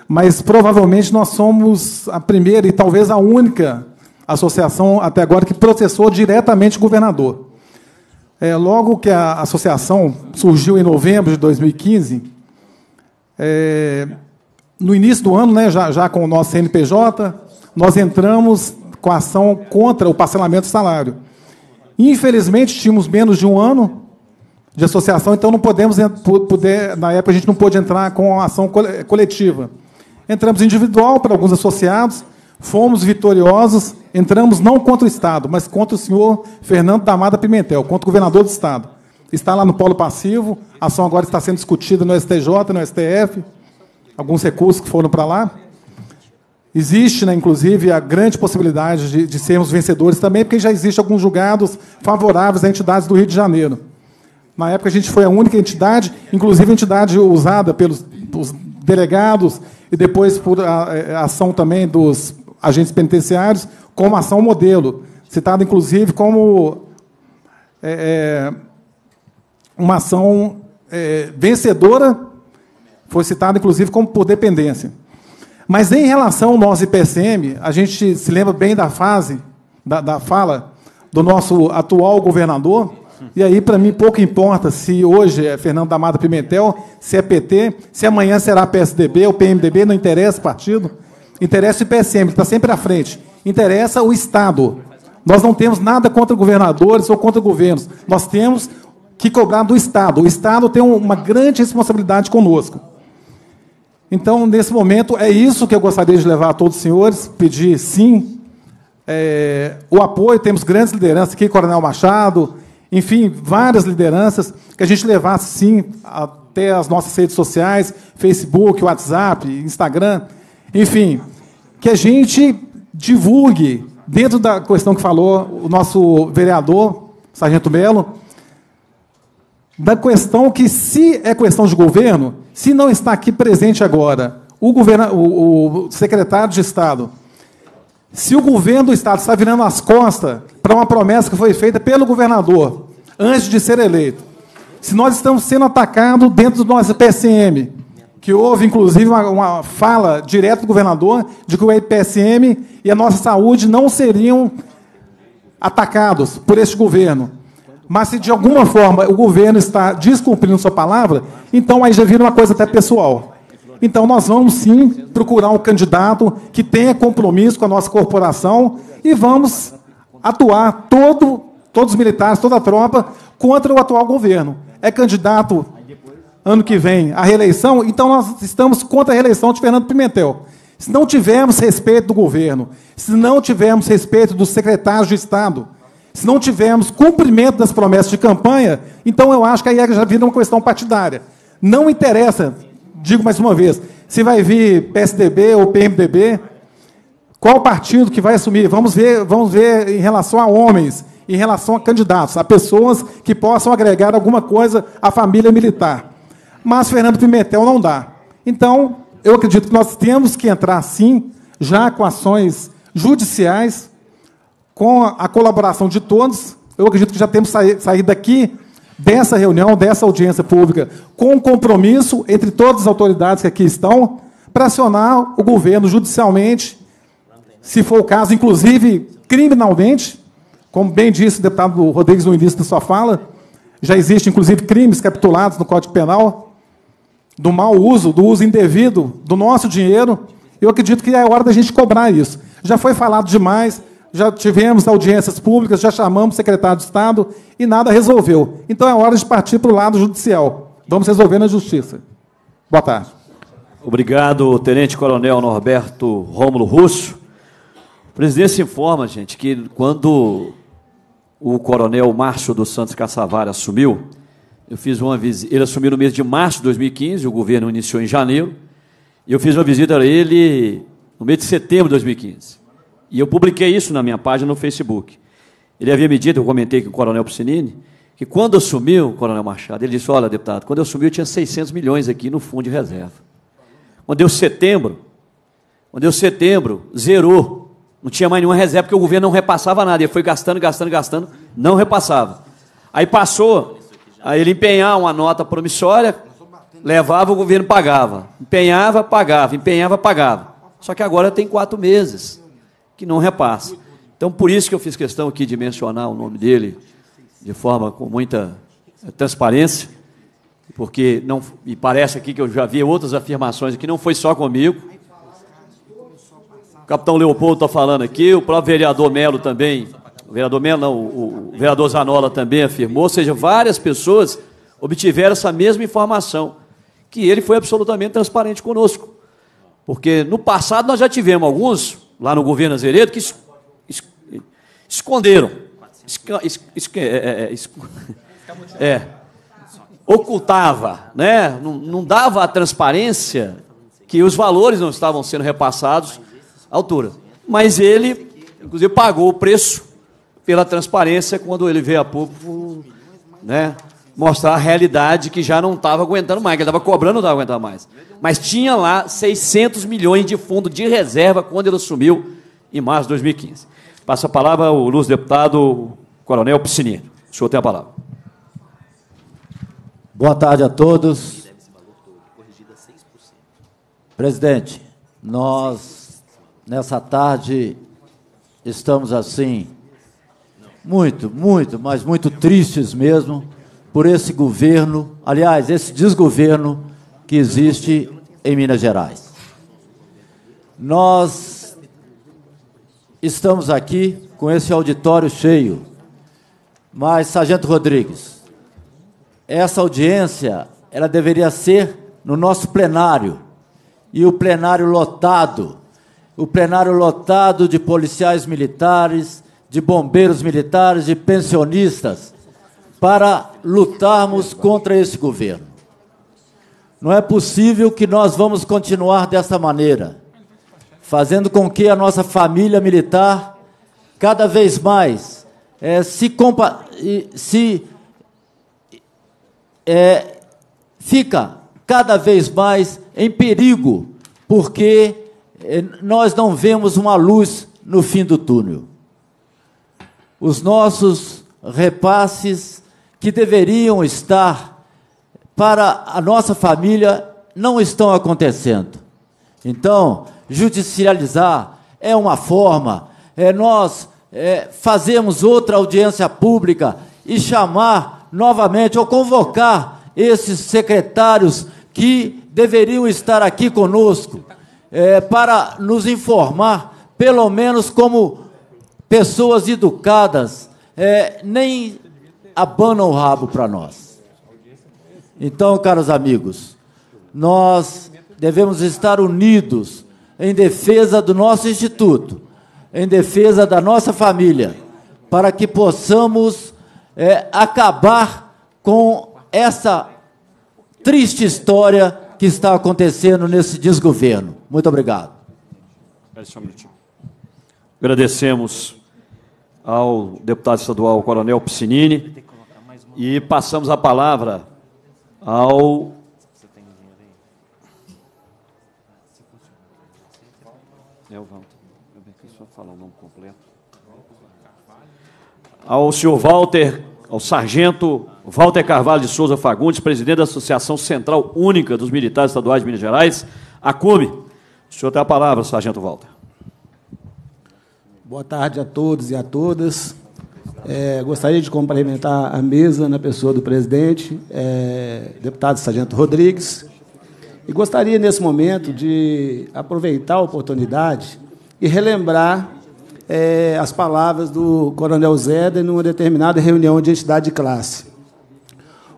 mas provavelmente nós somos a primeira e talvez a única associação até agora que processou diretamente o governador. É, logo que a associação surgiu em novembro de 2015, é, no início do ano, né, já, já com o nosso CNPJ, nós entramos com a ação contra o parcelamento do salário. Infelizmente, tínhamos menos de um ano de associação, então não podemos poder, na época a gente não pôde entrar com a ação coletiva. Entramos individual para alguns associados, fomos vitoriosos, entramos não contra o Estado, mas contra o senhor Fernando Damada Pimentel, contra o governador do Estado. Está lá no polo passivo, a ação agora está sendo discutida no STJ, no STF, alguns recursos que foram para lá. Existe, né, inclusive, a grande possibilidade de, de sermos vencedores também, porque já existem alguns julgados favoráveis a entidades do Rio de Janeiro. Na época a gente foi a única entidade, inclusive a entidade usada pelos delegados e depois por a, a é, ação também dos agentes penitenciários, como ação modelo, citada inclusive como é, é, uma ação é, vencedora, foi citada inclusive como por dependência. Mas em relação ao nosso IPCM, a gente se lembra bem da fase, da, da fala do nosso atual governador, e aí, para mim, pouco importa se hoje é Fernando da Pimentel, se é PT, se amanhã será PSDB ou PMDB, não interessa o partido. Interessa o IPSM, que está sempre à frente. Interessa o Estado. Nós não temos nada contra governadores ou contra governos. Nós temos que cobrar do Estado. O Estado tem uma grande responsabilidade conosco. Então, nesse momento, é isso que eu gostaria de levar a todos os senhores, pedir sim é, o apoio. Temos grandes lideranças aqui, Coronel Machado, enfim, várias lideranças, que a gente levasse sim até as nossas redes sociais, Facebook, WhatsApp, Instagram, enfim, que a gente divulgue, dentro da questão que falou o nosso vereador, Sargento Melo, da questão que, se é questão de governo, se não está aqui presente agora o, governo, o, o secretário de Estado, se o governo do Estado está virando as costas para uma promessa que foi feita pelo governador antes de ser eleito. Se nós estamos sendo atacados dentro do nosso PSM, que houve inclusive uma, uma fala direta do governador de que o IPSM e a nossa saúde não seriam atacados por este governo. Mas se de alguma forma o governo está descumprindo sua palavra, então aí já vira uma coisa até pessoal. Então nós vamos sim procurar um candidato que tenha compromisso com a nossa corporação e vamos atuar todo todos os militares, toda a tropa, contra o atual governo. É candidato ano que vem à reeleição, então nós estamos contra a reeleição de Fernando Pimentel. Se não tivermos respeito do governo, se não tivermos respeito dos secretários de Estado, se não tivermos cumprimento das promessas de campanha, então eu acho que aí é já vira uma questão partidária. Não interessa, digo mais uma vez, se vai vir PSDB ou PMDB, qual partido que vai assumir? Vamos ver, vamos ver em relação a homens, em relação a candidatos, a pessoas que possam agregar alguma coisa à família militar. Mas Fernando Pimentel não dá. Então, eu acredito que nós temos que entrar, sim, já com ações judiciais, com a colaboração de todos. Eu acredito que já temos saído daqui dessa reunião, dessa audiência pública, com um compromisso entre todas as autoridades que aqui estão, para acionar o governo judicialmente, se for o caso, inclusive criminalmente, como bem disse o deputado Rodrigues no início da sua fala, já existem inclusive crimes capitulados no Código Penal do mau uso, do uso indevido do nosso dinheiro. Eu acredito que é hora da gente cobrar isso. Já foi falado demais, já tivemos audiências públicas, já chamamos o secretário de Estado e nada resolveu. Então é hora de partir para o lado judicial. Vamos resolver na justiça. Boa tarde. Obrigado, Tenente Coronel Norberto Rômulo Russo. O presidente informa, gente, que quando o coronel Márcio dos Santos Caçavara assumiu, eu fiz uma visita. Ele assumiu no mês de março de 2015, o governo iniciou em janeiro. E eu fiz uma visita a ele no mês de setembro de 2015. E eu publiquei isso na minha página no Facebook. Ele havia me dito, eu comentei com o coronel Piscinini, que quando assumiu o coronel Machado, ele disse: Olha, deputado, quando eu assumi eu tinha 600 milhões aqui no fundo de reserva. Quando deu setembro, quando deu setembro, zerou não tinha mais nenhuma reserva, porque o governo não repassava nada. Ele foi gastando, gastando, gastando, não repassava. Aí passou a ele empenhar uma nota promissória, levava, o governo pagava. Empenhava, pagava, empenhava, pagava. Só que agora tem quatro meses que não repassa. Então, por isso que eu fiz questão aqui de mencionar o nome dele de forma com muita eh, transparência, porque não, me parece aqui que eu já vi outras afirmações que não foi só comigo, capitão Leopoldo está falando aqui, o próprio vereador Melo também, o vereador Melo não, o, o vereador Zanola também afirmou, ou seja, várias pessoas obtiveram essa mesma informação, que ele foi absolutamente transparente conosco. Porque no passado nós já tivemos alguns, lá no governo Azeredo, que es, es, esconderam. Es, é, é, é, é, ocultava, né? não, não dava a transparência que os valores não estavam sendo repassados altura. Mas ele, inclusive, pagou o preço pela transparência quando ele veio a pouco né, mostrar a realidade que já não estava aguentando mais, que ele estava cobrando não estava aguentando mais. Mas tinha lá 600 milhões de fundo de reserva quando ele assumiu em março de 2015. Passa a palavra ao luz Deputado Coronel Piscininho. O senhor tem a palavra. Boa tarde a todos. Presidente, nós nessa tarde estamos assim muito, muito, mas muito tristes mesmo por esse governo, aliás, esse desgoverno que existe em Minas Gerais. Nós estamos aqui com esse auditório cheio, mas Sargento Rodrigues, essa audiência ela deveria ser no nosso plenário e o plenário lotado o plenário lotado de policiais militares, de bombeiros militares, de pensionistas, para lutarmos contra esse governo. Não é possível que nós vamos continuar dessa maneira, fazendo com que a nossa família militar cada vez mais é, se, se é, fica cada vez mais em perigo, porque eh, nós não vemos uma luz no fim do túnel. Os nossos repasses que deveriam estar para a nossa família não estão acontecendo. Então, judicializar é uma forma, é nós é, fazemos outra audiência pública e chamar novamente ou convocar esses secretários que deveriam estar aqui conosco é, para nos informar, pelo menos como pessoas educadas, é, nem abanam o rabo para nós. Então, caros amigos, nós devemos estar unidos em defesa do nosso instituto, em defesa da nossa família, para que possamos é, acabar com essa triste história que está acontecendo nesse desgoverno. Muito obrigado. Agradecemos ao deputado estadual Coronel Piscinini e passamos a palavra ao Ao senhor Walter, ao sargento Walter Carvalho de Souza Fagundes, presidente da Associação Central Única dos Militares Estaduais de Minas Gerais, ACUME. O senhor tem a palavra, sargento Walter. Boa tarde a todos e a todas. É, gostaria de cumprimentar a mesa na pessoa do presidente, é, deputado Sargento Rodrigues, e gostaria, nesse momento, de aproveitar a oportunidade e relembrar é, as palavras do Coronel Zéder numa determinada reunião de entidade de classe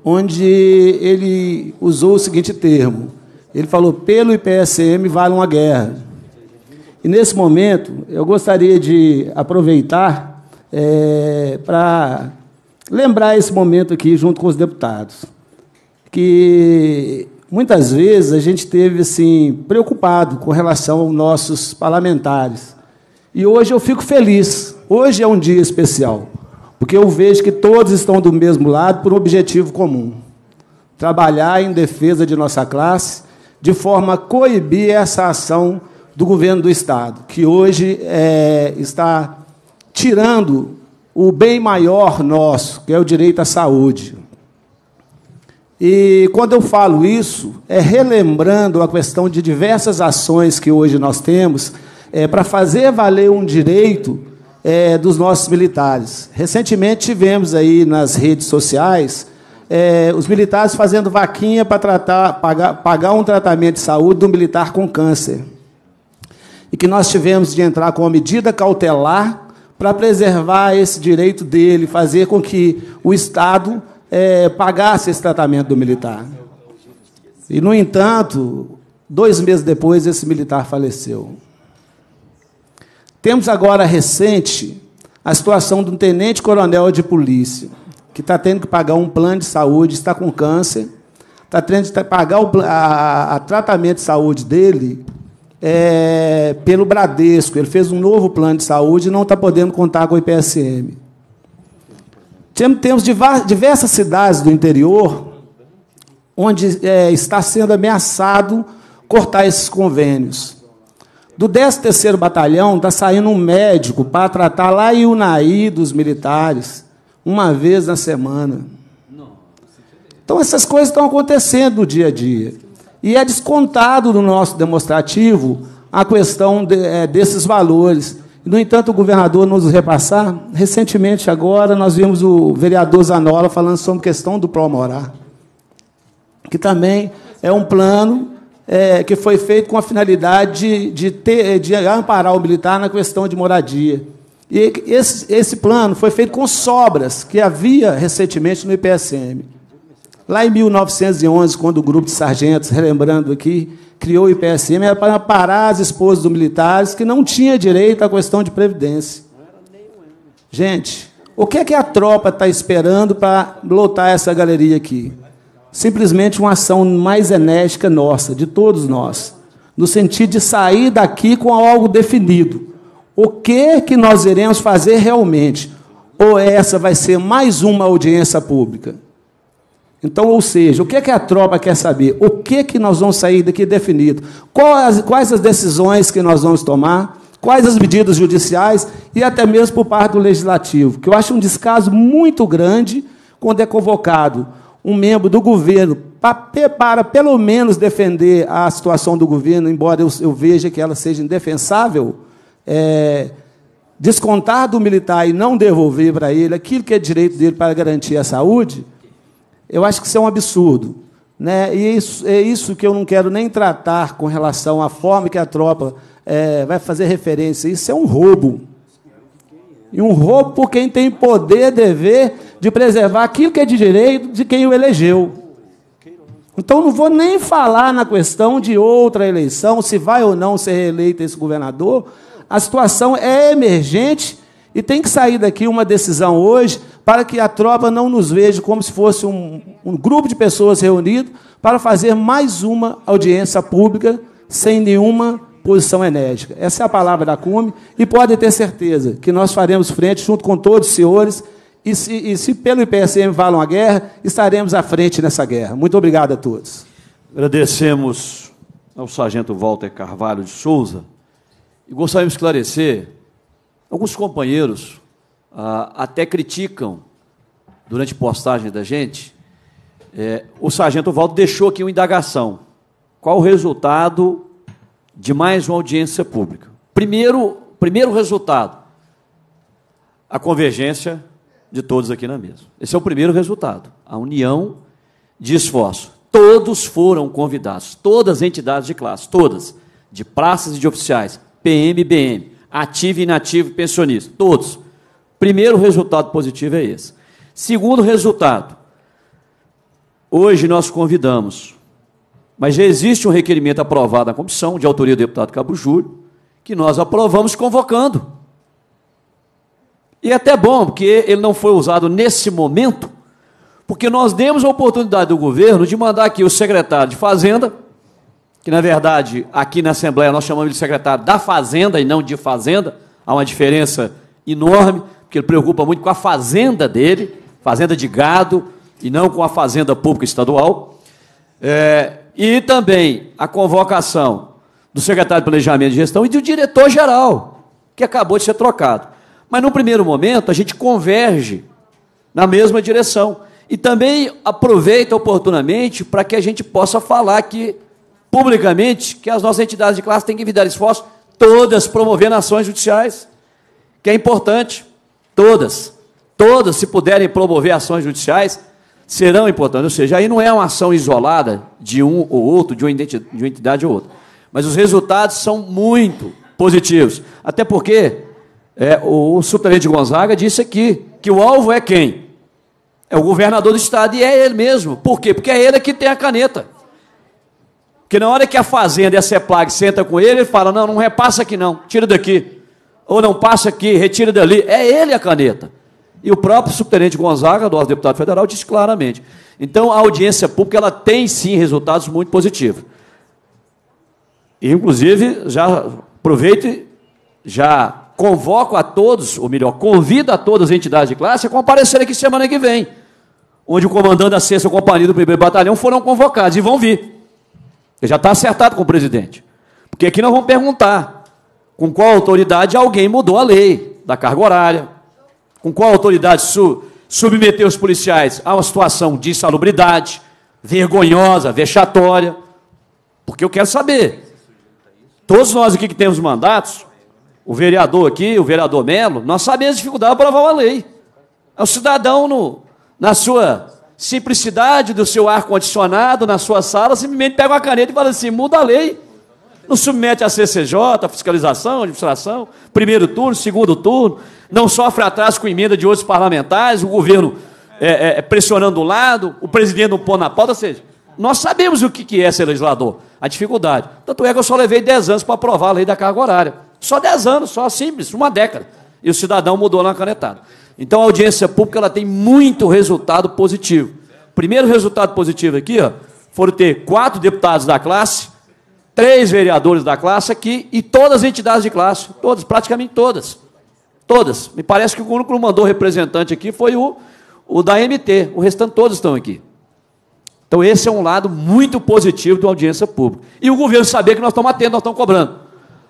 onde ele usou o seguinte termo. Ele falou: pelo IPSM vale uma guerra. E nesse momento, eu gostaria de aproveitar é, eh, para lembrar esse momento aqui junto com os deputados, que muitas vezes a gente teve assim preocupado com relação aos nossos parlamentares. E hoje eu fico feliz. Hoje é um dia especial. Porque eu vejo que todos estão do mesmo lado por um objetivo comum: trabalhar em defesa de nossa classe, de forma a coibir essa ação do governo do Estado, que hoje é, está tirando o bem maior nosso, que é o direito à saúde. E quando eu falo isso, é relembrando a questão de diversas ações que hoje nós temos é, para fazer valer um direito é, dos nossos militares. Recentemente tivemos aí nas redes sociais é, os militares fazendo vaquinha para tratar, pagar, pagar um tratamento de saúde de um militar com câncer. E que nós tivemos de entrar com uma medida cautelar para preservar esse direito dele, fazer com que o Estado é, pagasse esse tratamento do militar. E, no entanto, dois meses depois, esse militar faleceu. Temos agora recente a situação de um tenente-coronel de polícia, que está tendo que pagar um plano de saúde, está com câncer, está tendo que pagar o a, a tratamento de saúde dele é, pelo Bradesco. Ele fez um novo plano de saúde e não está podendo contar com o IPSM. Temos diversas cidades do interior onde é, está sendo ameaçado cortar esses convênios. Do 13º Batalhão está saindo um médico para tratar lá em Unaí dos militares, uma vez na semana. Então essas coisas estão acontecendo no dia a dia. E é descontado no nosso demonstrativo a questão de, é, desses valores. No entanto, o governador nos repassar, recentemente agora nós vimos o vereador Zanola falando sobre a questão do Promorar, que também é um plano é, que foi feito com a finalidade de, ter, de amparar o militar na questão de moradia. E esse, esse plano foi feito com sobras que havia recentemente no IPSM. Lá em 1911, quando o grupo de sargentos, relembrando aqui, criou o IPSM, era para parar as esposas dos militares que não tinha direito à questão de previdência. Gente, o que é que a tropa está esperando para lotar essa galeria aqui? simplesmente uma ação mais enérgica nossa, de todos nós, no sentido de sair daqui com algo definido. O que que nós iremos fazer realmente? Ou essa vai ser mais uma audiência pública? Então, ou seja, o que, é que a tropa quer saber? O que é que nós vamos sair daqui definido? Quais, quais as decisões que nós vamos tomar? Quais as medidas judiciais e até mesmo por parte do legislativo? Que eu acho um descaso muito grande quando é convocado um membro do governo para, pelo menos defender a situação do governo, embora eu, eu veja que ela seja indefensável, é, descontar do militar e não devolver para ele aquilo que é direito dele para garantir a saúde, eu acho que isso é um absurdo. Né? E é isso, é isso que eu não quero nem tratar com relação à forma que a tropa é, vai fazer referência. Isso é um roubo. E um roubo por quem tem poder, dever de preservar aquilo que é de direito de quem o elegeu. Então não vou nem falar na questão de outra eleição, se vai ou não ser reeleito esse governador. A situação é emergente e tem que sair daqui uma decisão hoje para que a tropa não nos veja como se fosse um, um grupo de pessoas reunido para fazer mais uma audiência pública sem nenhuma posição enérgica. Essa é a palavra da CUME e podem ter certeza que nós faremos frente junto com todos os senhores e se, e se pelo IPSM valam a guerra, estaremos à frente nessa guerra. Muito obrigado a todos. Agradecemos ao sargento Walter Carvalho de Souza e gostaríamos de esclarecer, alguns companheiros ah, até criticam, durante postagem da gente, eh, o sargento Walter deixou aqui uma indagação. Qual o resultado de mais uma audiência pública. Primeiro, primeiro resultado, a convergência de todos aqui na mesa. Esse é o primeiro resultado, a união de esforço. Todos foram convidados, todas as entidades de classe, todas, de praças e de oficiais, PM BM, ativo, e inativo, pensionista, todos. Primeiro resultado positivo é esse. Segundo resultado, hoje nós convidamos mas já existe um requerimento aprovado na comissão, de autoria do deputado Cabo Júlio, que nós aprovamos convocando. E é até bom, porque ele não foi usado nesse momento, porque nós demos a oportunidade do governo de mandar aqui o secretário de Fazenda, que na verdade aqui na Assembleia nós chamamos de secretário da Fazenda e não de Fazenda, há uma diferença enorme, porque ele preocupa muito com a fazenda dele, fazenda de gado, e não com a fazenda pública estadual. É, e também a convocação do secretário de Planejamento e Gestão e do diretor-geral, que acabou de ser trocado. Mas, no primeiro momento, a gente converge na mesma direção. E também aproveita oportunamente para que a gente possa falar aqui, publicamente, que as nossas entidades de classe têm que evitar esforço, todas promovendo ações judiciais, que é importante. Todas. Todas, se puderem promover ações judiciais, serão importantes. Ou seja, aí não é uma ação isolada de um ou outro, de uma de uma entidade ou outra. Mas os resultados são muito positivos. Até porque é, o superintendente Gonzaga disse aqui que o alvo é quem? É o governador do estado e é ele mesmo. Por quê? Porque é ele que tem a caneta. Porque na hora que a fazenda e a CEPLAG senta com ele, ele fala: não, não repassa aqui não, tira daqui. Ou não passa aqui, retira dali. É ele a caneta. E o próprio subtenente Gonzaga, nosso deputado federal, disse claramente. Então, a audiência pública ela tem sim resultados muito positivos. E, inclusive, já aproveito e já convoco a todos, ou melhor, convido a todas as entidades de classe a comparecerem aqui semana que vem, onde o comandante da sexta companhia do primeiro batalhão foram convocados e vão vir. Já está acertado com o presidente. Porque aqui nós vamos perguntar com qual autoridade alguém mudou a lei da carga horária, com qual autoridade su submeter os policiais a uma situação de insalubridade, vergonhosa, vexatória? Porque eu quero saber. Todos nós aqui que temos mandatos, o vereador aqui, o vereador Melo, nós sabemos a dificuldade de aprovar uma lei. É o cidadão, no, na sua simplicidade do seu ar-condicionado, na sua sala, simplesmente pega uma caneta e fala assim: muda a lei. Não submete a CCJ, a fiscalização, a administração, primeiro turno, segundo turno, não sofre atraso com emenda de outros parlamentares, o governo é, é, é pressionando o lado, o presidente não pôr na pauta, ou seja, nós sabemos o que é ser legislador, a dificuldade. Tanto é que eu só levei 10 anos para aprovar a lei da carga horária. Só 10 anos, só simples, uma década. E o cidadão mudou na canetada. Então a audiência pública ela tem muito resultado positivo. Primeiro resultado positivo aqui, ó, foram ter quatro deputados da classe três vereadores da classe aqui e todas as entidades de classe, todas, praticamente todas. Todas. Me parece que o único que mandou representante aqui foi o, o da MT, o restante todos estão aqui. Então esse é um lado muito positivo da audiência pública. E o governo saber que nós estamos atendo, nós estamos cobrando.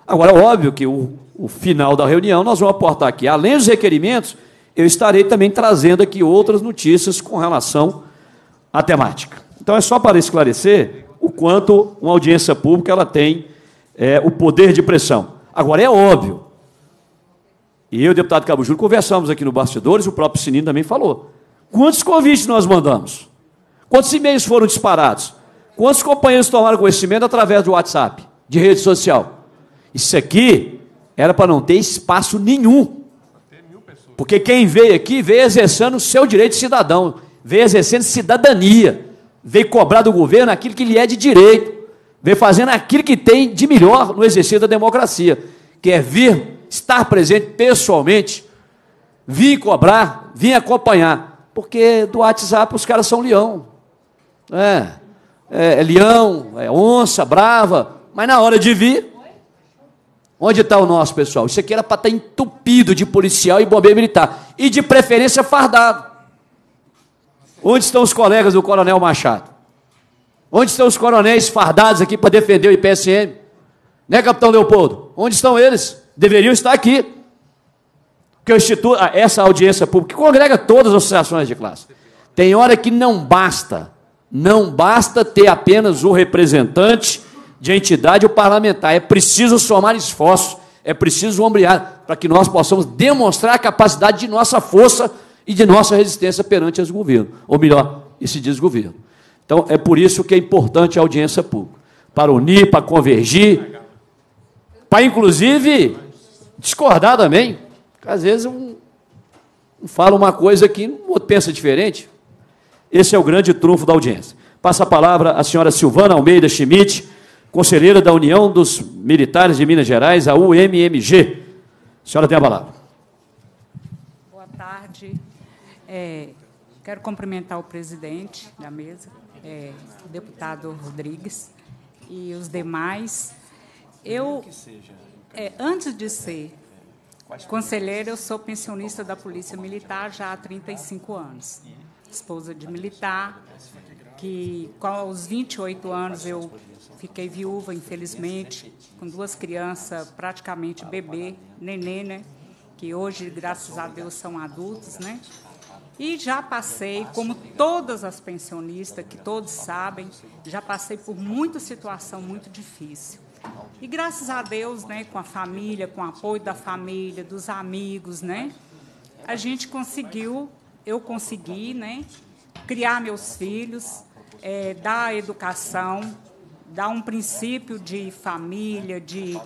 Agora, é óbvio que o, o final da reunião nós vamos aportar aqui, além dos requerimentos, eu estarei também trazendo aqui outras notícias com relação à temática. Então é só para esclarecer o quanto uma audiência pública ela tem é, o poder de pressão. Agora, é óbvio, e eu, deputado Cabo Júlio, conversamos aqui no Bastidores, o próprio Sininho também falou. Quantos convites nós mandamos? Quantos e-mails foram disparados? Quantos companheiros tomaram conhecimento através do WhatsApp, de rede social? Isso aqui era para não ter espaço nenhum. Porque quem veio aqui veio exercendo o seu direito de cidadão, veio exercendo cidadania veio cobrar do governo aquilo que lhe é de direito, veio fazendo aquilo que tem de melhor no exercício da democracia, que é vir, estar presente pessoalmente, vir cobrar, vir acompanhar. Porque do WhatsApp os caras são leão. É, é, é leão, é onça, brava, mas na hora de vir, Onde está o nosso, pessoal? Isso aqui era para estar tá entupido de policial e bombeiro militar. E de preferência fardado. Onde estão os colegas do Coronel Machado? Onde estão os coronéis fardados aqui para defender o IPSM? Né, Capitão Leopoldo? Onde estão eles? Deveriam estar aqui. Que o Instituto, ah, essa audiência pública, que congrega todas as associações de classe. Tem hora que não basta, não basta ter apenas o representante de entidade ou parlamentar. É preciso somar esforços, é preciso ombrear para que nós possamos demonstrar a capacidade de nossa força e de nossa resistência perante esse governo, ou melhor, esse desgoverno. Então, é por isso que é importante a audiência pública para unir, para convergir, para inclusive discordar também. Às vezes um, um fala uma coisa que o outro pensa diferente. Esse é o grande trunfo da audiência. Passa a palavra à senhora Silvana Almeida Schmidt, conselheira da União dos Militares de Minas Gerais, a UMMG. A senhora tem a palavra. É, quero cumprimentar o presidente da mesa, é, o deputado Rodrigues, e os demais. Eu, é, antes de ser conselheira, eu sou pensionista da Polícia Militar já há 35 anos. Esposa de militar, que aos 28 anos eu fiquei viúva, infelizmente, com duas crianças, praticamente bebê, neném, né? Que hoje, graças a Deus, são adultos, né? E já passei, como todas as pensionistas, que todos sabem, já passei por muita situação muito difícil. E graças a Deus, né, com a família, com o apoio da família, dos amigos, né, a gente conseguiu, eu consegui, né, criar meus filhos, é, dar educação, dar um princípio de família, de,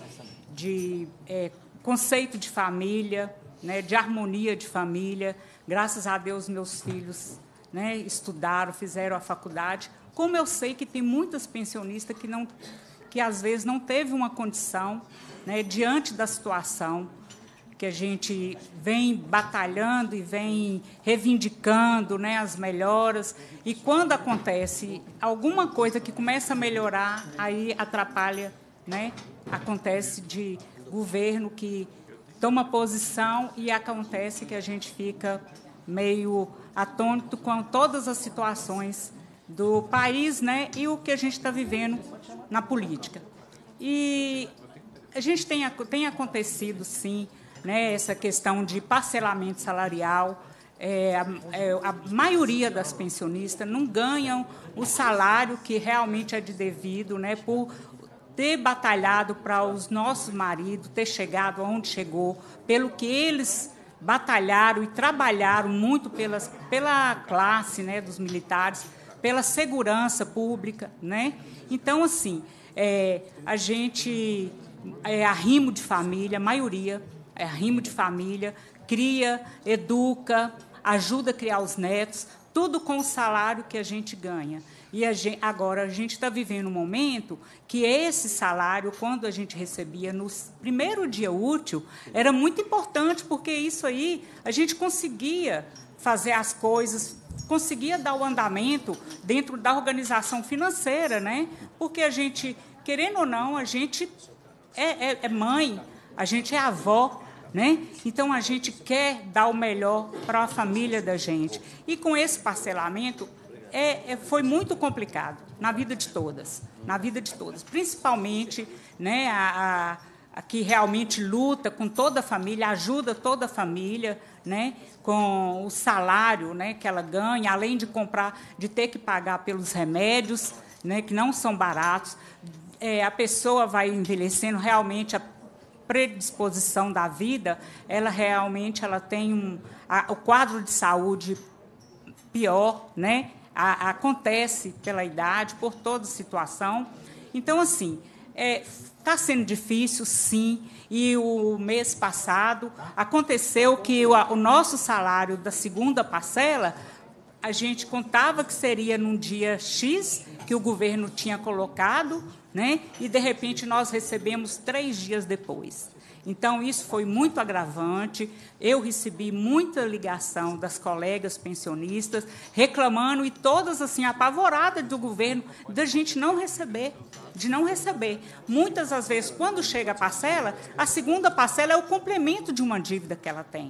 de é, conceito de família, né, de harmonia de família, Graças a Deus, meus filhos né, estudaram, fizeram a faculdade. Como eu sei que tem muitas pensionistas que, não, que às vezes, não teve uma condição né, diante da situação que a gente vem batalhando e vem reivindicando né, as melhoras. E quando acontece alguma coisa que começa a melhorar, aí atrapalha. Né? Acontece de governo que toma posição e acontece que a gente fica meio atônito com todas as situações do país né, e o que a gente está vivendo na política. E a gente tem, tem acontecido, sim, né, essa questão de parcelamento salarial. É, a, é, a, maioria das pensionistas não ganham o salário que realmente é de devido, né, por ter batalhado para os nossos maridos, ter chegado onde chegou, pelo que eles batalharam e trabalharam muito pelas, pela classe né, dos militares, pela segurança pública. Né? Então, assim, é, a gente é arrimo de família, a maioria é arrimo de família, cria, educa, ajuda a criar os netos, tudo com o salário que a gente ganha. E a gente, agora a gente está vivendo um momento que esse salário, quando a gente recebia no primeiro dia útil, era muito importante, porque isso aí a gente conseguia fazer as coisas, conseguia dar o andamento dentro da organização financeira, né? Porque a gente, querendo ou não, a gente é, é, é mãe, a gente é avó, né? Então a gente quer dar o melhor para a família da gente. E com esse parcelamento, é, é, foi muito complicado na vida de todas, na vida de todas, principalmente né, a, a, a que realmente luta com toda a família, ajuda toda a família, né, com o salário né, que ela ganha, além de comprar, de ter que pagar pelos remédios, né, que não são baratos, é, a pessoa vai envelhecendo realmente a predisposição da vida, ela realmente ela tem um, a, o quadro de saúde pior, né? a, acontece pela idade, por toda situação. Então, assim, está é, tá sendo difícil, sim. E o mês passado aconteceu que o, o nosso salário da segunda parcela a gente contava que seria num dia X que o governo tinha colocado, né? E de repente nós recebemos três dias depois. Então, isso foi muito agravante. Eu recebi muita ligação das colegas pensionistas reclamando e todas assim apavoradas do governo da gente não receber, de não receber. Muitas das vezes, quando chega a parcela, a segunda parcela é o complemento de uma dívida que ela tem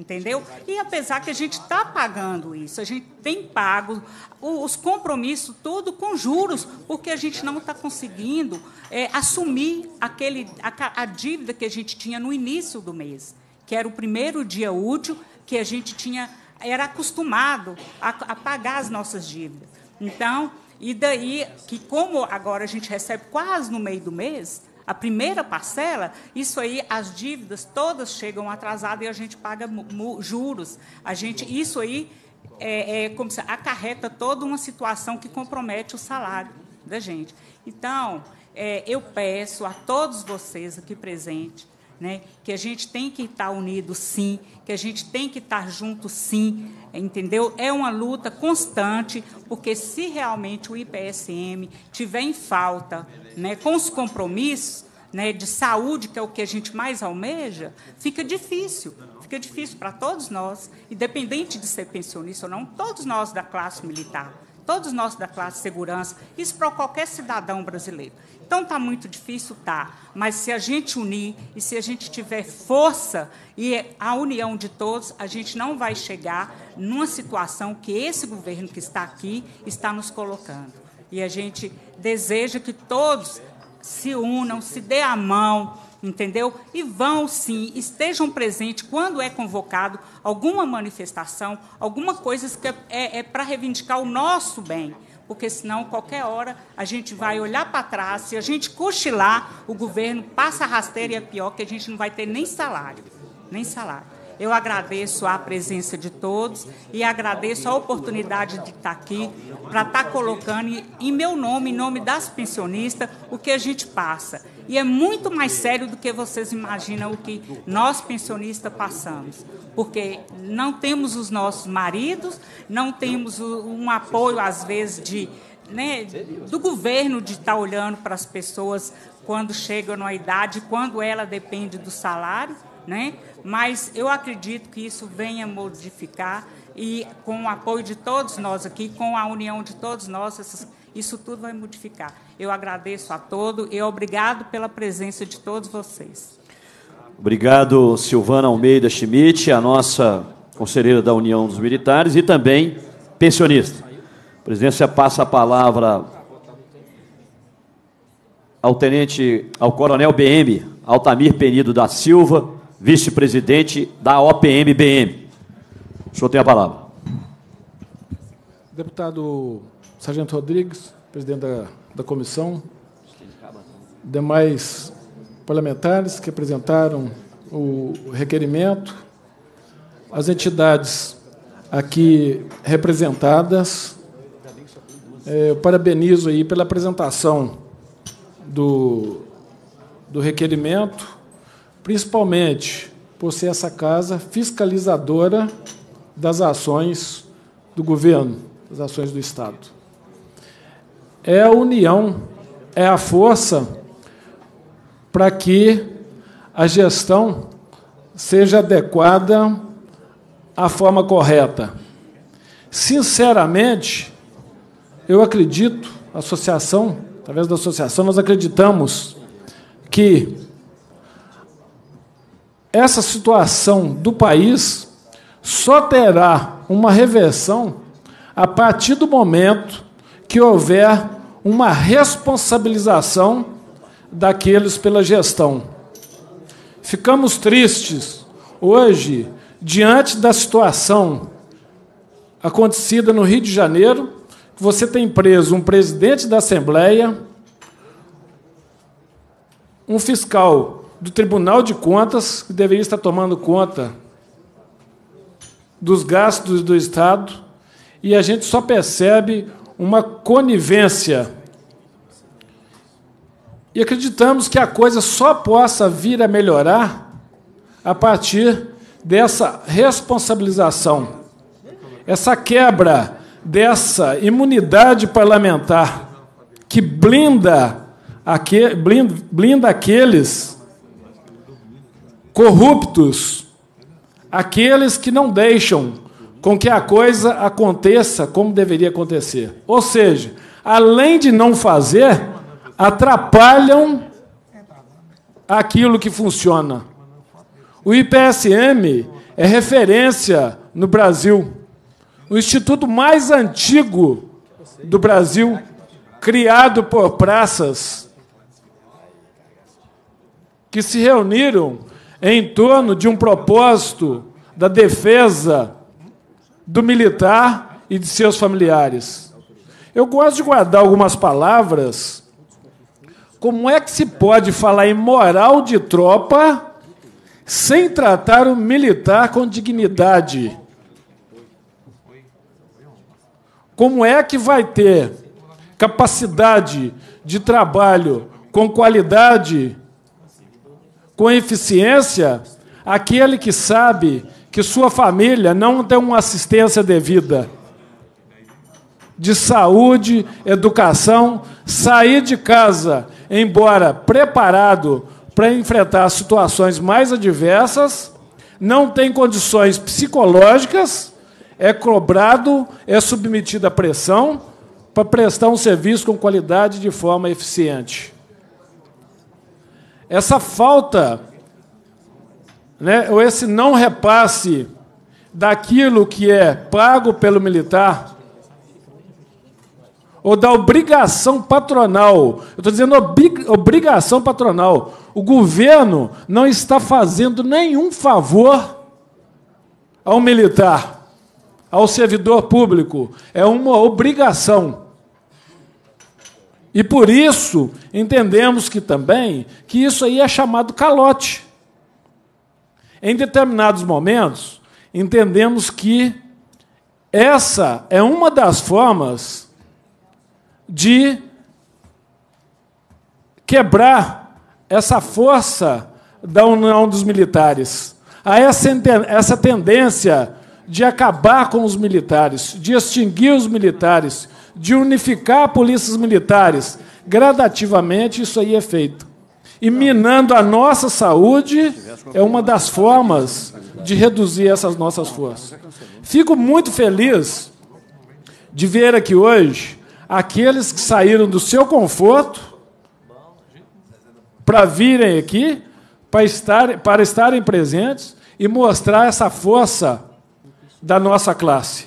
entendeu? E apesar que a gente está pagando isso, a gente tem pago os compromissos tudo com juros, porque a gente não está conseguindo é, assumir aquele, a, a dívida que a gente tinha no início do mês, que era o primeiro dia útil que a gente tinha era acostumado a, a pagar as nossas dívidas. Então, e daí que como agora a gente recebe quase no meio do mês, a primeira parcela, isso aí, as dívidas todas chegam atrasadas e a gente paga juros. A gente, isso aí é, é como se acarreta toda uma situação que compromete o salário da gente. Então, é, eu peço a todos vocês aqui presentes né? que a gente tem que estar tá unido, sim, que a gente tem que estar tá junto, sim, entendeu? É uma luta constante, porque se realmente o IPSM tiver em falta né, com os compromissos né, de saúde, que é o que a gente mais almeja, fica difícil. Fica difícil para todos nós, independente de ser pensionista ou não, todos nós da classe militar todos nós da classe segurança, isso para qualquer cidadão brasileiro. Então está muito difícil, tá. Mas se a gente unir e se a gente tiver força e a união de todos, a gente não vai chegar numa situação que esse governo que está aqui está nos colocando. E a gente deseja que todos se unam, se dê a mão entendeu? E vão sim, estejam presentes quando é convocado alguma manifestação, alguma coisa que é, é, é para reivindicar o nosso bem. Porque senão, qualquer hora, a gente vai olhar para trás, se a gente cochilar, o governo passa rasteira e é pior que a gente não vai ter nem salário. Nem salário. Eu agradeço a presença de todos e agradeço a oportunidade de estar tá aqui para estar tá colocando em meu nome, em nome das pensionistas, o que a gente passa. E é muito mais sério do que vocês imaginam o que nós pensionistas passamos. Porque não temos os nossos maridos, não temos um apoio, às vezes, de, né, do governo de estar olhando para as pessoas quando chegam na idade, quando ela depende do salário. Né? Mas eu acredito que isso venha modificar e com o apoio de todos nós aqui, com a união de todos nós, essas pessoas isso tudo vai modificar. Eu agradeço a todos e obrigado pela presença de todos vocês. Obrigado, Silvana Almeida Schmidt, a nossa conselheira da União dos Militares e também pensionista. A presidência passa a palavra ao tenente, ao coronel BM, Altamir Penido da Silva, vice-presidente da OPM-BM. O senhor tem a palavra. Deputado Sargento Rodrigues, presidente da, da comissão, demais parlamentares que apresentaram o requerimento, as entidades aqui representadas. É, eu parabenizo aí pela apresentação do, do requerimento, principalmente por ser essa casa fiscalizadora das ações do governo, das ações do Estado é a união, é a força para que a gestão seja adequada à forma correta. Sinceramente, eu acredito, associação, através da associação, nós acreditamos que essa situação do país só terá uma reversão a partir do momento que houver uma responsabilização daqueles pela gestão. Ficamos tristes hoje diante da situação acontecida no Rio de Janeiro, que você tem preso um presidente da Assembleia, um fiscal do Tribunal de Contas, que deveria estar tomando conta dos gastos do Estado, e a gente só percebe uma conivência. E acreditamos que a coisa só possa vir a melhorar a partir dessa responsabilização, essa quebra dessa imunidade parlamentar que blinda, aque, blinda, blinda aqueles corruptos, aqueles que não deixam com que a coisa aconteça como deveria acontecer. Ou seja, além de não fazer, atrapalham aquilo que funciona. O IPSM é referência no Brasil. O instituto mais antigo do Brasil, criado por praças que se reuniram em torno de um propósito da defesa do militar e de seus familiares. Eu gosto de guardar algumas palavras. Como é que se pode falar em moral de tropa sem tratar o militar com dignidade? Como é que vai ter capacidade de trabalho com qualidade, com eficiência, aquele que sabe que sua família não tem uma assistência devida de saúde, educação, sair de casa, embora preparado para enfrentar situações mais adversas, não tem condições psicológicas, é cobrado, é submetido à pressão para prestar um serviço com qualidade de forma eficiente. Essa falta né, ou esse não repasse daquilo que é pago pelo militar, ou da obrigação patronal. Eu estou dizendo obrigação patronal. O governo não está fazendo nenhum favor ao militar, ao servidor público. É uma obrigação. E por isso entendemos que também que isso aí é chamado calote. Em determinados momentos, entendemos que essa é uma das formas de quebrar essa força da união dos militares, a essa, essa tendência de acabar com os militares, de extinguir os militares, de unificar polícias militares. Gradativamente isso aí é feito. E minando a nossa saúde é uma das formas de reduzir essas nossas forças. Fico muito feliz de ver aqui hoje aqueles que saíram do seu conforto para virem aqui, para, estar, para estarem presentes e mostrar essa força da nossa classe.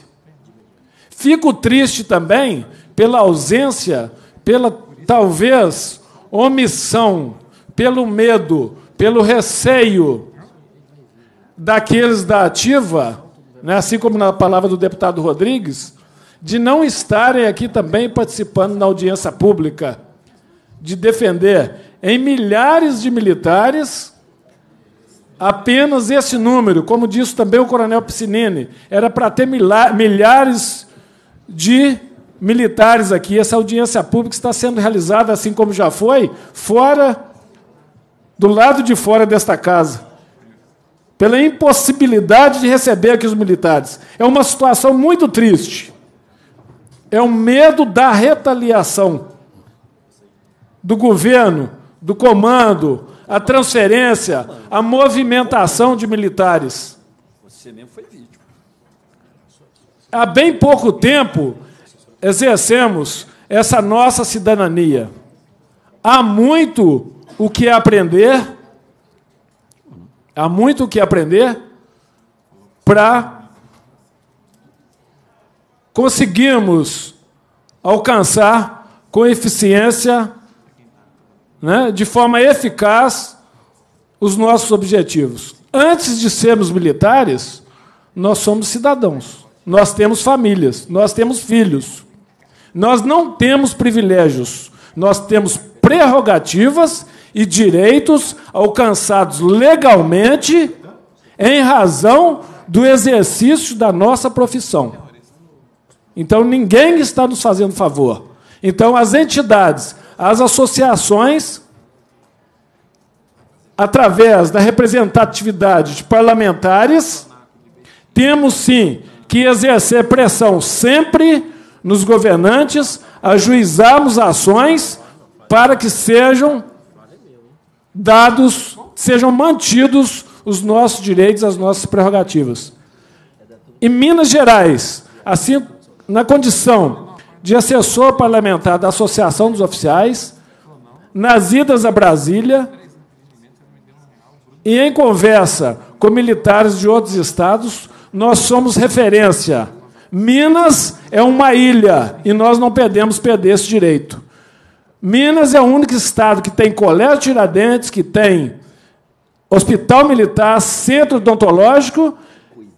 Fico triste também pela ausência, pela talvez omissão pelo medo, pelo receio daqueles da ativa, né, assim como na palavra do deputado Rodrigues, de não estarem aqui também participando na audiência pública, de defender em milhares de militares apenas esse número, como disse também o coronel Piscinini, era para ter milhares de militares aqui. Essa audiência pública está sendo realizada, assim como já foi, fora do lado de fora desta casa, pela impossibilidade de receber aqui os militares. É uma situação muito triste. É o um medo da retaliação do governo, do comando, a transferência, a movimentação de militares. Você mesmo foi vítima. Há bem pouco tempo exercemos essa nossa cidadania. Há muito o que é aprender, há muito o que aprender para conseguirmos alcançar com eficiência, né, de forma eficaz, os nossos objetivos. Antes de sermos militares, nós somos cidadãos, nós temos famílias, nós temos filhos. Nós não temos privilégios, nós temos prerrogativas e direitos alcançados legalmente em razão do exercício da nossa profissão. Então ninguém está nos fazendo favor. Então as entidades, as associações, através da representatividade de parlamentares, temos sim que exercer pressão sempre nos governantes, ajuizarmos ações para que sejam dados, sejam mantidos os nossos direitos, as nossas prerrogativas. Em Minas Gerais, assim, na condição de assessor parlamentar da Associação dos Oficiais, nas idas a Brasília e em conversa com militares de outros estados, nós somos referência. Minas é uma ilha e nós não podemos perder esse direito. Minas é o único estado que tem colégio Tiradentes, que tem hospital militar, centro odontológico,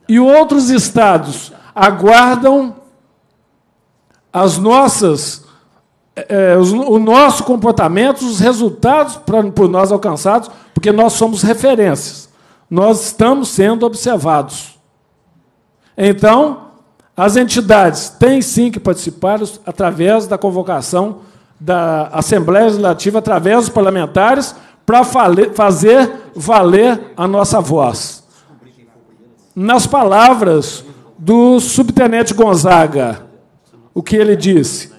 e outros estados aguardam as nossas, é, é os, o nosso comportamento, os resultados por nós alcançados, porque nós somos referências. Nós estamos sendo observados. Então, as entidades têm sim que participar através da convocação da Assembleia Legislativa através dos parlamentares para fazer valer a nossa voz. Nas palavras do subtenente Gonzaga, o que ele disse: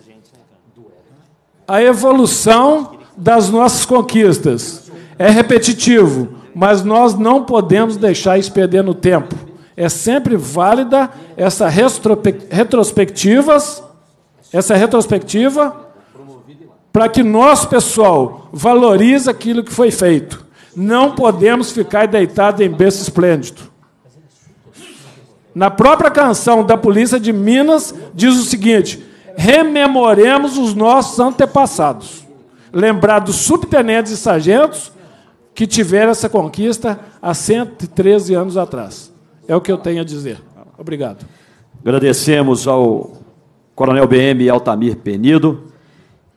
a evolução das nossas conquistas é repetitivo, mas nós não podemos deixar isso perder no tempo. É sempre válida essa retrospectivas, essa retrospectiva para que nós, pessoal, valorize aquilo que foi feito. Não podemos ficar deitado em berço esplêndido. Na própria canção da Polícia de Minas diz o seguinte: rememoremos os nossos antepassados. Lembrar dos subtenentes e sargentos que tiveram essa conquista há 113 anos atrás. É o que eu tenho a dizer. Obrigado. Agradecemos ao Coronel BM Altamir Penido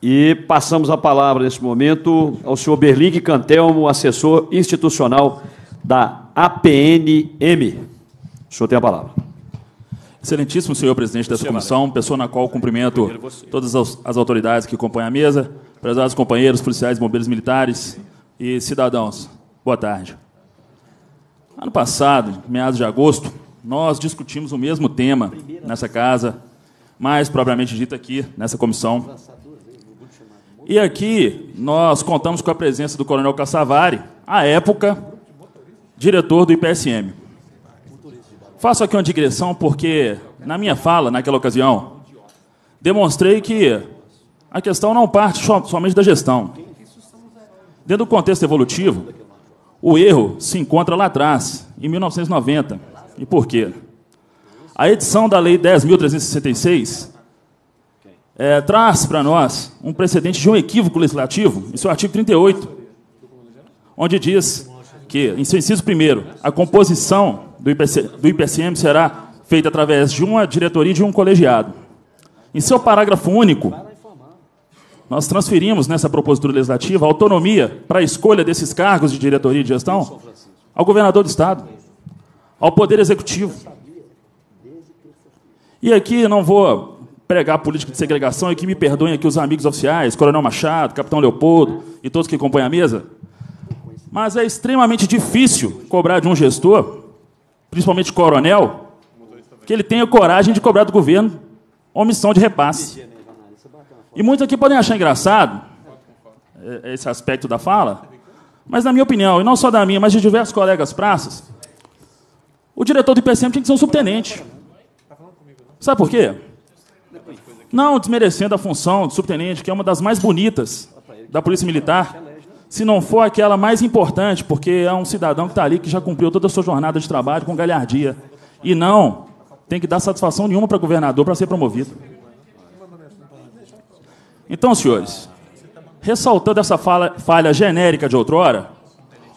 e passamos a palavra neste momento ao senhor Berling Cantelmo, assessor institucional da APNM. O senhor tem a palavra. Excelentíssimo senhor presidente dessa comissão, pessoa na qual cumprimento todas as autoridades que acompanham a mesa, prezados companheiros, policiais, bombeiros militares e cidadãos. Boa tarde. Ano passado, meados de agosto, nós discutimos o mesmo tema nessa casa, mais propriamente dito aqui, nessa comissão, e aqui nós contamos com a presença do Coronel Cassavari, à época diretor do IPSM. Faço aqui uma digressão porque na minha fala, naquela ocasião, demonstrei que a questão não parte somente da gestão. Dentro do contexto evolutivo, o erro se encontra lá atrás, em 1990. E por quê? A edição da Lei 10.366 é, traz para nós um precedente de um equívoco legislativo, em seu artigo 38, onde diz que, em seu inciso primeiro, a composição do, IPC, do IPCM será feita através de uma diretoria e de um colegiado. Em seu parágrafo único, nós transferimos nessa propositura legislativa a autonomia para a escolha desses cargos de diretoria e de gestão ao governador do Estado, ao Poder Executivo. E aqui não vou pregar política de segregação e que me perdoem aqui os amigos oficiais, Coronel Machado, Capitão Leopoldo e todos que compõem a mesa. Mas é extremamente difícil cobrar de um gestor, principalmente coronel, que ele tenha coragem de cobrar do governo omissão de repasse. E muitos aqui podem achar engraçado é, esse aspecto da fala, mas, na minha opinião, e não só da minha, mas de diversos colegas praças, o diretor do IPCM tinha que ser um subtenente. Sabe por quê? Não desmerecendo a função de subtenente, que é uma das mais bonitas da Polícia Militar, se não for aquela mais importante, porque é um cidadão que está ali que já cumpriu toda a sua jornada de trabalho com galhardia. E não tem que dar satisfação nenhuma para o governador para ser promovido. Então, senhores, ressaltando essa falha, falha genérica de outrora,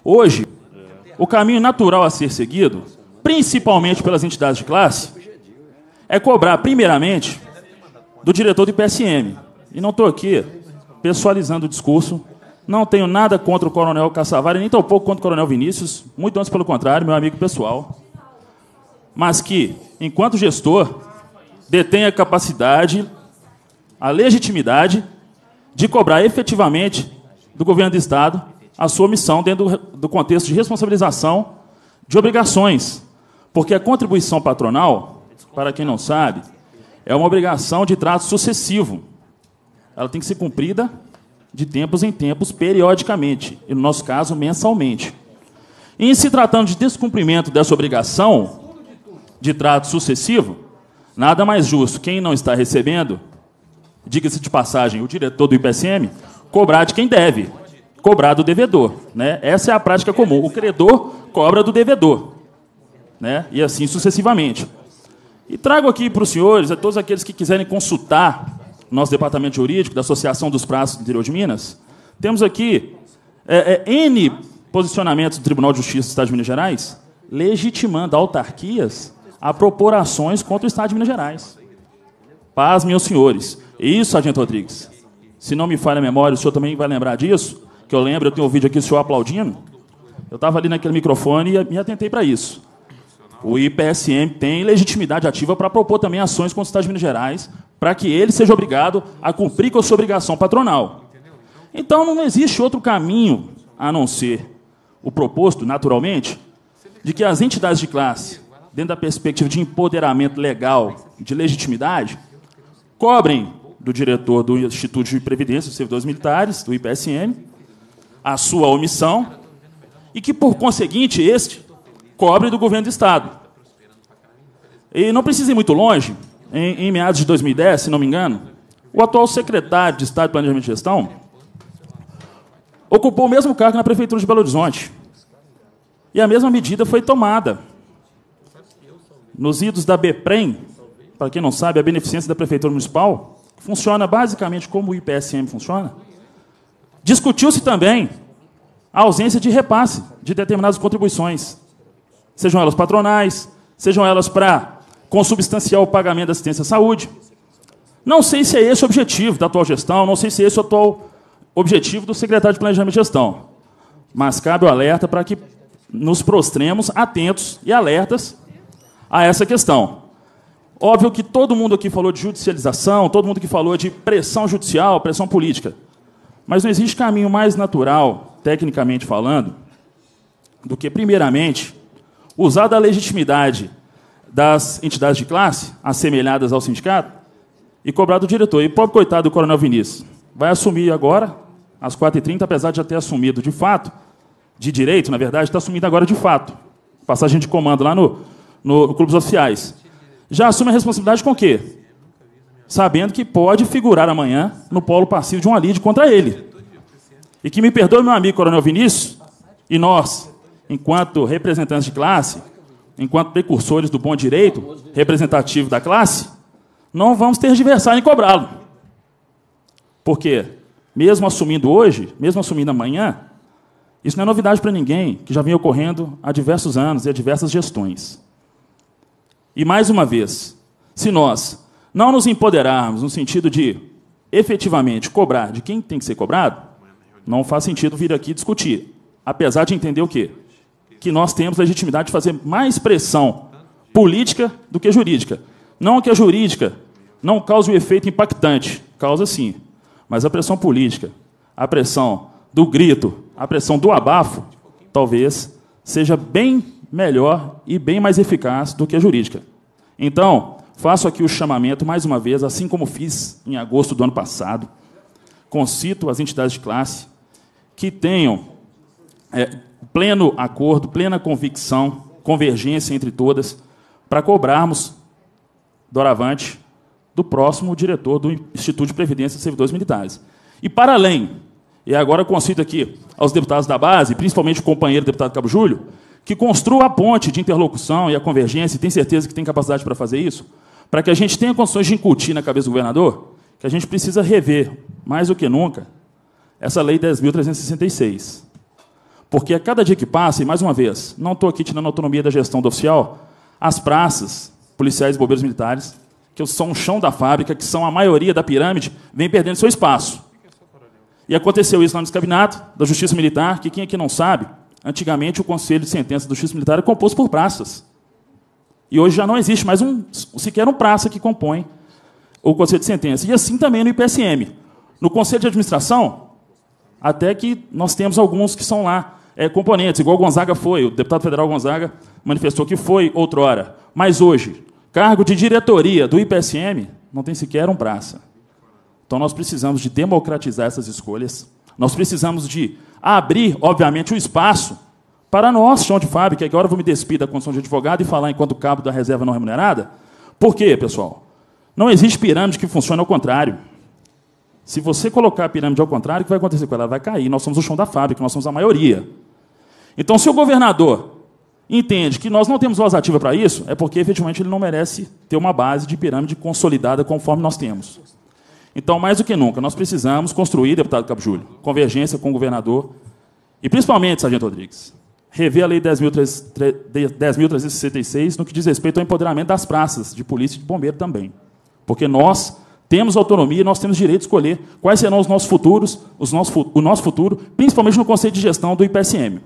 hoje, o caminho natural a ser seguido, principalmente pelas entidades de classe, é cobrar, primeiramente, do diretor do IPSM. E não estou aqui pessoalizando o discurso. Não tenho nada contra o coronel Caçavara, nem tampouco contra o coronel Vinícius, muito antes pelo contrário, meu amigo pessoal. Mas que, enquanto gestor, detém a capacidade, a legitimidade de cobrar efetivamente do governo do Estado a sua missão dentro do contexto de responsabilização de obrigações. Porque a contribuição patronal, para quem não sabe, é uma obrigação de trato sucessivo. Ela tem que ser cumprida de tempos em tempos, periodicamente, e no nosso caso, mensalmente. E em se tratando de descumprimento dessa obrigação de trato sucessivo, nada mais justo quem não está recebendo, diga-se de passagem, o diretor do IPSM, cobrar de quem deve, cobrar do devedor. Né? Essa é a prática comum. O credor cobra do devedor. Né? E assim sucessivamente. E trago aqui para os senhores, a todos aqueles que quiserem consultar nosso departamento jurídico da Associação dos Praços do Interior de Minas, temos aqui é, é, N posicionamentos do Tribunal de Justiça do Estado de Minas Gerais legitimando autarquias a propor ações contra o Estado de Minas Gerais. Paz, meus senhores. Isso, Sargento Rodrigues. Se não me falha a memória, o senhor também vai lembrar disso, que eu lembro, eu tenho um vídeo aqui do senhor aplaudindo. Eu estava ali naquele microfone e me atentei para isso o IPSM tem legitimidade ativa para propor também ações contra o Estado de Minas Gerais, para que ele seja obrigado a cumprir com a sua obrigação patronal. Então não existe outro caminho a não ser o proposto, naturalmente, de que as entidades de classe, dentro da perspectiva de empoderamento legal, de legitimidade, cobrem do diretor do Instituto de Previdência dos Servidores Militares, do IPSM, a sua omissão, e que, por conseguinte, este cobre do governo do Estado. E não precisa ir muito longe, em, em meados de 2010, se não me engano, o atual secretário de Estado de Planejamento e Gestão ocupou o mesmo cargo na Prefeitura de Belo Horizonte. E a mesma medida foi tomada. Nos idos da BEPREM, para quem não sabe, a beneficência da Prefeitura Municipal, funciona basicamente como o IPSM funciona, discutiu-se também a ausência de repasse de determinadas contribuições. Sejam elas patronais, sejam elas para consubstanciar o pagamento da assistência à saúde. Não sei se é esse o objetivo da atual gestão, não sei se é esse o atual objetivo do secretário de Planejamento e Gestão. Mas cabe o alerta para que nos prostremos atentos e alertas a essa questão. Óbvio que todo mundo aqui falou de judicialização, todo mundo que falou de pressão judicial, pressão política. Mas não existe caminho mais natural, tecnicamente falando, do que, primeiramente, Usada a legitimidade das entidades de classe, assemelhadas ao sindicato, e cobrar do diretor. E pobre coitado do Coronel Vinícius. Vai assumir agora, às 4h30, apesar de já ter assumido de fato, de direito, na verdade, está assumindo agora de fato. Passagem de comando lá no, no, no Clube Oficiais. Já assume a responsabilidade com o quê? Sabendo que pode figurar amanhã no polo passivo de uma lide contra ele. E que me perdoe, meu amigo Coronel Vinícius, e nós, enquanto representantes de classe, enquanto precursores do bom direito, representativo da classe, não vamos ter tergiversar em cobrá-lo. Porque, mesmo assumindo hoje, mesmo assumindo amanhã, isso não é novidade para ninguém, que já vem ocorrendo há diversos anos e há diversas gestões. E mais uma vez, se nós não nos empoderarmos no sentido de efetivamente cobrar de quem tem que ser cobrado, não faz sentido vir aqui discutir. Apesar de entender o quê? que nós temos legitimidade de fazer mais pressão política do que jurídica. Não que a jurídica não cause o um efeito impactante, causa sim, mas a pressão política, a pressão do grito, a pressão do abafo, talvez seja bem melhor e bem mais eficaz do que a jurídica. Então, faço aqui o chamamento mais uma vez, assim como fiz em agosto do ano passado, concito as entidades de classe que tenham é, pleno acordo, plena convicção, convergência entre todas, para cobrarmos doravante do próximo diretor do Instituto de Previdência dos Servidores Militares. E para além, e agora consigo aqui aos deputados da base, principalmente o companheiro deputado Cabo Júlio, que construa a ponte de interlocução e a convergência, e tem certeza que tem capacidade para fazer isso, para que a gente tenha condições de incutir na cabeça do governador que a gente precisa rever, mais do que nunca, essa Lei 10.366. Porque a cada dia que passa, e mais uma vez, não estou aqui tirando a autonomia da gestão do oficial, as praças, policiais e bombeiros militares, que são o chão da fábrica, que são a maioria da pirâmide, vem perdendo seu espaço. E aconteceu isso lá no descabinado da Justiça Militar, que quem aqui não sabe, antigamente o Conselho de Sentença da Justiça Militar era composto por praças. E hoje já não existe mais um, sequer um praça que compõe o Conselho de Sentença. E assim também no IPSM. No Conselho de Administração, até que nós temos alguns que são lá é, componentes, igual Gonzaga foi, o deputado federal Gonzaga manifestou que foi outrora. Mas hoje, cargo de diretoria do IPSM não tem sequer um praça. Então nós precisamos de democratizar essas escolhas, nós precisamos de abrir, obviamente, o um espaço para nós, chão de fábrica, que agora eu vou me despir da condição de advogado e falar enquanto cabo da reserva não remunerada. Por quê, pessoal? Não existe pirâmide que funcione ao contrário. Se você colocar a pirâmide ao contrário, o que vai acontecer com ela? Ela vai cair. Nós somos o chão da fábrica, nós somos a maioria. Então, se o governador entende que nós não temos voz ativa para isso, é porque efetivamente ele não merece ter uma base de pirâmide consolidada conforme nós temos. Então, mais do que nunca, nós precisamos construir, deputado Cabo Júlio, convergência com o governador e, principalmente, Sargento Rodrigues, rever a Lei 10.366 no que diz respeito ao empoderamento das praças de polícia e de bombeiro também. Porque nós temos autonomia, nós temos direito de escolher quais serão os nossos futuros, os nossos o nosso futuro, principalmente no conceito de gestão do IPSM.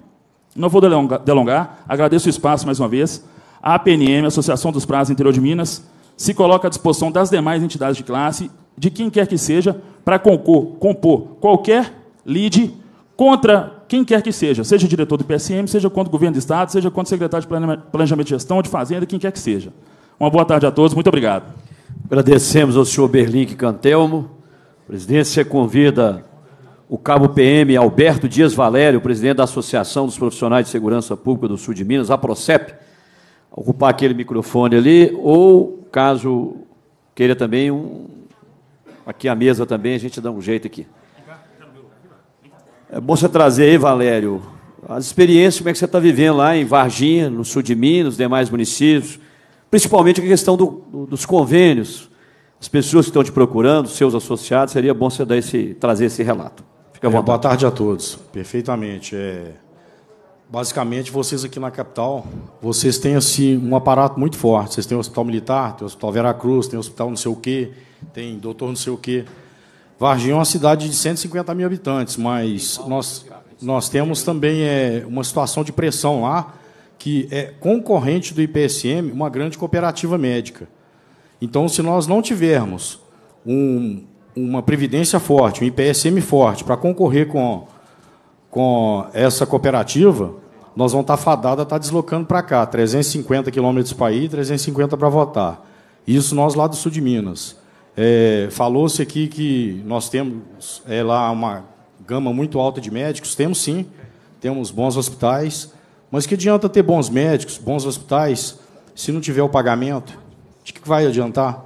Não vou delongar, agradeço o espaço mais uma vez. A APNM, Associação dos Prazos Interior de Minas, se coloca à disposição das demais entidades de classe, de quem quer que seja, para compor, compor qualquer lead contra quem quer que seja, seja diretor do IPSM, seja contra o governo do Estado, seja contra o secretário de Planejamento de Gestão, de Fazenda, quem quer que seja. Uma boa tarde a todos, muito obrigado. Agradecemos ao senhor Berlink Cantelmo. A presidência convida o cabo PM Alberto Dias Valério, presidente da Associação dos Profissionais de Segurança Pública do Sul de Minas, a PROCEP, a ocupar aquele microfone ali, ou, caso queira também, um, aqui a mesa também, a gente dá um jeito aqui. É bom você trazer aí, Valério, as experiências, como é que você está vivendo lá em Varginha, no sul de Minas, os demais municípios, Principalmente a questão do, dos convênios. As pessoas que estão te procurando, seus associados, seria bom você dar esse, trazer esse relato. Fica bom. É, boa tarde a todos. Perfeitamente. É, basicamente, vocês aqui na capital, vocês têm assim, um aparato muito forte. Vocês têm o Hospital Militar, tem o Hospital Veracruz, tem o Hospital não sei o quê, tem doutor não sei o quê. Varginha é uma cidade de 150 mil habitantes, mas nós, nós temos também é, uma situação de pressão lá, que é concorrente do IPSM, uma grande cooperativa médica. Então, se nós não tivermos um, uma previdência forte, um IPSM forte, para concorrer com, com essa cooperativa, nós vamos estar tá fadados a estar tá deslocando para cá, 350 quilômetros para ir, 350 para votar. Isso nós lá do sul de Minas. É, Falou-se aqui que nós temos é, lá uma gama muito alta de médicos, temos sim, temos bons hospitais, mas que adianta ter bons médicos, bons hospitais, se não tiver o pagamento? De que vai adiantar?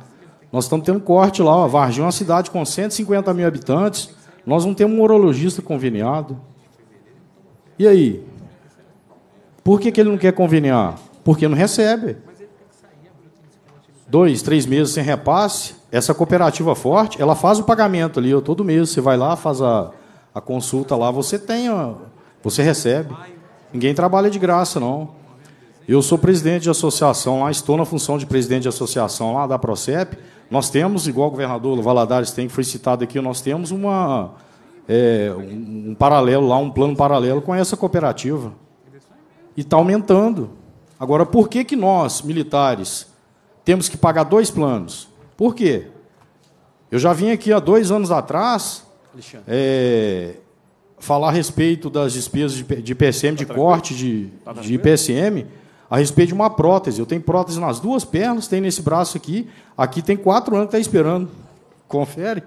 Nós estamos tendo corte lá, ó, Varginha é uma cidade com 150 mil habitantes, nós não temos um urologista conveniado. E aí? Por que, que ele não quer conveniar? Porque não recebe. Dois, três meses sem repasse, essa cooperativa forte, ela faz o pagamento ali, ó, todo mês você vai lá, faz a, a consulta lá, você tem, ó, você recebe. Ninguém trabalha de graça, não. Eu sou presidente de associação lá, estou na função de presidente de associação lá da Procep. Nós temos, igual o governador Valadares tem, que foi citado aqui, nós temos uma, é, um, um paralelo lá, um plano paralelo com essa cooperativa. E está aumentando. Agora, por que, que nós, militares, temos que pagar dois planos? Por quê? Eu já vim aqui há dois anos atrás é, falar a respeito das despesas de, de tá de corte de, tá de IPCM, a respeito de uma prótese. Eu tenho prótese nas duas pernas, tem nesse braço aqui. Aqui tem quatro anos que está esperando. Confere.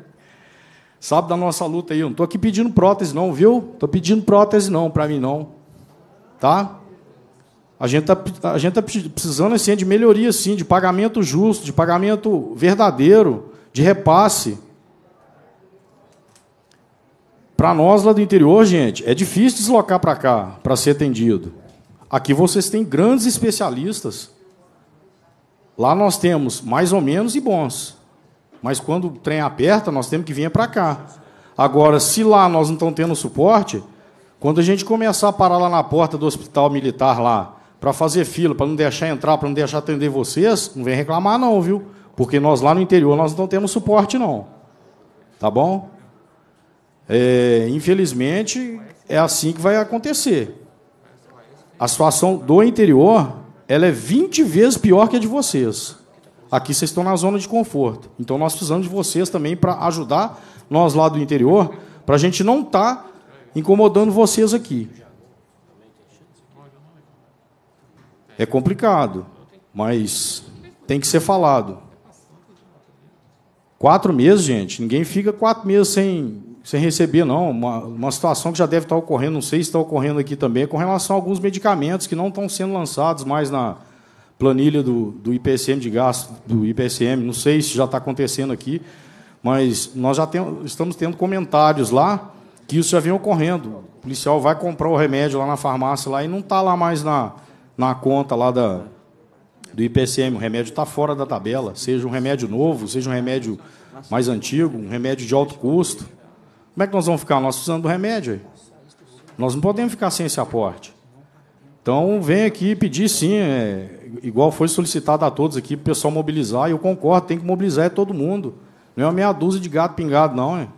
Sabe da nossa luta aí. Eu não estou aqui pedindo prótese, não, viu? Estou pedindo prótese, não, para mim, não. Tá? A gente está tá, tá precisando assim, de melhoria, sim, de pagamento justo, de pagamento verdadeiro, de repasse. Para nós lá do interior, gente, é difícil deslocar para cá para ser atendido. Aqui vocês têm grandes especialistas. Lá nós temos mais ou menos e bons. Mas quando o trem aperta, nós temos que vir para cá. Agora, se lá nós não estamos tendo suporte, quando a gente começar a parar lá na porta do hospital militar lá, para fazer fila, para não deixar entrar, para não deixar atender vocês, não vem reclamar não, viu? Porque nós lá no interior nós não temos suporte não. Tá bom? É, infelizmente, é assim que vai acontecer. A situação do interior ela é 20 vezes pior que a de vocês. Aqui vocês estão na zona de conforto. Então nós precisamos de vocês também para ajudar nós lá do interior, para a gente não estar tá incomodando vocês aqui. É complicado, mas tem que ser falado. Quatro meses, gente. Ninguém fica quatro meses sem sem receber, não. Uma, uma situação que já deve estar ocorrendo, não sei se está ocorrendo aqui também, com relação a alguns medicamentos que não estão sendo lançados mais na planilha do, do IPCM de gasto, do IPCM. Não sei se já está acontecendo aqui, mas nós já tem, estamos tendo comentários lá que isso já vem ocorrendo. O policial vai comprar o remédio lá na farmácia lá e não está lá mais na, na conta lá da, do IPCM. O remédio está fora da tabela, seja um remédio novo, seja um remédio mais antigo, um remédio de alto custo. Como é que nós vamos ficar? Nós precisamos do remédio. Nós não podemos ficar sem esse aporte. Então, vem aqui pedir, sim, é, igual foi solicitado a todos aqui, para o pessoal mobilizar, e eu concordo, tem que mobilizar é todo mundo. Não é uma meia dúzia de gato pingado, não, hein?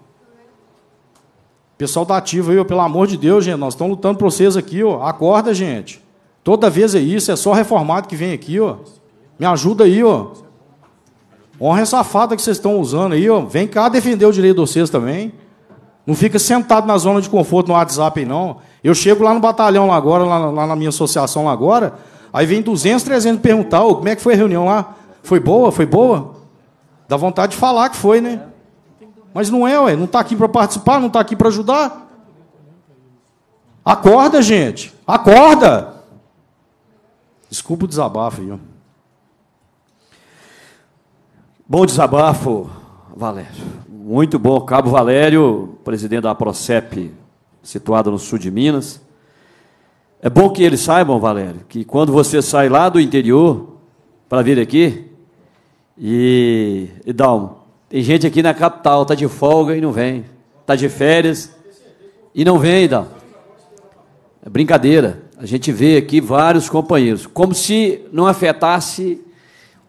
Pessoal da tá ativa aí, pelo amor de Deus, gente, nós estamos lutando por vocês aqui, ó. Acorda, gente. Toda vez é isso, é só reformado que vem aqui, ó. Me ajuda aí, ó. Honra essa fada que vocês estão usando aí, ó. Vem cá defender o direito de vocês também. Não fica sentado na zona de conforto no WhatsApp, não. Eu chego lá no batalhão lá agora, lá, lá na minha associação lá agora, aí vem 200, 300 perguntar, oh, como é que foi a reunião lá? Foi boa? Foi boa? Dá vontade de falar que foi, né? Mas não é, ué. Não está aqui para participar, não está aqui para ajudar. Acorda, gente. Acorda. Desculpa o desabafo, viu? Bom desabafo, Valério. Muito bom. Cabo Valério, presidente da Procep, situada no sul de Minas. É bom que eles saibam, Valério, que quando você sai lá do interior para vir aqui, e, e Dalmo, tem gente aqui na capital, tá de folga e não vem. Tá de férias e não vem, Dalmo. É brincadeira. A gente vê aqui vários companheiros, como se não afetasse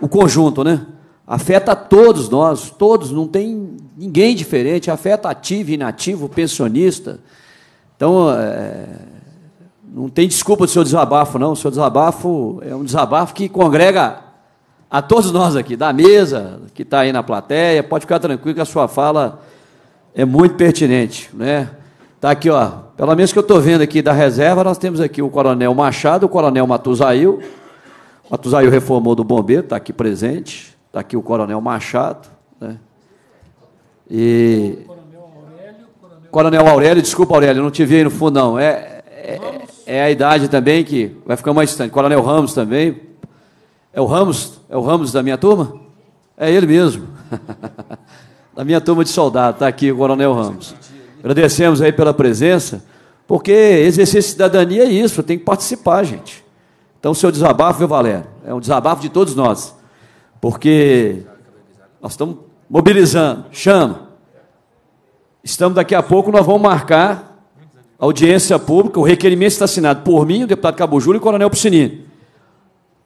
o conjunto, né? afeta todos nós, todos, não tem ninguém diferente, afeta ativo, inativo, pensionista. Então, é, não tem desculpa do seu desabafo, não. O seu desabafo é um desabafo que congrega a todos nós aqui, da mesa, que está aí na plateia. Pode ficar tranquilo que a sua fala é muito pertinente. Né? Tá aqui, ó. Pelo menos que eu estou vendo aqui da reserva, nós temos aqui o Coronel Machado, o Coronel Matusail. Matusail reformou do bombeiro, está aqui presente. Está aqui o Coronel Machado. Né? E. Coronel Aurélio, desculpa, Aurélio, não te vi aí no fundo, não. É, é, é, a idade também que vai ficar mais distante. Coronel Ramos também. É o Ramos? É o Ramos da minha turma? É ele mesmo. da minha turma de soldado, está aqui o Coronel Ramos. Agradecemos aí pela presença, porque exercer cidadania é isso, tem que participar, gente. Então, o seu desabafo, viu, Valério? É um desabafo de todos nós. Porque nós estamos mobilizando, chama. Estamos daqui a pouco, nós vamos marcar audiência pública, o requerimento está assinado por mim, o deputado Cabo Júlio e o coronel Piscinini.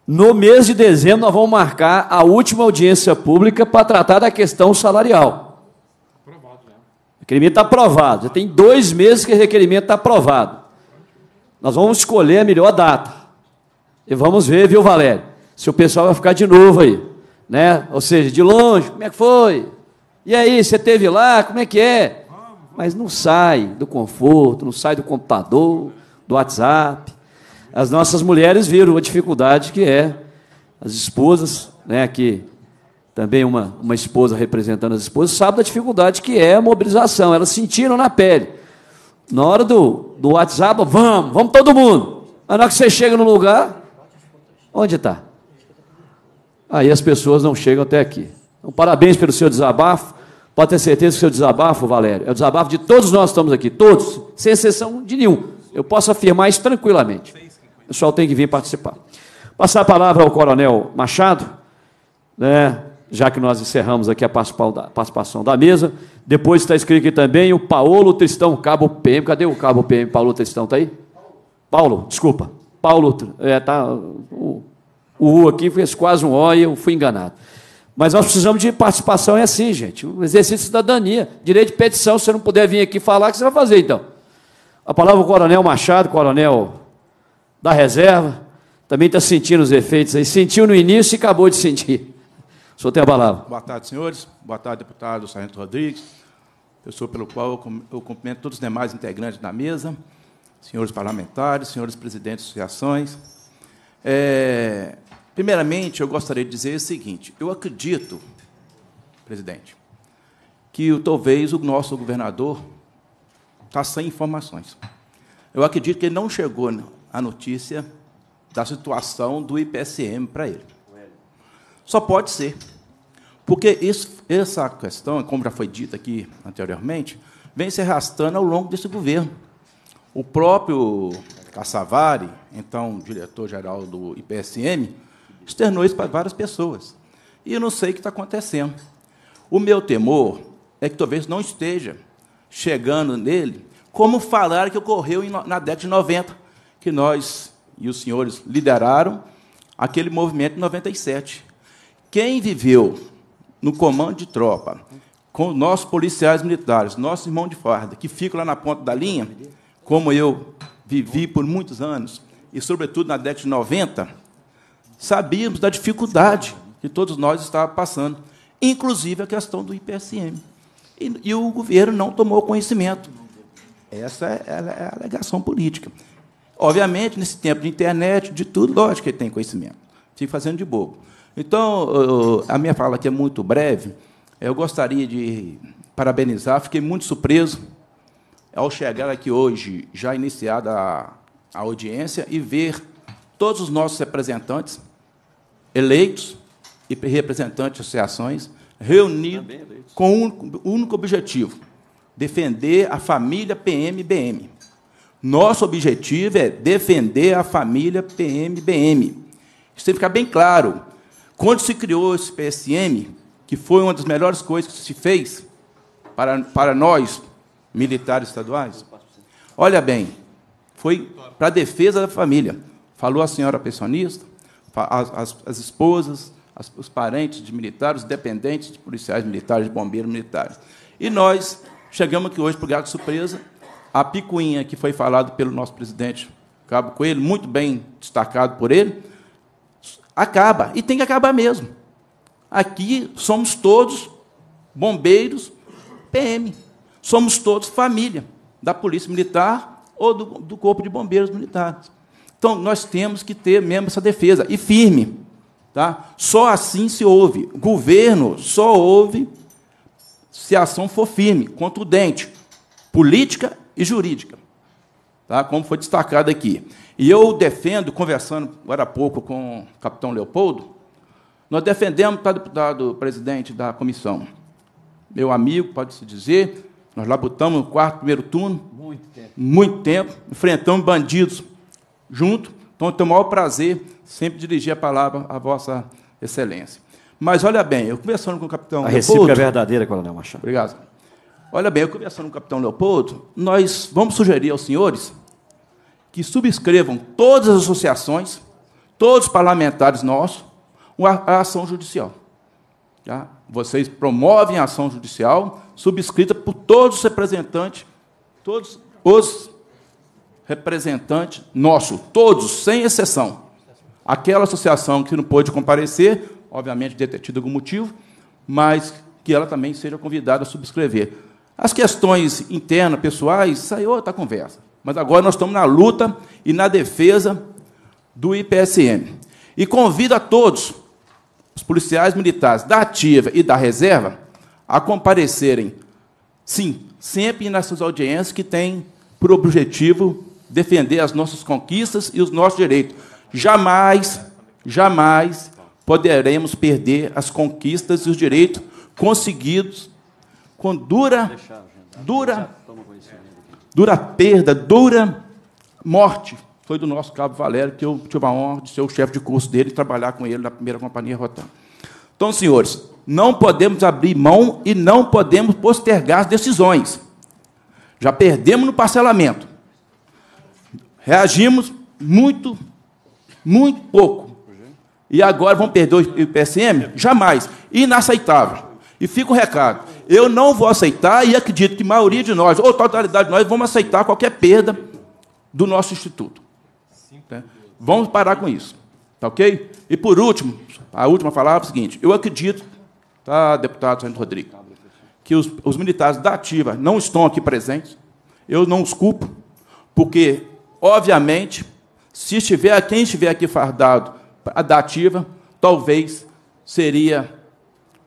No mês de dezembro, nós vamos marcar a última audiência pública para tratar da questão salarial. Aprovado, O requerimento está aprovado. Já tem dois meses que o requerimento está aprovado. Nós vamos escolher a melhor data. E vamos ver, viu, Valério? Se o pessoal vai ficar de novo aí né? Ou seja, de longe, como é que foi? E aí, você teve lá, como é que é? Mas não sai do conforto, não sai do computador, do WhatsApp. As nossas mulheres viram a dificuldade que é as esposas, né, que também uma, uma esposa representando as esposas, sabe da dificuldade que é a mobilização, elas sentiram na pele. Na hora do, do WhatsApp, vamos, vamos todo mundo. Mas na hora que você chega no lugar, onde está? aí as pessoas não chegam até aqui. Então, parabéns pelo seu desabafo. Pode ter certeza que o seu desabafo, Valério, é o desabafo de todos nós que estamos aqui, todos, sem exceção de nenhum. Eu posso afirmar isso tranquilamente. O pessoal tem que vir participar. Passar a palavra ao Coronel Machado, né, já que nós encerramos aqui a participação da mesa. Depois está escrito aqui também o Paulo Tristão, Cabo PM. Cadê o Cabo PM? Paulo Tristão está aí? Paulo, desculpa. Paulo, é, tá, o o U aqui fez quase um O e eu fui enganado. Mas nós precisamos de participação, é assim, gente. Um exercício de cidadania, direito de petição. Se você não puder vir aqui falar, o que você vai fazer então? A palavra Coronel Machado, Coronel da Reserva, também está sentindo os efeitos aí. Sentiu no início e acabou de sentir. O senhor tem a palavra. Boa tarde, senhores. Boa tarde, deputado Sargento Rodrigues, pessoa pelo qual eu cumprimento todos os demais integrantes da mesa, senhores parlamentares, senhores presidentes de associações. É, Primeiramente, eu gostaria de dizer o seguinte: eu acredito, presidente, que talvez o nosso governador está sem informações. Eu acredito que ele não chegou a notícia da situação do IPSM para ele. Só pode ser. Porque isso, essa questão, como já foi dita aqui anteriormente, vem se arrastando ao longo desse governo. O próprio Cassavari, então diretor-geral do IPSM, externou isso para várias pessoas. E eu não sei o que está acontecendo. O meu temor é que talvez não esteja chegando nele como falaram que ocorreu na década de 90, que nós e os senhores lideraram aquele movimento de 97. Quem viveu no comando de tropa, com nossos policiais militares, nossos irmãos de farda, que ficam lá na ponta da linha, como eu vivi por muitos anos, e sobretudo na década de 90, sabíamos da dificuldade que todos nós estávamos passando, inclusive a questão do IPSM. E, e o governo não tomou conhecimento. Essa é, é, é, a alegação política. Obviamente, nesse tempo de internet, de tudo, lógico que ele tem conhecimento. Fica fazendo de bobo. Então, a minha fala aqui é muito breve. Eu gostaria de parabenizar, fiquei muito surpreso ao chegar aqui hoje, já iniciada a audiência, e ver todos os nossos representantes eleitos e representantes de associações, reunidos tá com um único, único objetivo: defender a família PMBM. Nosso objetivo é defender a família PMBM. Isso tem que ficar bem claro. Quando se criou esse PSM, que foi uma das melhores coisas que se fez para, para nós, militares estaduais, olha bem, foi para a defesa da família. Falou a senhora pensionista, as, as, esposas, as, os parentes de militares, os dependentes de policiais militares, de bombeiros militares. E nós chegamos aqui hoje para o Gato Surpresa, a picuinha que foi falado pelo nosso presidente Cabo Coelho, muito bem destacado por ele, acaba, e tem que acabar mesmo. Aqui somos todos bombeiros, PM, somos todos família da Polícia Militar ou do, do Corpo de Bombeiros Militares. Então, nós temos que ter mesmo essa defesa, e firme. Tá? Só assim se ouve. Governo só ouve se a ação for firme, contundente, política e jurídica, tá? como foi destacado aqui. E eu defendo, conversando agora há pouco com o capitão Leopoldo, nós defendemos está deputado presidente da comissão, meu amigo, pode-se dizer, nós lá no quarto, primeiro turno, muito tempo, muito tempo enfrentamos bandidos junto. Então, eu tenho o maior prazer sempre dirigir a palavra à Vossa Excelência. Mas olha bem, eu conversando com o capitão. A recíproca é verdadeira, Coronel Machado. Obrigado. Olha bem, eu conversando com o capitão Leopoldo, nós vamos sugerir aos senhores que subscrevam todas as associações, todos os parlamentares nossos, a ação judicial. Já tá? Vocês promovem a ação judicial, subscrita por todos os representantes, todos os representante nosso, todos, sem exceção. Aquela associação que não pôde comparecer, obviamente deve ter tido algum motivo, mas que ela também seja convidada a subscrever. As questões internas, pessoais, saiu é outra conversa. Mas agora nós estamos na luta e na defesa do IPSM. E convido a todos, os policiais militares da ativa e da reserva, a comparecerem, sim, sempre nas suas audiências que têm por objetivo defender as nossas conquistas e os nossos direitos. Jamais, jamais poderemos perder as conquistas e os direitos conseguidos com dura, dura, dura perda, dura morte. Foi do nosso cabo Valério que eu tive a honra de ser o chefe de curso dele e trabalhar com ele na primeira companhia Rotan. Então, senhores, não podemos abrir mão e não podemos postergar as decisões. Já perdemos no parcelamento. Reagimos muito, muito pouco. E agora vão perder o PSM? Jamais. Inaceitável. E fica o recado. Eu não vou aceitar e acredito que a maioria de nós, ou totalidade de nós, vamos aceitar qualquer perda do nosso instituto. Né? Vamos parar com isso. Tá ok? E por último, a última palavra é o seguinte: eu acredito, tá, deputado Sandro Rodrigues, que os, os militares da ativa não estão aqui presentes. Eu não os culpo, porque Obviamente, se estiver quem estiver aqui fardado da ativa, talvez seria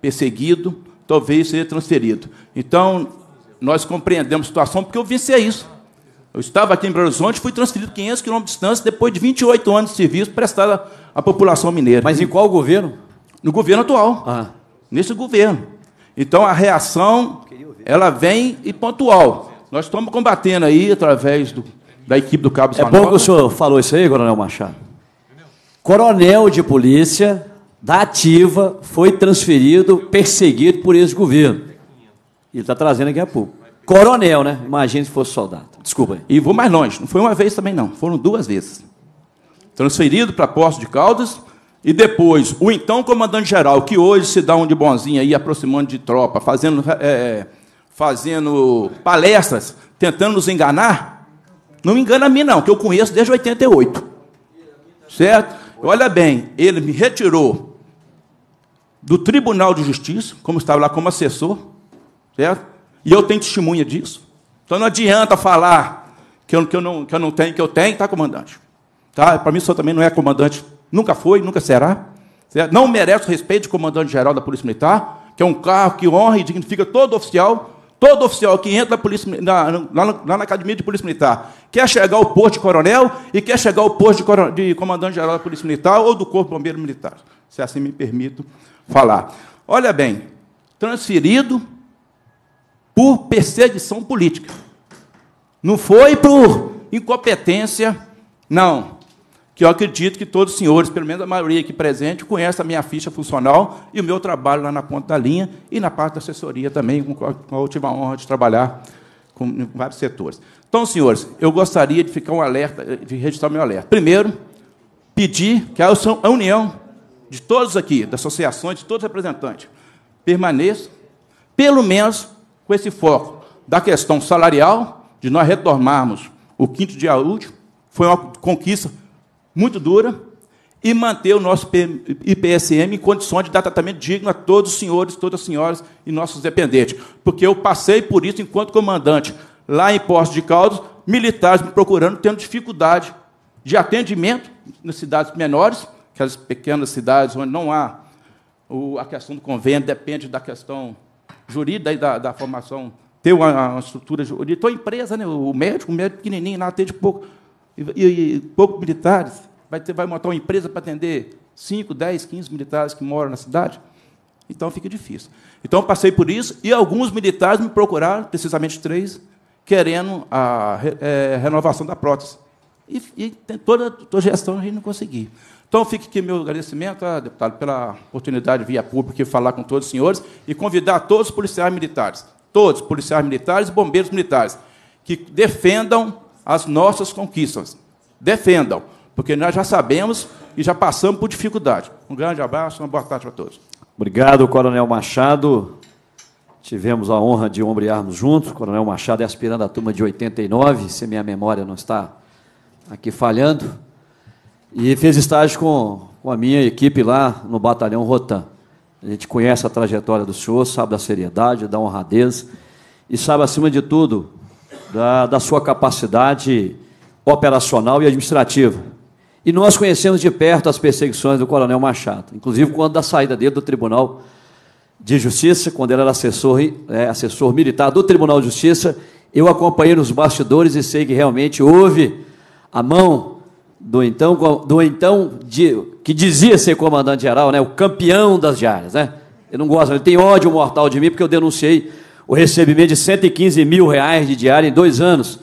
perseguido, talvez seria transferido. Então, nós compreendemos a situação porque eu vivenciei isso. Eu estava aqui em Belo Horizonte, fui transferido 500 quilômetros de distância depois de 28 anos de serviço prestado à população mineira. Mas em qual governo? No governo atual. Ah. Nesse governo. Então, a reação, ela vem e pontual. Nós estamos combatendo aí, através do da equipe do Cabo É bom que o senhor falou isso aí, Coronel Machado. Coronel de polícia da ativa foi transferido, perseguido por esse governo. Ele está trazendo aqui a pouco. Coronel, né? Imagina se fosse soldado. Desculpa. Aí. E vou mais longe. Não foi uma vez também, não. Foram duas vezes. Transferido para posto de Caldas e depois o então comandante-geral, que hoje se dá um de bonzinho aí, aproximando de tropa, fazendo, é, é fazendo palestras, tentando nos enganar, não engana a mim, não, que eu conheço desde 88. Certo? Olha bem, ele me retirou do Tribunal de Justiça, como estava lá como assessor, certo? E eu tenho testemunha disso. Então não adianta falar que eu, que eu, não, que eu não tenho, que eu tenho, tá, comandante? Tá? Para mim, o senhor também não é comandante. Nunca foi, nunca será. Certo? Não merece o respeito de comandante-geral da Polícia Militar, que é um carro que honra e dignifica todo oficial, Todo oficial que entra na, polícia, na, lá, lá, na academia de polícia militar quer chegar ao posto de coronel e quer chegar ao posto de, de comandante geral da polícia militar ou do corpo bombeiro militar, se assim me permito falar. Olha bem, transferido por perseguição política. Não foi por incompetência, não que eu acredito que todos os senhores, pelo menos a maioria aqui presente, conhece a minha ficha funcional e o meu trabalho lá na ponta da linha e na parte da assessoria também, com a eu honra de trabalhar com, em vários setores. Então, senhores, eu gostaria de ficar um alerta, de registrar meu alerta. Primeiro, pedir que a união de todos aqui, das associações, de todos os representantes, permaneça, pelo menos, com esse foco da questão salarial, de nós retomarmos o quinto dia útil, foi uma conquista muito dura e manter o nosso IPSM em condições de dar tratamento digno a todos os senhores, todas as senhoras e nossos dependentes. Porque eu passei por isso enquanto comandante lá em Poços de Caldas, militares me procurando, tendo dificuldade de atendimento nas cidades menores, aquelas pequenas cidades onde não há o, a questão do convênio, depende da questão jurídica e da, da formação, ter uma, uma estrutura jurídica. Então, a empresa, né, o médico, o médico pequenininho, atende pouco e, e poucos militares, vai, ter, vai montar uma empresa para atender 5, 10, 15 militares que moram na cidade? Então fica difícil. Então passei por isso e alguns militares me procuraram, precisamente três, querendo a é, renovação da prótese. E, e toda a gestão a gente não consegui Então fica aqui meu agradecimento, ah, deputado, pela oportunidade de pública público falar com todos os senhores e convidar todos os policiais militares, todos policiais militares e bombeiros militares, que defendam as nossas conquistas. Defendam, porque nós já sabemos e já passamos por dificuldade. Um grande abraço, uma boa tarde para todos. Obrigado, Coronel Machado. Tivemos a honra de ombrearmos juntos. O Coronel Machado é aspirando à turma de 89, se minha memória não está aqui falhando. E fez estágio com, com a minha equipe lá no Batalhão Rotan. A gente conhece a trajetória do senhor, sabe da seriedade, da honradez e sabe, acima de tudo, da, da sua capacidade operacional e administrativa. E nós conhecemos de perto as perseguições do Coronel Machado, inclusive quando da saída dele do Tribunal de Justiça, quando ele era assessor, é, assessor militar do Tribunal de Justiça, eu acompanhei nos bastidores e sei que realmente houve a mão do então, do então de, que dizia ser comandante-geral, né, o campeão das diárias. Né? Ele não gosta, ele tem ódio mortal de mim porque eu denunciei o recebimento de 115 mil reais de diário em dois anos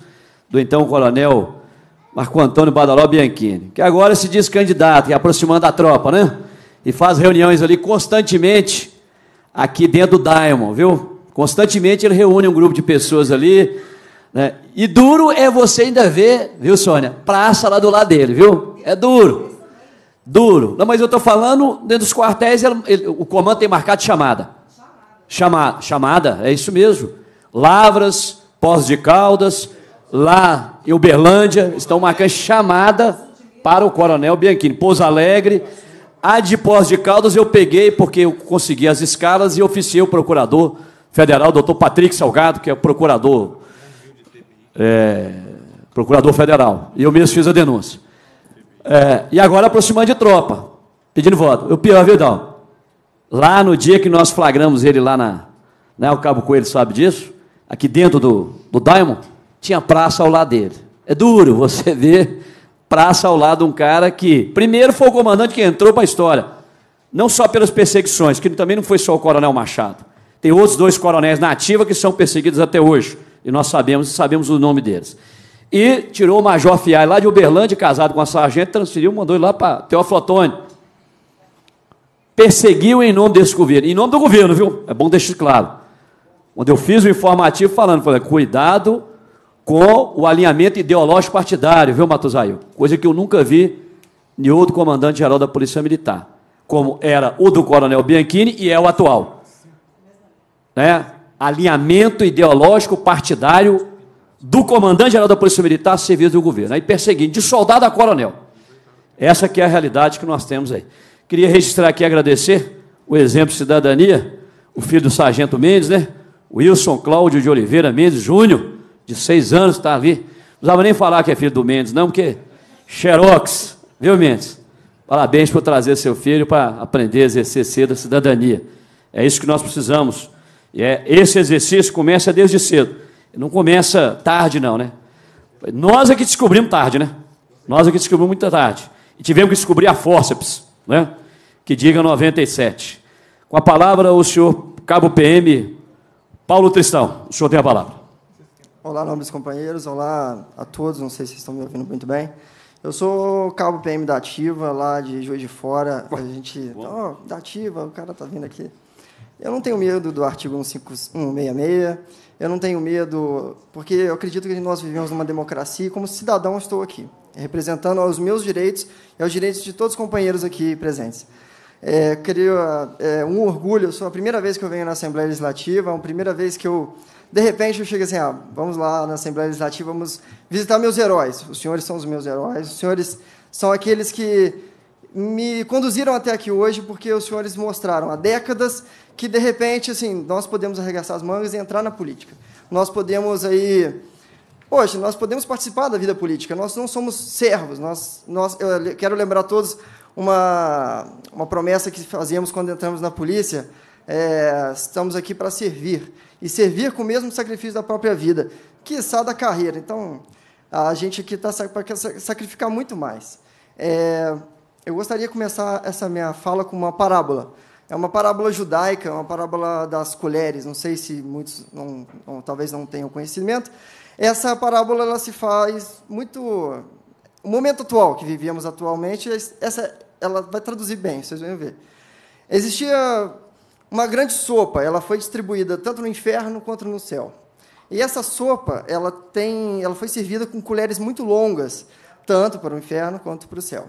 do então coronel Marco Antônio Badaló Bianchini, que agora se diz candidato e é aproximando a tropa, né? E faz reuniões ali constantemente aqui dentro do Diamond, viu? Constantemente ele reúne um grupo de pessoas ali, né? E duro é você ainda ver, viu, Sônia? Praça lá do lado dele, viu? É duro. Duro. Não, mas eu estou falando, dentro dos quartéis, ele, ele, o comando tem marcado chamada chama, chamada, é isso mesmo. Lavras, Pós de Caldas, lá em Uberlândia, estão marcando chamada para o Coronel Bianchini. Pouso Alegre, a de Pós de Caldas eu peguei porque eu consegui as escalas e oficiei o procurador federal, doutor Patrick Salgado, que é procurador. É, procurador federal. E eu mesmo fiz a denúncia. É, e agora aproximando de tropa, pedindo voto. Eu pior, Vidal. Lá no dia que nós flagramos ele lá na. Né, o Cabo Coelho sabe disso? Aqui dentro do, do Diamond, tinha praça ao lado dele. É duro você ver praça ao lado de um cara que, primeiro, foi o comandante que entrou para a história. Não só pelas perseguições, que também não foi só o Coronel Machado. Tem outros dois coronéis nativos que são perseguidos até hoje. E nós sabemos sabemos o nome deles. E tirou o Major Fiai lá de Uberlândia, casado com a sargento, transferiu, mandou ele lá para Teoflotone perseguiu em nome desse governo, em nome do governo, viu? É bom deixar claro. Quando eu fiz o um informativo falando, falei, cuidado com o alinhamento ideológico partidário, viu, Matusaio? Coisa que eu nunca vi em outro comandante-geral da Polícia Militar, como era o do Coronel Bianchini e é o atual. Né? Alinhamento ideológico partidário do comandante-geral da Polícia Militar a serviço do governo. Aí perseguindo, de soldado a coronel. Essa que é a realidade que nós temos aí. Queria registrar aqui e agradecer o exemplo Cidadania, o filho do Sargento Mendes, né? Wilson Cláudio de Oliveira Mendes Júnior, de seis anos, está ali. Não precisava nem falar que é filho do Mendes, não, porque Xerox, viu, Mendes? Parabéns por trazer seu filho para aprender a exercer cedo a cidadania. É isso que nós precisamos. E é, esse exercício começa desde cedo. Não começa tarde, não, né? Nós é que descobrimos tarde, né? Nós é que descobrimos muito tarde. E tivemos que descobrir a fórceps, né? que diga 97. Com a palavra, o senhor Cabo PM Paulo Tristão. O senhor tem a palavra. Olá, nobres companheiros. Olá a todos. Não sei se estão me ouvindo muito bem. Eu sou cabo PM da Ativa, lá de Juiz de Fora. A gente. oh, da Ativa, o cara está vindo aqui. Eu não tenho medo do artigo 15166. eu não tenho medo, porque eu acredito que nós vivemos numa democracia e, como cidadão, estou aqui, representando os meus direitos e os direitos de todos os companheiros aqui presentes. É, queria, é, um orgulho, eu sou a primeira vez que eu venho na Assembleia Legislativa, é a primeira vez que eu, de repente, eu chego assim, ah, vamos lá na Assembleia Legislativa, vamos visitar meus heróis. Os senhores são os meus heróis, os senhores são aqueles que me conduziram até aqui hoje, porque os senhores mostraram há décadas que, de repente, assim, nós podemos arregaçar as mangas e entrar na política. Nós podemos aí... Hoje, nós podemos participar da vida política, nós não somos servos. Nós, nós, eu quero lembrar todos uma, uma promessa que fazíamos quando entramos na polícia. É, estamos aqui para servir. E servir com o mesmo sacrifício da própria vida, que quiçá da carreira. Então, a gente aqui está para sacrificar muito mais. É, eu gostaria de começar essa minha fala com uma parábola. É uma parábola judaica, é uma parábola das colheres. Não sei se muitos não, não, talvez não tenham conhecimento. Essa parábola ela se faz muito o momento atual que vivíamos atualmente, é essa, ela vai traduzir bem, vocês vão ver. Existia uma grande sopa, ela foi distribuída tanto no inferno quanto no céu. E essa sopa, ela tem, ela foi servida com colheres muito longas, tanto para o inferno quanto para o céu.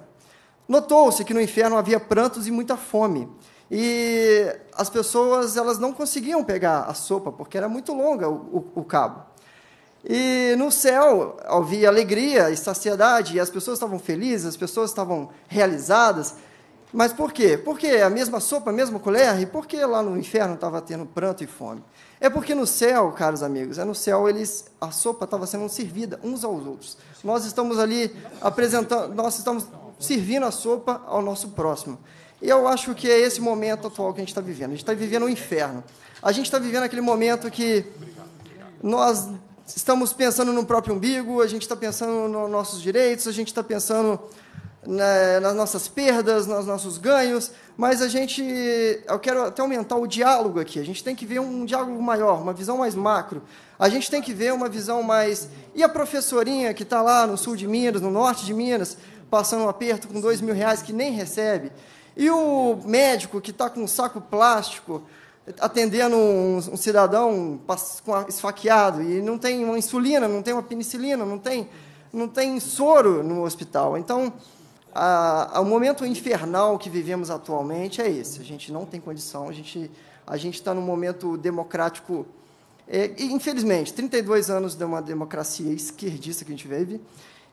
Notou-se que no inferno havia prantos e muita fome. E as pessoas elas não conseguiam pegar a sopa porque era muito longa o, o, o cabo. E no céu havia alegria e saciedade, e as pessoas estavam felizes, as pessoas estavam realizadas. Mas por quê? Porque a mesma sopa, a mesma colher, e por que lá no inferno estava tendo pranto e fome? É porque no céu, caros amigos, é no céu eles a sopa estava sendo servida uns aos outros. Nós estamos ali apresentando, nós estamos servindo a sopa ao nosso próximo. E eu acho que é esse momento atual que a gente está vivendo. A gente está vivendo o um inferno. A gente está vivendo aquele momento que nós estamos pensando no próprio umbigo, a gente está pensando nos nossos direitos, a gente está pensando né, nas nossas perdas, nos nossos ganhos, mas a gente, eu quero até aumentar o diálogo aqui. A gente tem que ver um diálogo maior, uma visão mais macro. A gente tem que ver uma visão mais. E a professorinha que está lá no sul de Minas, no norte de Minas, passando um aperto com dois mil reais que nem recebe? E o médico que está com um saco plástico atendendo um, um cidadão esfaqueado e não tem uma insulina, não tem uma penicilina, não tem, não tem soro no hospital. Então, a, a, o momento infernal que vivemos atualmente é esse. A gente não tem condição, a gente a gente está num momento democrático. É, infelizmente, 32 anos de uma democracia esquerdista que a gente vive,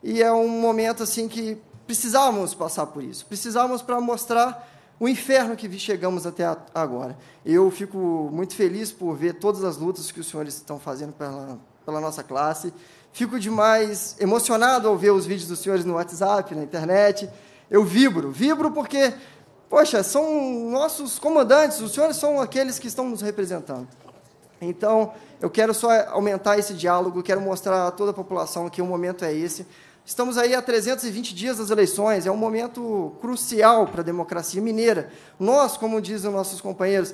e é um momento assim que precisávamos passar por isso. Precisávamos para mostrar o inferno que chegamos até agora. Eu fico muito feliz por ver todas as lutas que os senhores estão fazendo pela, pela nossa classe. Fico demais emocionado ao ver os vídeos dos senhores no WhatsApp, na internet. Eu vibro, vibro porque, poxa, são nossos comandantes, os senhores são aqueles que estão nos representando. Então, eu quero só aumentar esse diálogo, quero mostrar a toda a população que o momento é esse. Estamos aí há 320 dias das eleições, é um momento crucial para a democracia mineira. Nós, como dizem nossos companheiros,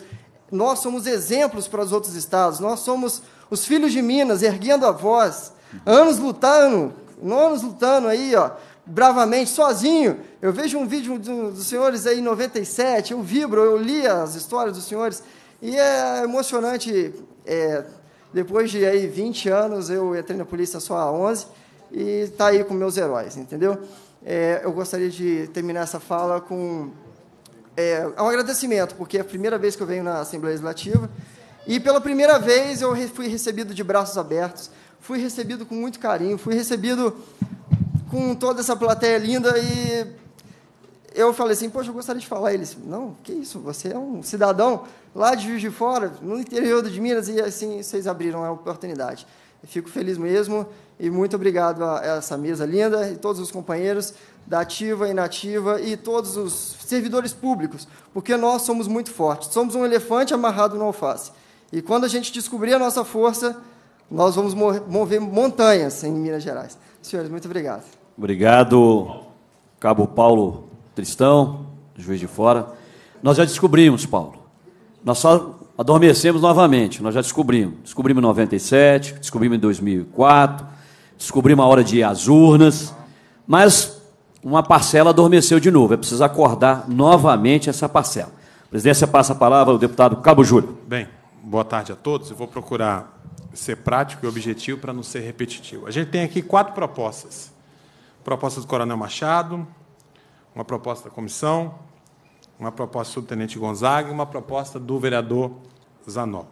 nós somos exemplos para os outros estados, nós somos os filhos de Minas, erguendo a voz, anos lutando, anos lutando aí, ó, bravamente, sozinho. Eu vejo um vídeo dos senhores aí em 97, eu vibro, eu li as histórias dos senhores, e é emocionante. É, depois de aí 20 anos, eu entrei na polícia só há 11 e está aí com meus heróis, entendeu? É, eu gostaria de terminar essa fala com é, um agradecimento, porque é a primeira vez que eu venho na Assembleia Legislativa e pela primeira vez eu fui recebido de braços abertos, fui recebido com muito carinho, fui recebido com toda essa plateia linda e eu falei assim, poxa, eu gostaria de falar. Ele disse, não, que isso, você é um cidadão lá de Juiz de Fora, no interior de Minas, e assim vocês abriram a oportunidade. Eu fico feliz mesmo e muito obrigado a essa mesa linda e todos os companheiros da ativa, inativa e todos os servidores públicos, porque nós somos muito fortes. Somos um elefante amarrado no alface. E quando a gente descobrir a nossa força, nós vamos mover montanhas em Minas Gerais. Senhores, muito obrigado. Obrigado, Cabo Paulo Tristão, juiz de fora. Nós já descobrimos, Paulo. Nós só adormecemos novamente, nós já descobrimos. Descobrimos em 97, descobrimos em 2004, descobrimos a hora de ir às urnas, mas uma parcela adormeceu de novo. É preciso acordar novamente essa parcela. A presidência passa a palavra ao deputado Cabo Júlio. Bem, boa tarde a todos. Eu vou procurar ser prático e objetivo para não ser repetitivo. A gente tem aqui quatro propostas. Proposta do Coronel Machado, uma proposta da comissão, uma proposta do Subtenente Gonzaga e uma proposta do vereador Zanol.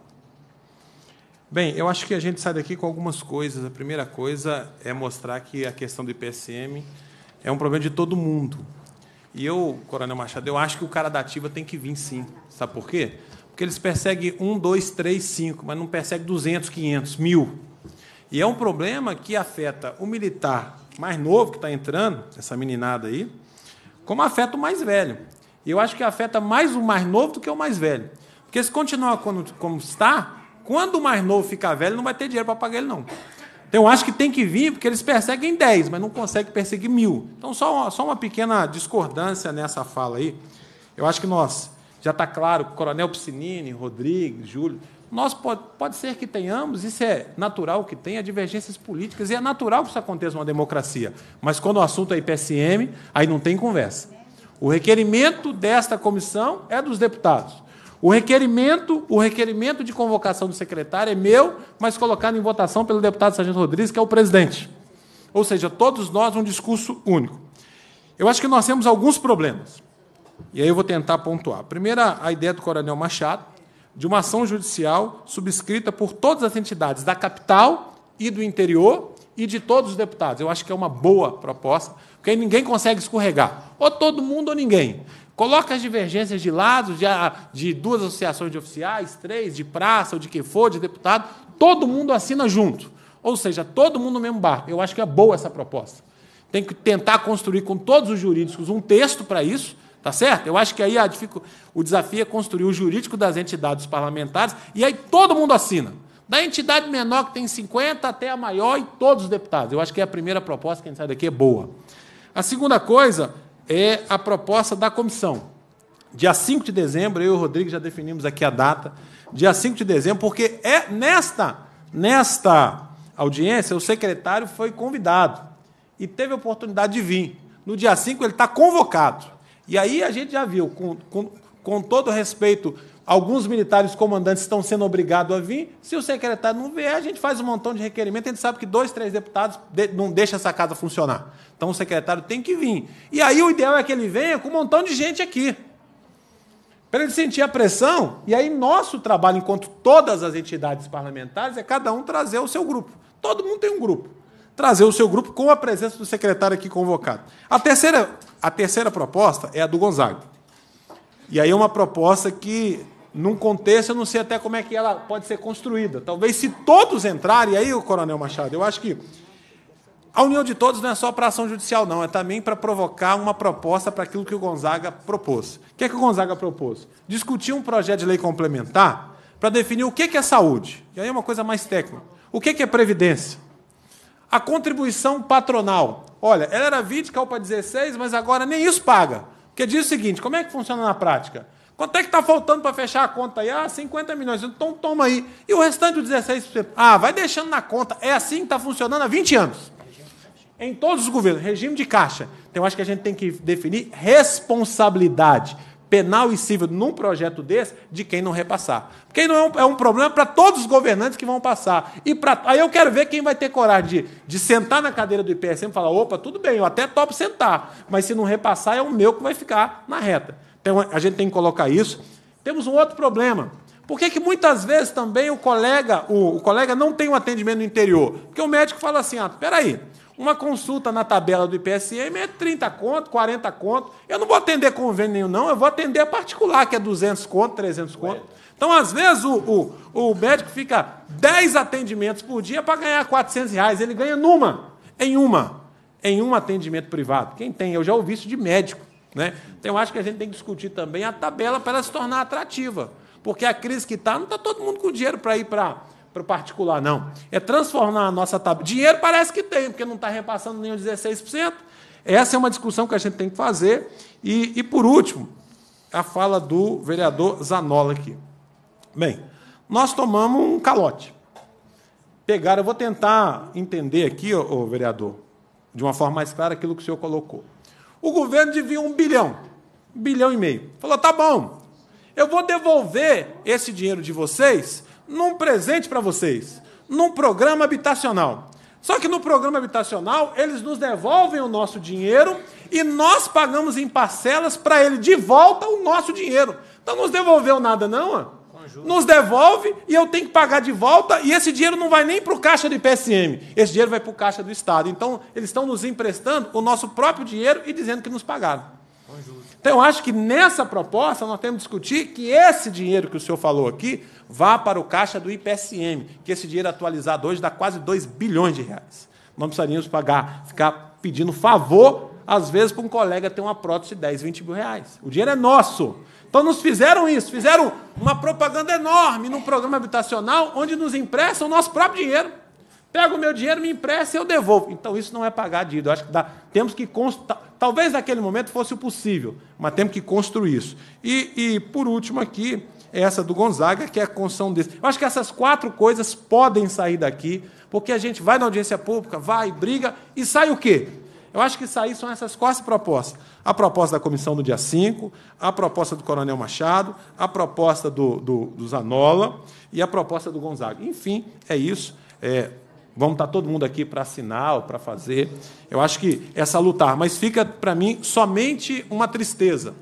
Bem, eu acho que a gente sai daqui com algumas coisas. A primeira coisa é mostrar que a questão do IPSM é um problema de todo mundo. E eu, Coronel Machado, eu acho que o cara da ativa tem que vir sim. Sabe por quê? Porque eles perseguem um, dois, três, cinco, mas não perseguem 200, 500, mil. E é um problema que afeta o militar mais novo que está entrando, essa meninada aí, como afeta o mais velho. E eu acho que afeta mais o mais novo do que o mais velho. Porque se continuar como, como está, quando o mais novo ficar velho, não vai ter dinheiro para pagar ele, não. Então, eu acho que tem que vir, porque eles perseguem 10, mas não conseguem perseguir mil. Então, só uma, só uma pequena discordância nessa fala aí. Eu acho que nós, já está claro, Coronel Piscinini, Rodrigues, Júlio, nós pode, pode ser que tenhamos, isso é natural que tenha, divergências políticas, e é natural que isso aconteça numa democracia. Mas quando o assunto é IPSM, aí não tem conversa. O requerimento desta comissão é dos deputados. O requerimento, o requerimento de convocação do secretário é meu, mas colocado em votação pelo deputado Sargento Rodrigues, que é o presidente. Ou seja, todos nós um discurso único. Eu acho que nós temos alguns problemas. E aí eu vou tentar pontuar. Primeiro, a ideia do Coronel Machado de uma ação judicial subscrita por todas as entidades da capital e do interior e de todos os deputados. Eu acho que é uma boa proposta, porque aí ninguém consegue escorregar. Ou todo mundo ou ninguém. Coloca as divergências de lado, de, ah, de duas associações de oficiais, três, de praça, ou de quem for, de deputado, todo mundo assina junto. Ou seja, todo mundo no mesmo barco. Eu acho que é boa essa proposta. Tem que tentar construir com todos os jurídicos um texto para isso, Tá certo? Eu acho que aí ah, dificu... o desafio é construir o jurídico das entidades parlamentares e aí todo mundo assina. Da entidade menor que tem 50 até a maior e todos os deputados. Eu acho que é a primeira proposta que a gente sai daqui é boa. A segunda coisa é a proposta da comissão. Dia 5 de dezembro, eu e o Rodrigo já definimos aqui a data. Dia 5 de dezembro, porque é nesta, nesta audiência, o secretário foi convidado e teve a oportunidade de vir. No dia 5, ele está convocado. E aí a gente já viu, com, com, com todo respeito alguns militares comandantes estão sendo obrigados a vir. Se o secretário não vier, a gente faz um montão de requerimento. A gente sabe que dois, três deputados não deixam essa casa funcionar. Então o secretário tem que vir. E aí o ideal é que ele venha com um montão de gente aqui. Para ele sentir a pressão, e aí nosso trabalho, enquanto todas as entidades parlamentares, é cada um trazer o seu grupo. Todo mundo tem um grupo. Trazer o seu grupo com a presença do secretário aqui convocado. A terceira, a terceira proposta é a do Gonzaga. E aí é uma proposta que, num contexto, eu não sei até como é que ela pode ser construída. Talvez se todos entrarem, E aí, o Coronel Machado, eu acho que a união de todos não é só para ação judicial, não, é também para provocar uma proposta para aquilo que o Gonzaga propôs. O que é que o Gonzaga propôs? Discutir um projeto de lei complementar para definir o que é saúde. E aí é uma coisa mais técnica. O que é previdência? A contribuição patronal. Olha, ela era 20, caiu para 16, mas agora nem isso paga. Porque diz o seguinte: como é que funciona na prática? Quanto é que está faltando para fechar a conta aí? Ah, 50 milhões. Então toma aí. E o restante, o 16%? Ah, vai deixando na conta. É assim que está funcionando há 20 anos. Em todos os governos, regime de caixa. Então, acho que a gente tem que definir responsabilidade penal e civil num projeto desse de quem não repassar. Porque não é um, é um problema para todos os governantes que vão passar. E pra, aí eu quero ver quem vai ter coragem de, de sentar na cadeira do IPSM e falar: opa, tudo bem, eu até topo sentar, mas se não repassar, é o meu que vai ficar na reta. Então a gente tem que colocar isso. Temos um outro problema. Por que, que muitas vezes também o colega, o, o colega não tem um atendimento no interior? Porque o médico fala assim: ah, peraí, aí uma consulta na tabela do IPSM é 30 conto, 40 conto. Eu não vou atender convênio nenhum, não. Eu vou atender a particular, que é 200 conto, 300 conto. Então, às vezes, o, o, o médico fica 10 atendimentos por dia para ganhar 400 reais. Ele ganha numa, em uma, em um atendimento privado. Quem tem? Eu já ouvi isso de médico. Né? Então, eu acho que a gente tem que discutir também a tabela para ela se tornar atrativa. Porque a crise que está, não está todo mundo com dinheiro para ir para para o particular, não. É transformar a nossa tabela. Dinheiro parece que tem, porque não está repassando nem os 16%. Essa é uma discussão que a gente tem que fazer. E, e por último, a fala do vereador Zanola aqui. Bem, nós tomamos um calote. Pegaram, eu vou tentar entender aqui, ô, ô, vereador, de uma forma mais clara aquilo que o senhor colocou. O governo devia um bilhão, um bilhão e meio. Falou, tá bom, eu vou devolver esse dinheiro de vocês num presente para vocês, num programa habitacional. Só que no programa habitacional, eles nos devolvem o nosso dinheiro e nós pagamos em parcelas para ele de volta o nosso dinheiro. Então não nos devolveu nada, não? Nos devolve e eu tenho que pagar de volta, e esse dinheiro não vai nem para o caixa do IPSM, esse dinheiro vai para o caixa do Estado. Então, eles estão nos emprestando o nosso próprio dinheiro e dizendo que nos pagaram. Então, eu acho que nessa proposta nós temos que discutir que esse dinheiro que o senhor falou aqui vá para o caixa do IPSM, que esse dinheiro atualizado hoje dá quase 2 bilhões de reais. Não precisaríamos pagar, ficar pedindo favor, às vezes, para um colega ter uma prótese de 10, 20 mil reais. O dinheiro é nosso. Então, nos fizeram isso, fizeram uma propaganda enorme no programa habitacional onde nos emprestam o nosso próprio dinheiro. Pega o meu dinheiro, me empresta e eu devolvo. Então, isso não é pagar dívida. Eu acho que dá, temos que constar Talvez naquele momento fosse o possível, mas temos que construir isso. E, e por último aqui, essa do Gonzaga, que é a construção desse. Eu acho que essas quatro coisas podem sair daqui, porque a gente vai na audiência pública, vai, briga, e sai o quê? Eu acho que sair são essas quatro propostas. A proposta da comissão do dia 5, a proposta do Coronel Machado, a proposta do, do, do Zanola e a proposta do Gonzaga. Enfim, é isso. É, Vamos estar todo mundo aqui para assinar, para fazer. Eu acho que essa lutar, mas fica para mim somente uma tristeza,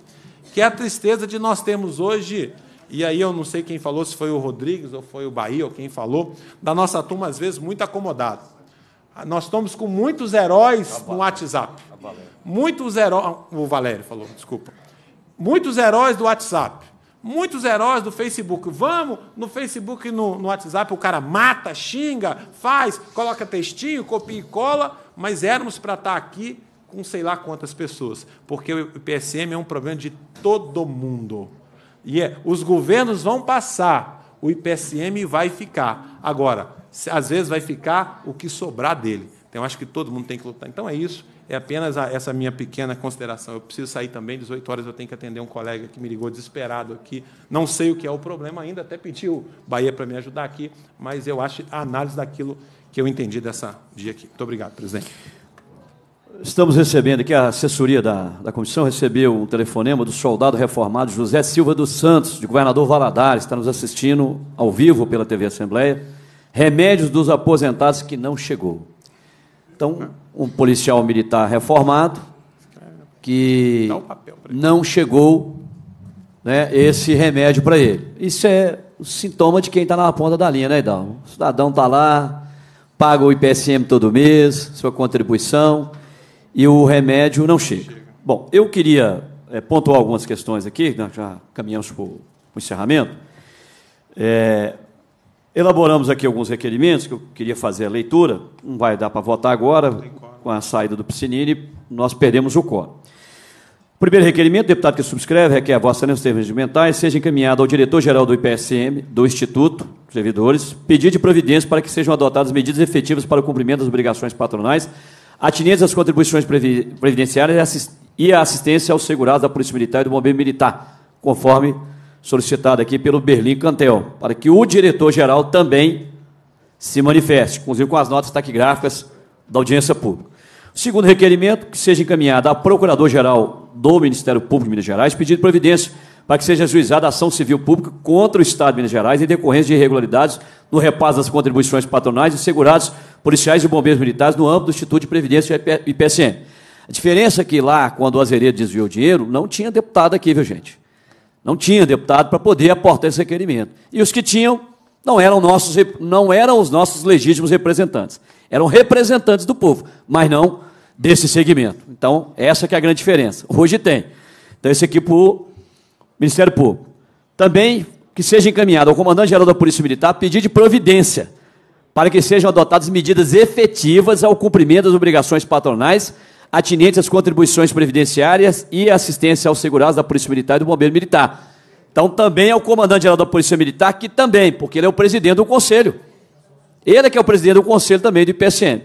que é a tristeza de nós termos hoje, e aí eu não sei quem falou, se foi o Rodrigues ou foi o Bahia ou quem falou, da nossa turma às vezes muito acomodado. Ah, nós estamos com muitos heróis no WhatsApp. Muitos heróis, o Valério falou, desculpa. Muitos heróis do WhatsApp. Muitos heróis do Facebook. Vamos no Facebook e no, no, WhatsApp, o cara mata, xinga, faz, coloca textinho, copia e cola, mas éramos para estar tá aqui com sei lá quantas pessoas. Porque o IPSM é um problema de todo mundo. E é, os governos vão passar, o IPSM vai ficar. Agora, às vezes vai ficar o que sobrar dele. Então, acho que todo mundo tem que lutar. Então, é isso é apenas essa minha pequena consideração. Eu preciso sair também, 18 horas eu tenho que atender um colega que me ligou desesperado aqui. Não sei o que é o problema ainda, até pediu Bahia para me ajudar aqui, mas eu acho a análise daquilo que eu entendi dessa dia aqui. Muito obrigado, presidente. Estamos recebendo aqui a assessoria da, da comissão, recebeu um telefonema do soldado reformado José Silva dos Santos, de governador Valadares, está nos assistindo ao vivo pela TV Assembleia. Remédios dos aposentados que não chegou. Então, um policial militar reformado que não chegou né, esse remédio para ele. Isso é o sintoma de quem está na ponta da linha, né, Idal? O cidadão está lá, paga o IPSM todo mês, sua contribuição, e o remédio não chega. Bom, eu queria é, pontuar algumas questões aqui, né, já caminhamos para o encerramento. É, elaboramos aqui alguns requerimentos que eu queria fazer a leitura, não vai dar para votar agora, com a saída do Piscinini, nós perdemos o quórum. Primeiro requerimento, deputado que subscreve, requer a vossa excelência termos mentais, seja encaminhada ao diretor-geral do IPSM, do Instituto, servidores, pedir de providência para que sejam adotadas medidas efetivas para o cumprimento das obrigações patronais, atinentes às contribuições previdenciárias e à assistência aos segurados da Polícia Militar e do Bombeiro Militar, conforme solicitado aqui pelo Berlim Cantel, para que o diretor-geral também se manifeste, inclusive com as notas taquigráficas da audiência pública. Segundo requerimento, que seja encaminhada a Procurador-Geral do Ministério Público de Minas Gerais pedido providência para que seja ajuizada a ação civil pública contra o Estado de Minas Gerais em decorrência de irregularidades no repasse das contribuições patronais e segurados policiais e bombeiros militares no âmbito do Instituto de Previdência e IPSM. A diferença é que lá, quando o Azeredo desviou o dinheiro, não tinha deputado aqui, viu, gente? Não tinha deputado para poder aportar esse requerimento. E os que tinham não eram, nossos, não eram os nossos legítimos representantes. Eram representantes do povo, mas não desse segmento. Então, essa que é a grande diferença. Hoje tem. Então, esse aqui para o Ministério Público. Também que seja encaminhado ao comandante-geral da Polícia Militar pedir de providência para que sejam adotadas medidas efetivas ao cumprimento das obrigações patronais atinentes às contribuições previdenciárias e assistência aos segurados da Polícia Militar e do Bombeiro Militar então também é o comandante-geral da Polícia Militar, que também, porque ele é o presidente do conselho. Ele é que é o presidente do conselho também do IPCM.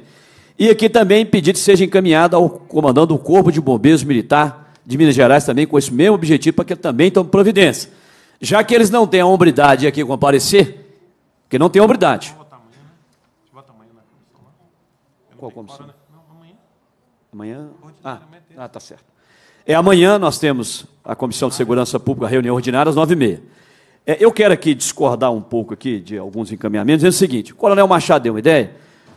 E aqui também pedido seja encaminhado ao comandante do Corpo de Bombeiros Militar de Minas Gerais, também com esse mesmo objetivo, para que ele também tome providência. Já que eles não têm a hombridade aqui comparecer, porque não tem hombridade. Né? Qual comissão? Né? Amanhã? Ah, ah, tá certo. É amanhã nós temos a Comissão de Segurança Pública, reunião ordinária às 9h30. É, eu quero aqui discordar um pouco aqui de alguns encaminhamentos, dizendo o seguinte, o Coronel Machado deu uma ideia,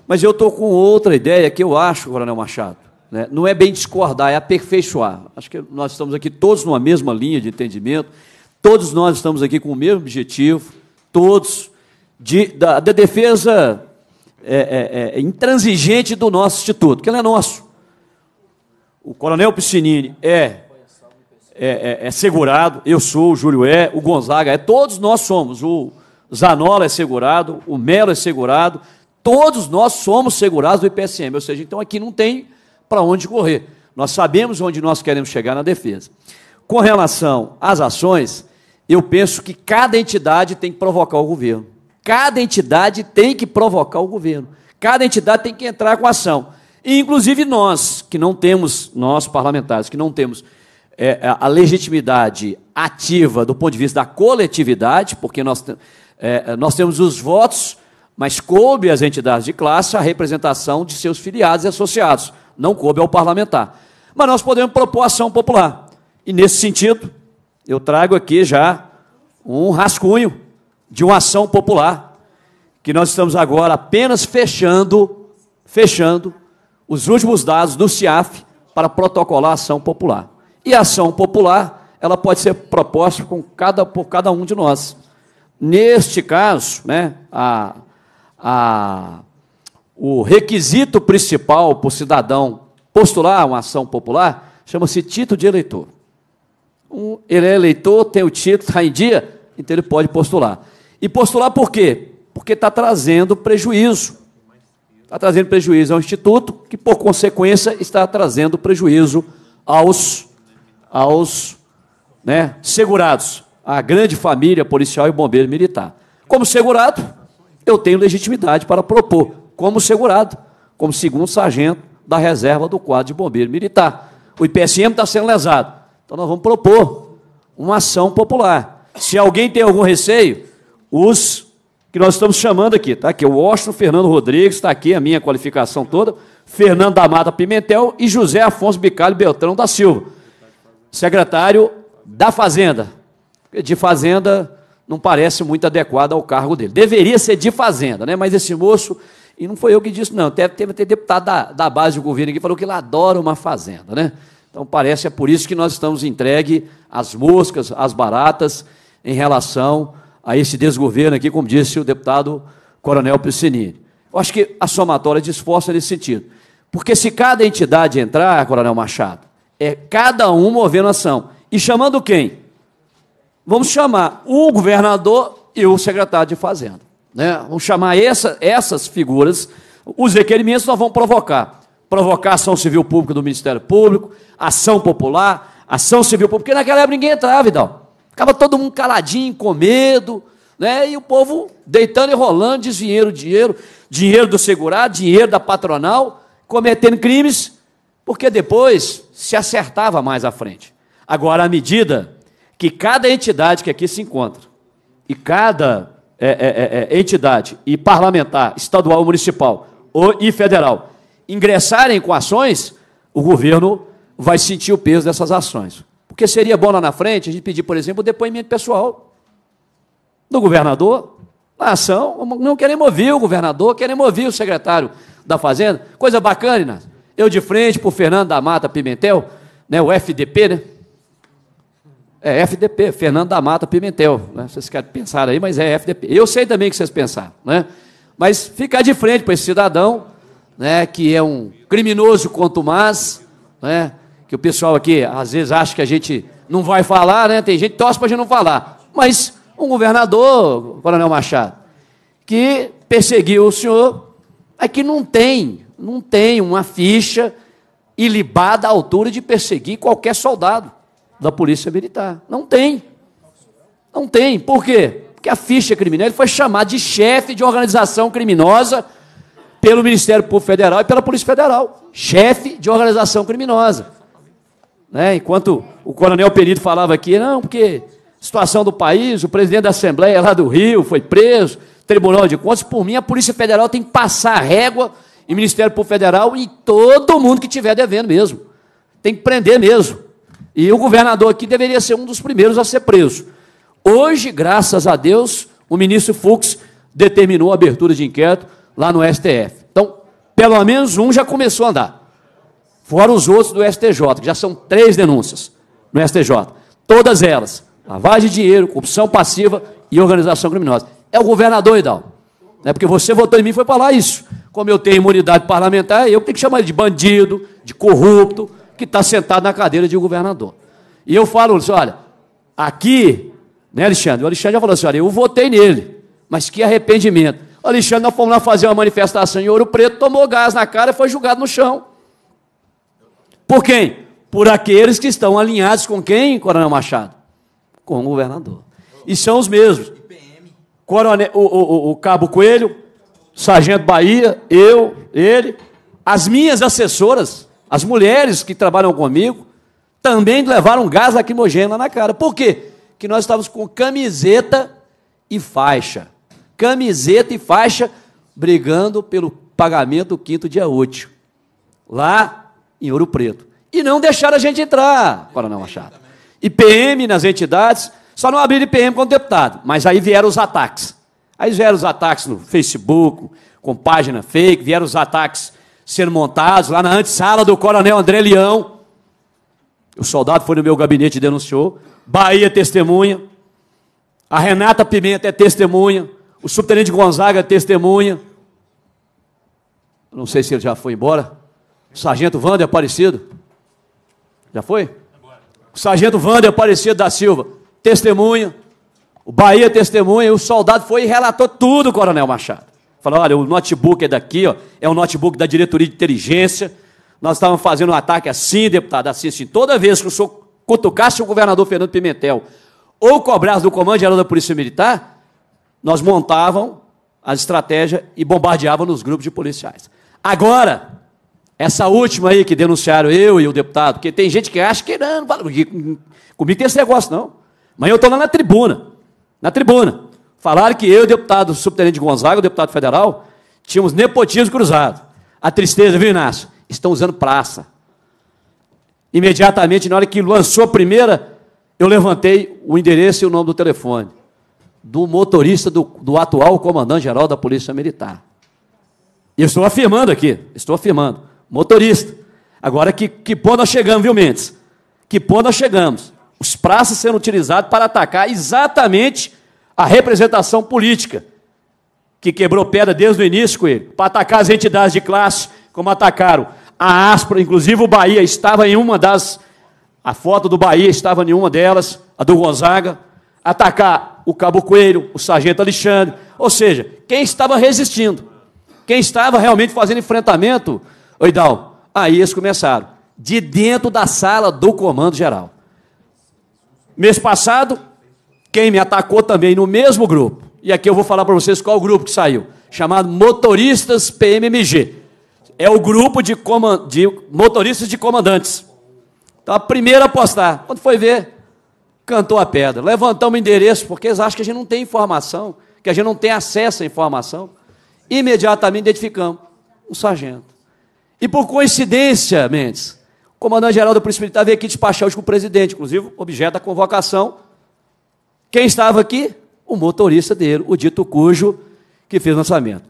mas eu estou com outra ideia que eu acho, Coronel Machado, né, não é bem discordar, é aperfeiçoar. Acho que nós estamos aqui todos numa mesma linha de entendimento, todos nós estamos aqui com o mesmo objetivo, todos, de, da, da defesa é, é, é, é intransigente do nosso Instituto, que ele é nosso. O Coronel Piscinini é é, é, é segurado, eu sou, o Júlio é, o Gonzaga é, todos nós somos. O Zanola é segurado, o Melo é segurado, todos nós somos segurados do IPSM. Ou seja, então aqui não tem para onde correr. Nós sabemos onde nós queremos chegar na defesa. Com relação às ações, eu penso que cada entidade tem que provocar o governo. Cada entidade tem que provocar o governo. Cada entidade tem que entrar com ação. E, inclusive nós, que não temos, nós parlamentares, que não temos é, é, a legitimidade ativa do ponto de vista da coletividade, porque nós, é, é, nós temos os votos, mas coube às entidades de classe a representação de seus filiados e associados, não coube ao parlamentar. Mas nós podemos propor ação popular. E nesse sentido, eu trago aqui já um rascunho de uma ação popular que nós estamos agora apenas fechando, fechando os últimos dados do CIAF para protocolar a ação popular. E a ação popular, ela pode ser proposta com cada, por cada um de nós. Neste caso, né, a, a, o requisito principal para o cidadão postular uma ação popular chama-se título de eleitor. Um, ele é eleitor, tem o título, está em dia, então ele pode postular. E postular por quê? Porque está trazendo prejuízo. Está trazendo prejuízo ao Instituto, que, por consequência, está trazendo prejuízo aos aos né, segurados, à grande família policial e bombeiro militar. Como segurado, eu tenho legitimidade para propor, como segurado, como segundo sargento da reserva do quadro de bombeiro militar. O IPSM está sendo lesado. Então nós vamos propor uma ação popular. Se alguém tem algum receio, os que nós estamos chamando aqui, tá? Que o Washington Fernando Rodrigues, está aqui a minha qualificação toda, Fernando da Mata Pimentel e José Afonso Bicalho Beltrão da Silva secretário da Fazenda. De Fazenda não parece muito adequado ao cargo dele. Deveria ser de Fazenda, né? Mas esse moço, e não foi eu que disse, não. Teve, até deputado da, da base do governo que falou que ele adora uma fazenda, né? Então parece é por isso que nós estamos entregue às moscas, às baratas, em relação a esse desgoverno aqui, como disse o deputado Coronel Piscinini. Eu acho que a somatória de esforço é nesse sentido. Porque se cada entidade entrar, Coronel Machado, é cada um movendo ação. E chamando quem? Vamos chamar o governador e o secretário de Fazenda. Né? Vamos chamar essa, essas figuras. Os requerimentos nós vamos provocar. Provocar ação civil pública do Ministério Público, ação popular, ação civil pública. Porque naquela época ninguém entrava, Vidal. Ficava todo mundo caladinho, com medo, né? e o povo deitando e rolando, desvinheiro, dinheiro, dinheiro do segurado, dinheiro da patronal, cometendo crimes, porque depois se acertava mais à frente. Agora, à medida que cada entidade que aqui se encontra e cada é, é, é, é entidade e parlamentar, estadual, municipal ou, e federal ingressarem com ações, o governo vai sentir o peso dessas ações. Porque seria bom lá na frente a gente pedir, por exemplo, o depoimento pessoal do governador na ação. Não queremos ouvir o governador, queremos ouvir o secretário da Fazenda. Coisa bacana, Inácio. Eu de frente para o Fernando da Mata Pimentel, né, o FDP, né? É FDP, Fernando da Mata Pimentel. Né? Vocês pensar aí, mas é FDP. Eu sei também que vocês pensaram, né? Mas ficar de frente para esse cidadão, né, que é um criminoso mais, né, que o pessoal aqui às vezes acha que a gente não vai falar, né? Tem gente que torce para a gente não falar. Mas um governador, Coronel Machado, que perseguiu o senhor, é que não tem não tem uma ficha ilibada à altura de perseguir qualquer soldado da Polícia Militar. Não tem. Não tem. Por quê? Porque a ficha criminal ele foi chamada de chefe de organização criminosa pelo Ministério Público Federal e pela Polícia Federal. Chefe de organização criminosa. Né? Enquanto o coronel Perito falava aqui, não, porque situação do país, o presidente da Assembleia lá do Rio foi preso, Tribunal de Contas, por mim a Polícia Federal tem que passar a régua e Ministério Público Federal e todo mundo que tiver devendo mesmo. Tem que prender mesmo. E o governador aqui deveria ser um dos primeiros a ser preso. Hoje, graças a Deus, o ministro Fux determinou a abertura de inquérito lá no STF. Então, pelo menos um já começou a andar. Fora os outros do STJ, que já são três denúncias no STJ. Todas elas: lavagem de dinheiro, corrupção passiva e organização criminosa. É o governador, Hidalgo. É porque você votou em mim foi para lá isso. Como eu tenho imunidade parlamentar, eu tenho que chamar ele de bandido, de corrupto, que está sentado na cadeira de um governador. E eu falo, assim, olha, aqui, né, Alexandre? O Alexandre já falou assim, olha, eu votei nele, mas que arrependimento. O Alexandre, nós fomos lá fazer uma manifestação em Ouro Preto, tomou gás na cara e foi julgado no chão. Por quem? Por aqueles que estão alinhados com quem, Coronel Machado? Com o governador. E são os mesmos. Coronel, o, o, o Cabo Coelho, Sargento Bahia, eu, ele, as minhas assessoras, as mulheres que trabalham comigo, também levaram gás lacrimogêneo na cara. Por quê? Que nós estávamos com camiseta e faixa. Camiseta e faixa brigando pelo pagamento do quinto dia útil. Lá em Ouro Preto. E não deixaram a gente entrar, Coronel Machado. IPM nas entidades, só não abriram IPM com o deputado. Mas aí vieram os ataques. Aí vieram os ataques no Facebook, com página fake, vieram os ataques sendo montados lá na antessala do coronel André Leão. O soldado foi no meu gabinete e denunciou. Bahia é testemunha. A Renata Pimenta é testemunha. O subtenente Gonzaga é testemunha. Não sei se ele já foi embora. O sargento Wander Aparecido. Já foi? O sargento Wander Aparecido da Silva, testemunha. O Bahia testemunha, o soldado foi e relatou tudo, Coronel Machado. Falou: olha, o notebook é daqui, ó, é o notebook da diretoria de inteligência. Nós estávamos fazendo um ataque assim, deputado, assim, assim. Toda vez que o senhor cutucasse o governador Fernando Pimentel ou cobrasse do Comando Geral da Polícia Militar, nós montavam a estratégia e bombardeavam nos grupos de policiais. Agora, essa última aí que denunciaram eu e o deputado, porque tem gente que acha que não, não comigo tem esse negócio, não. Mas eu estou lá na tribuna na tribuna. Falaram que eu, deputado subtenente Gonzaga, deputado federal, tínhamos nepotismo cruzado. A tristeza, viu, Inácio? Estão usando praça. Imediatamente, na hora que lançou a primeira, eu levantei o endereço e o nome do telefone do motorista do, do atual comandante-geral da Polícia Militar. E eu estou afirmando aqui, estou afirmando, motorista. Agora, que, que ponto nós chegamos, viu, Mendes? Que ponto nós chegamos? os praças sendo utilizados para atacar exatamente a representação política, que quebrou pedra desde o início com ele, para atacar as entidades de classe, como atacaram a Aspra, inclusive o Bahia estava em uma das. A foto do Bahia estava em uma delas, a do Gonzaga. Atacar o Cabo Coelho, o Sargento Alexandre. Ou seja, quem estava resistindo, quem estava realmente fazendo enfrentamento, Oidal, aí eles começaram, de dentro da sala do Comando Geral. Mês passado, quem me atacou também no mesmo grupo, e aqui eu vou falar para vocês qual grupo que saiu, chamado Motoristas PMMG. É o grupo de, de motoristas de comandantes. Então, a primeira a postar, quando foi ver, cantou a pedra. Levantamos o endereço, porque eles acham que a gente não tem informação, que a gente não tem acesso à informação. Imediatamente identificamos um sargento. E por coincidência, Mendes, comandante-geral da Polícia Militar veio aqui despachar hoje com o presidente, inclusive objeto da convocação. Quem estava aqui? O motorista dele, o dito cujo, que fez o lançamento.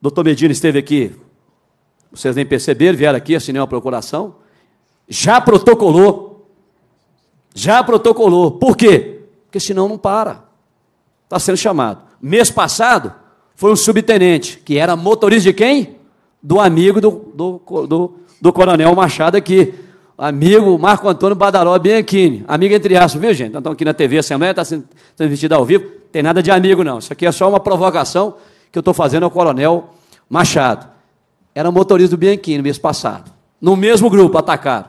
Doutor Medina esteve aqui, vocês nem perceberam, vieram aqui, assinei uma procuração. Já protocolou. Já protocolou. Por quê? Porque senão não para. Está sendo chamado. Mês passado, foi um subtenente, que era motorista de quem? Do amigo do, do, do do Coronel Machado aqui. Amigo Marco Antônio Badaró Bianchini, amigo entre aspas, viu gente? Então aqui na TV Assembleia, está sendo transmitida ao vivo, tem nada de amigo não, isso aqui é só uma provocação que eu estou fazendo ao Coronel Machado. Era motorista do Bianchini mês passado, no mesmo grupo atacaram.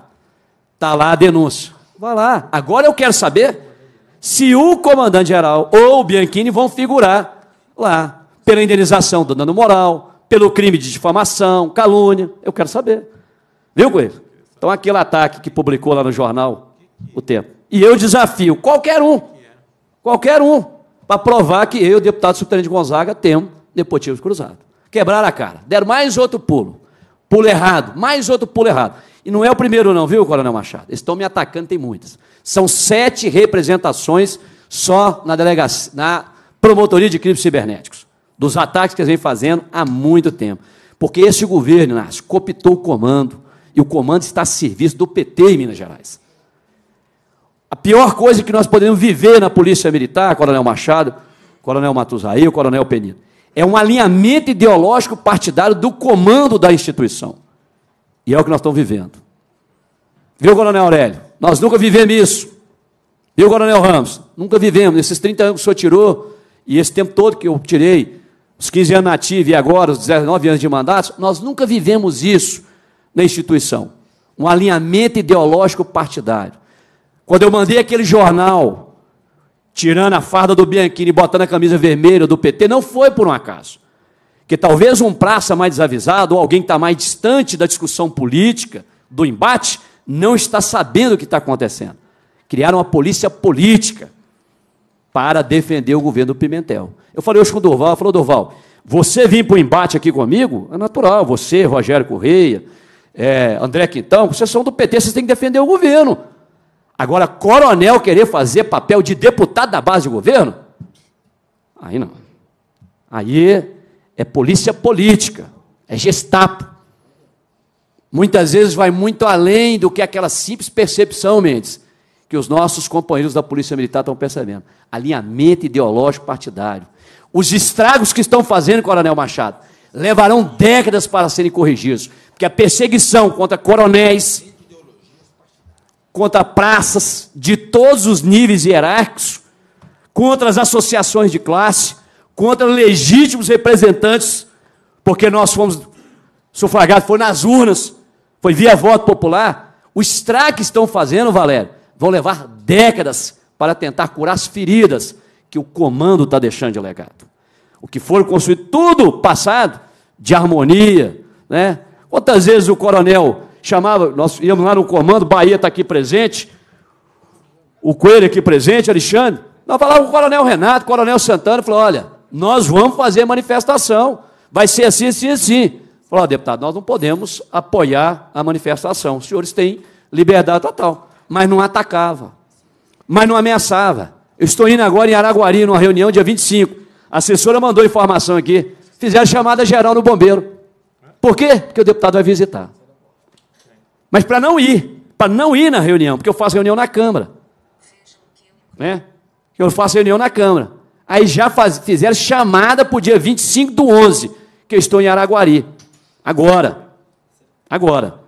Está lá a denúncia. Vai lá, agora eu quero saber se o comandante-geral ou o Bianchini vão figurar lá, pela indenização do dano moral, pelo crime de difamação, calúnia, eu quero saber. Viu, Coelho? Então, aquele ataque que publicou lá no jornal, o tempo. E eu desafio qualquer um, qualquer um, para provar que eu, deputado subtenente Gonzaga, tenho depotivo cruzado. Quebraram a cara. Deram mais outro pulo. Pulo errado, mais outro pulo errado. E não é o primeiro, não, viu, Coronel Machado? Eles estão me atacando, tem muitas. São sete representações só na delegacia, na promotoria de crimes cibernéticos. Dos ataques que eles vêm fazendo há muito tempo. Porque esse governo, Inácio, copitou o comando, e o comando está a serviço do PT em Minas Gerais. A pior coisa que nós podemos viver na Polícia Militar, Coronel Machado, Coronel Matusaí, Coronel Penino, é um alinhamento ideológico partidário do comando da instituição. E é o que nós estamos vivendo. Viu, Coronel Aurélio? Nós nunca vivemos isso. Viu, Coronel Ramos? Nunca vivemos. Esses 30 anos que o senhor tirou, e esse tempo todo que eu tirei, os 15 anos nativos e agora os 19 anos de mandato, nós nunca vivemos isso na instituição. Um alinhamento ideológico partidário. Quando eu mandei aquele jornal, tirando a farda do Bianchini e botando a camisa vermelha do PT, não foi por um acaso. Que talvez um praça mais desavisado, ou alguém que está mais distante da discussão política, do embate, não está sabendo o que está acontecendo. Criaram uma polícia política para defender o governo Pimentel. Eu falei hoje com o Durval, falou, Durval, você vir para o embate aqui comigo é natural, você, Rogério Correia, é, André Quintão, vocês são do PT, vocês têm que defender o governo. Agora, coronel querer fazer papel de deputado da base de governo? Aí não. Aí é polícia política, é gestapo. Muitas vezes vai muito além do que aquela simples percepção, Mendes, que os nossos companheiros da Polícia Militar estão percebendo. Alinhamento ideológico partidário. Os estragos que estão fazendo, Coronel Machado, levarão décadas para serem corrigidos que a perseguição contra coronéis, contra praças de todos os níveis hierárquicos, contra as associações de classe, contra legítimos representantes, porque nós fomos sufragados, foi nas urnas, foi via voto popular. O estrago que estão fazendo, Valério, vão levar décadas para tentar curar as feridas que o comando está deixando de legado. O que for construído, tudo passado, de harmonia, né? Quantas vezes o coronel chamava, nós íamos lá no comando, Bahia está aqui presente, o Coelho aqui presente, Alexandre. Nós falávamos com o coronel Renato, o coronel Santana, falou: olha, nós vamos fazer manifestação, vai ser assim, assim, assim. Falou, deputado, nós não podemos apoiar a manifestação. Os senhores têm liberdade total. Mas não atacava, mas não ameaçava. Eu estou indo agora em Araguari, numa reunião dia 25. A assessora mandou informação aqui. Fizeram chamada geral no bombeiro. Por quê? Porque o deputado vai visitar. Mas para não ir, para não ir na reunião, porque eu faço reunião na Câmara. Né? Eu faço reunião na Câmara. Aí já faz, fizeram chamada para o dia 25 do 11, que eu estou em Araguari. Agora. Agora.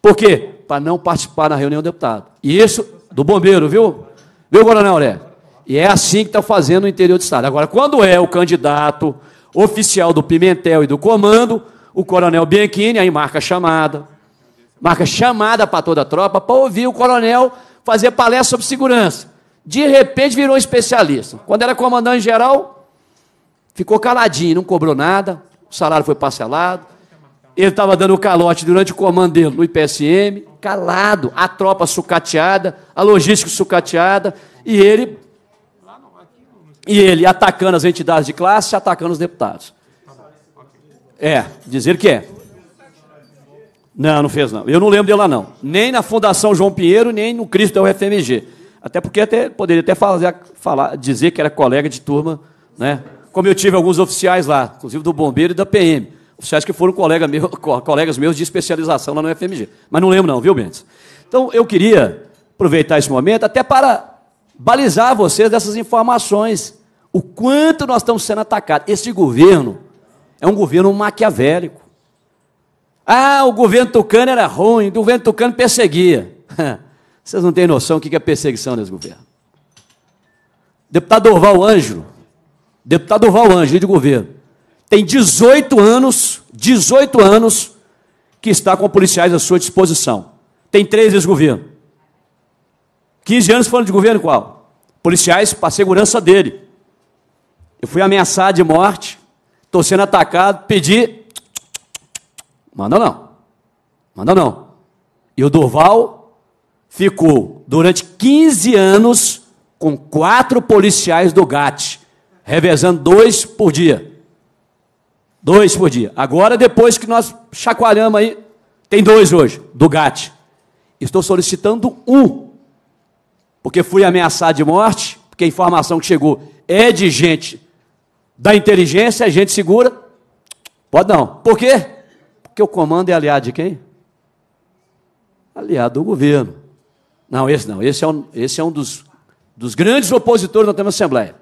Por quê? Para não participar na reunião do deputado. E isso do bombeiro, viu? Viu, Coronel Auré? E é assim que está fazendo o interior do Estado. Agora, quando é o candidato oficial do Pimentel e do comando, o coronel Bianchini aí marca chamada. Marca chamada para toda a tropa para ouvir o coronel fazer palestra sobre segurança. De repente virou especialista. Quando era comandante geral, ficou caladinho, não cobrou nada, o salário foi parcelado. Ele estava dando calote durante o comando dele no IPSM, calado, a tropa sucateada, a logística sucateada, e ele e ele atacando as entidades de classe, atacando os deputados. É, dizer que é. Não, não fez não. Eu não lembro dele lá não. Nem na Fundação João Pinheiro, nem no Cristo da é UFMG. Até porque até poderia até fazer, falar, dizer que era colega de turma, né? Como eu tive alguns oficiais lá, inclusive do bombeiro e da PM. Oficiais que foram colega meu, colegas meus de especialização lá no UFMG. Mas não lembro não, viu, Mendes? Então, eu queria aproveitar esse momento até para balizar vocês dessas informações. O quanto nós estamos sendo atacados. Esse governo é um governo maquiavélico. Ah, o governo tucano era ruim, o governo tucano perseguia. Vocês não têm noção do que é perseguição nesse governo. Deputado Orval Ângelo, deputado Orval Ângelo de governo, tem 18 anos, 18 anos, que está com policiais à sua disposição. Tem três vezes governo. 15 anos falando de governo qual? Policiais para a segurança dele. Eu fui ameaçado de morte estou sendo atacado, pedi. Manda não. Manda não. E o Durval ficou durante 15 anos com quatro policiais do GAT, revezando dois por dia. Dois por dia. Agora, depois que nós chacoalhamos aí, tem dois hoje, do GAT. Estou solicitando um, porque fui ameaçado de morte, porque a informação que chegou é de gente da inteligência, a gente segura. Pode não. Por quê? Porque o comando é aliado de quem? Aliado do governo. Não, esse não. Esse é um, esse é um dos, dos grandes opositores da Assembleia.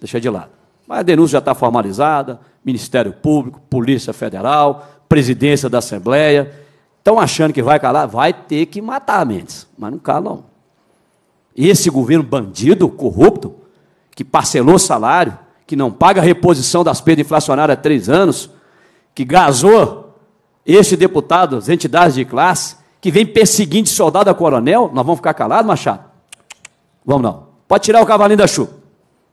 Deixa de lado. Mas a denúncia já está formalizada, Ministério Público, Polícia Federal, Presidência da Assembleia. Estão achando que vai calar? Vai ter que matar Mendes, mas não cala não. Esse governo bandido, corrupto, que parcelou salário, que não paga a reposição das perdas inflacionárias há três anos, que gasou este deputado, as entidades de classe, que vem perseguindo soldado a coronel, nós vamos ficar calados, Machado? Vamos não. Pode tirar o cavalinho da chuva.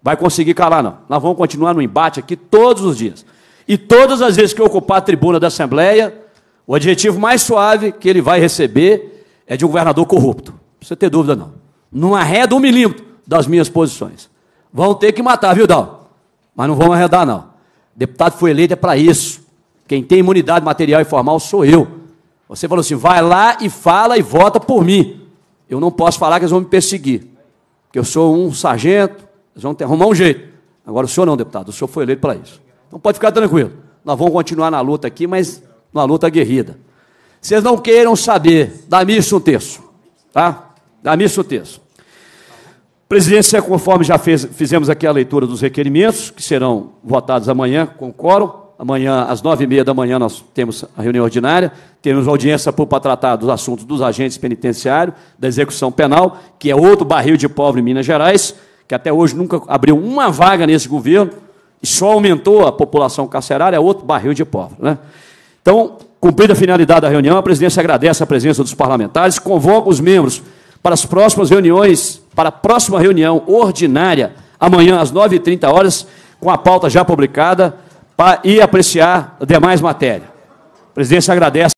Vai conseguir calar, não. Nós vamos continuar no embate aqui todos os dias. E todas as vezes que eu ocupar a tribuna da Assembleia, o adjetivo mais suave que ele vai receber é de um governador corrupto. Não precisa ter dúvida, não. Não arreda um milímetro das minhas posições. Vão ter que matar, viu, Dal? Mas não vamos arredar, não. Deputado foi eleito é para isso. Quem tem imunidade material e formal sou eu. Você falou assim: vai lá e fala e vota por mim. Eu não posso falar que eles vão me perseguir. Porque eu sou um sargento, eles vão ter, arrumar um jeito. Agora o senhor não, deputado, o senhor foi eleito para isso. Então pode ficar tranquilo. Nós vamos continuar na luta aqui, mas na luta aguerrida. Vocês não queiram saber, dá isso um terço. Tá? Dá isso um terço. Presidência, conforme já fez, fizemos aqui a leitura dos requerimentos, que serão votados amanhã com quórum. Amanhã, às nove e meia da manhã, nós temos a reunião ordinária, temos audiência para tratar dos assuntos dos agentes penitenciários, da execução penal, que é outro barril de pobre em Minas Gerais, que até hoje nunca abriu uma vaga nesse governo, e só aumentou a população carcerária, é outro barril de pobre. Né? Então, cumprida a finalidade da reunião, a presidência agradece a presença dos parlamentares, convoca os membros para as próximas reuniões, para a próxima reunião ordinária, amanhã às 9h30 horas, com a pauta já publicada, para ir apreciar demais matéria. A presidência agradece.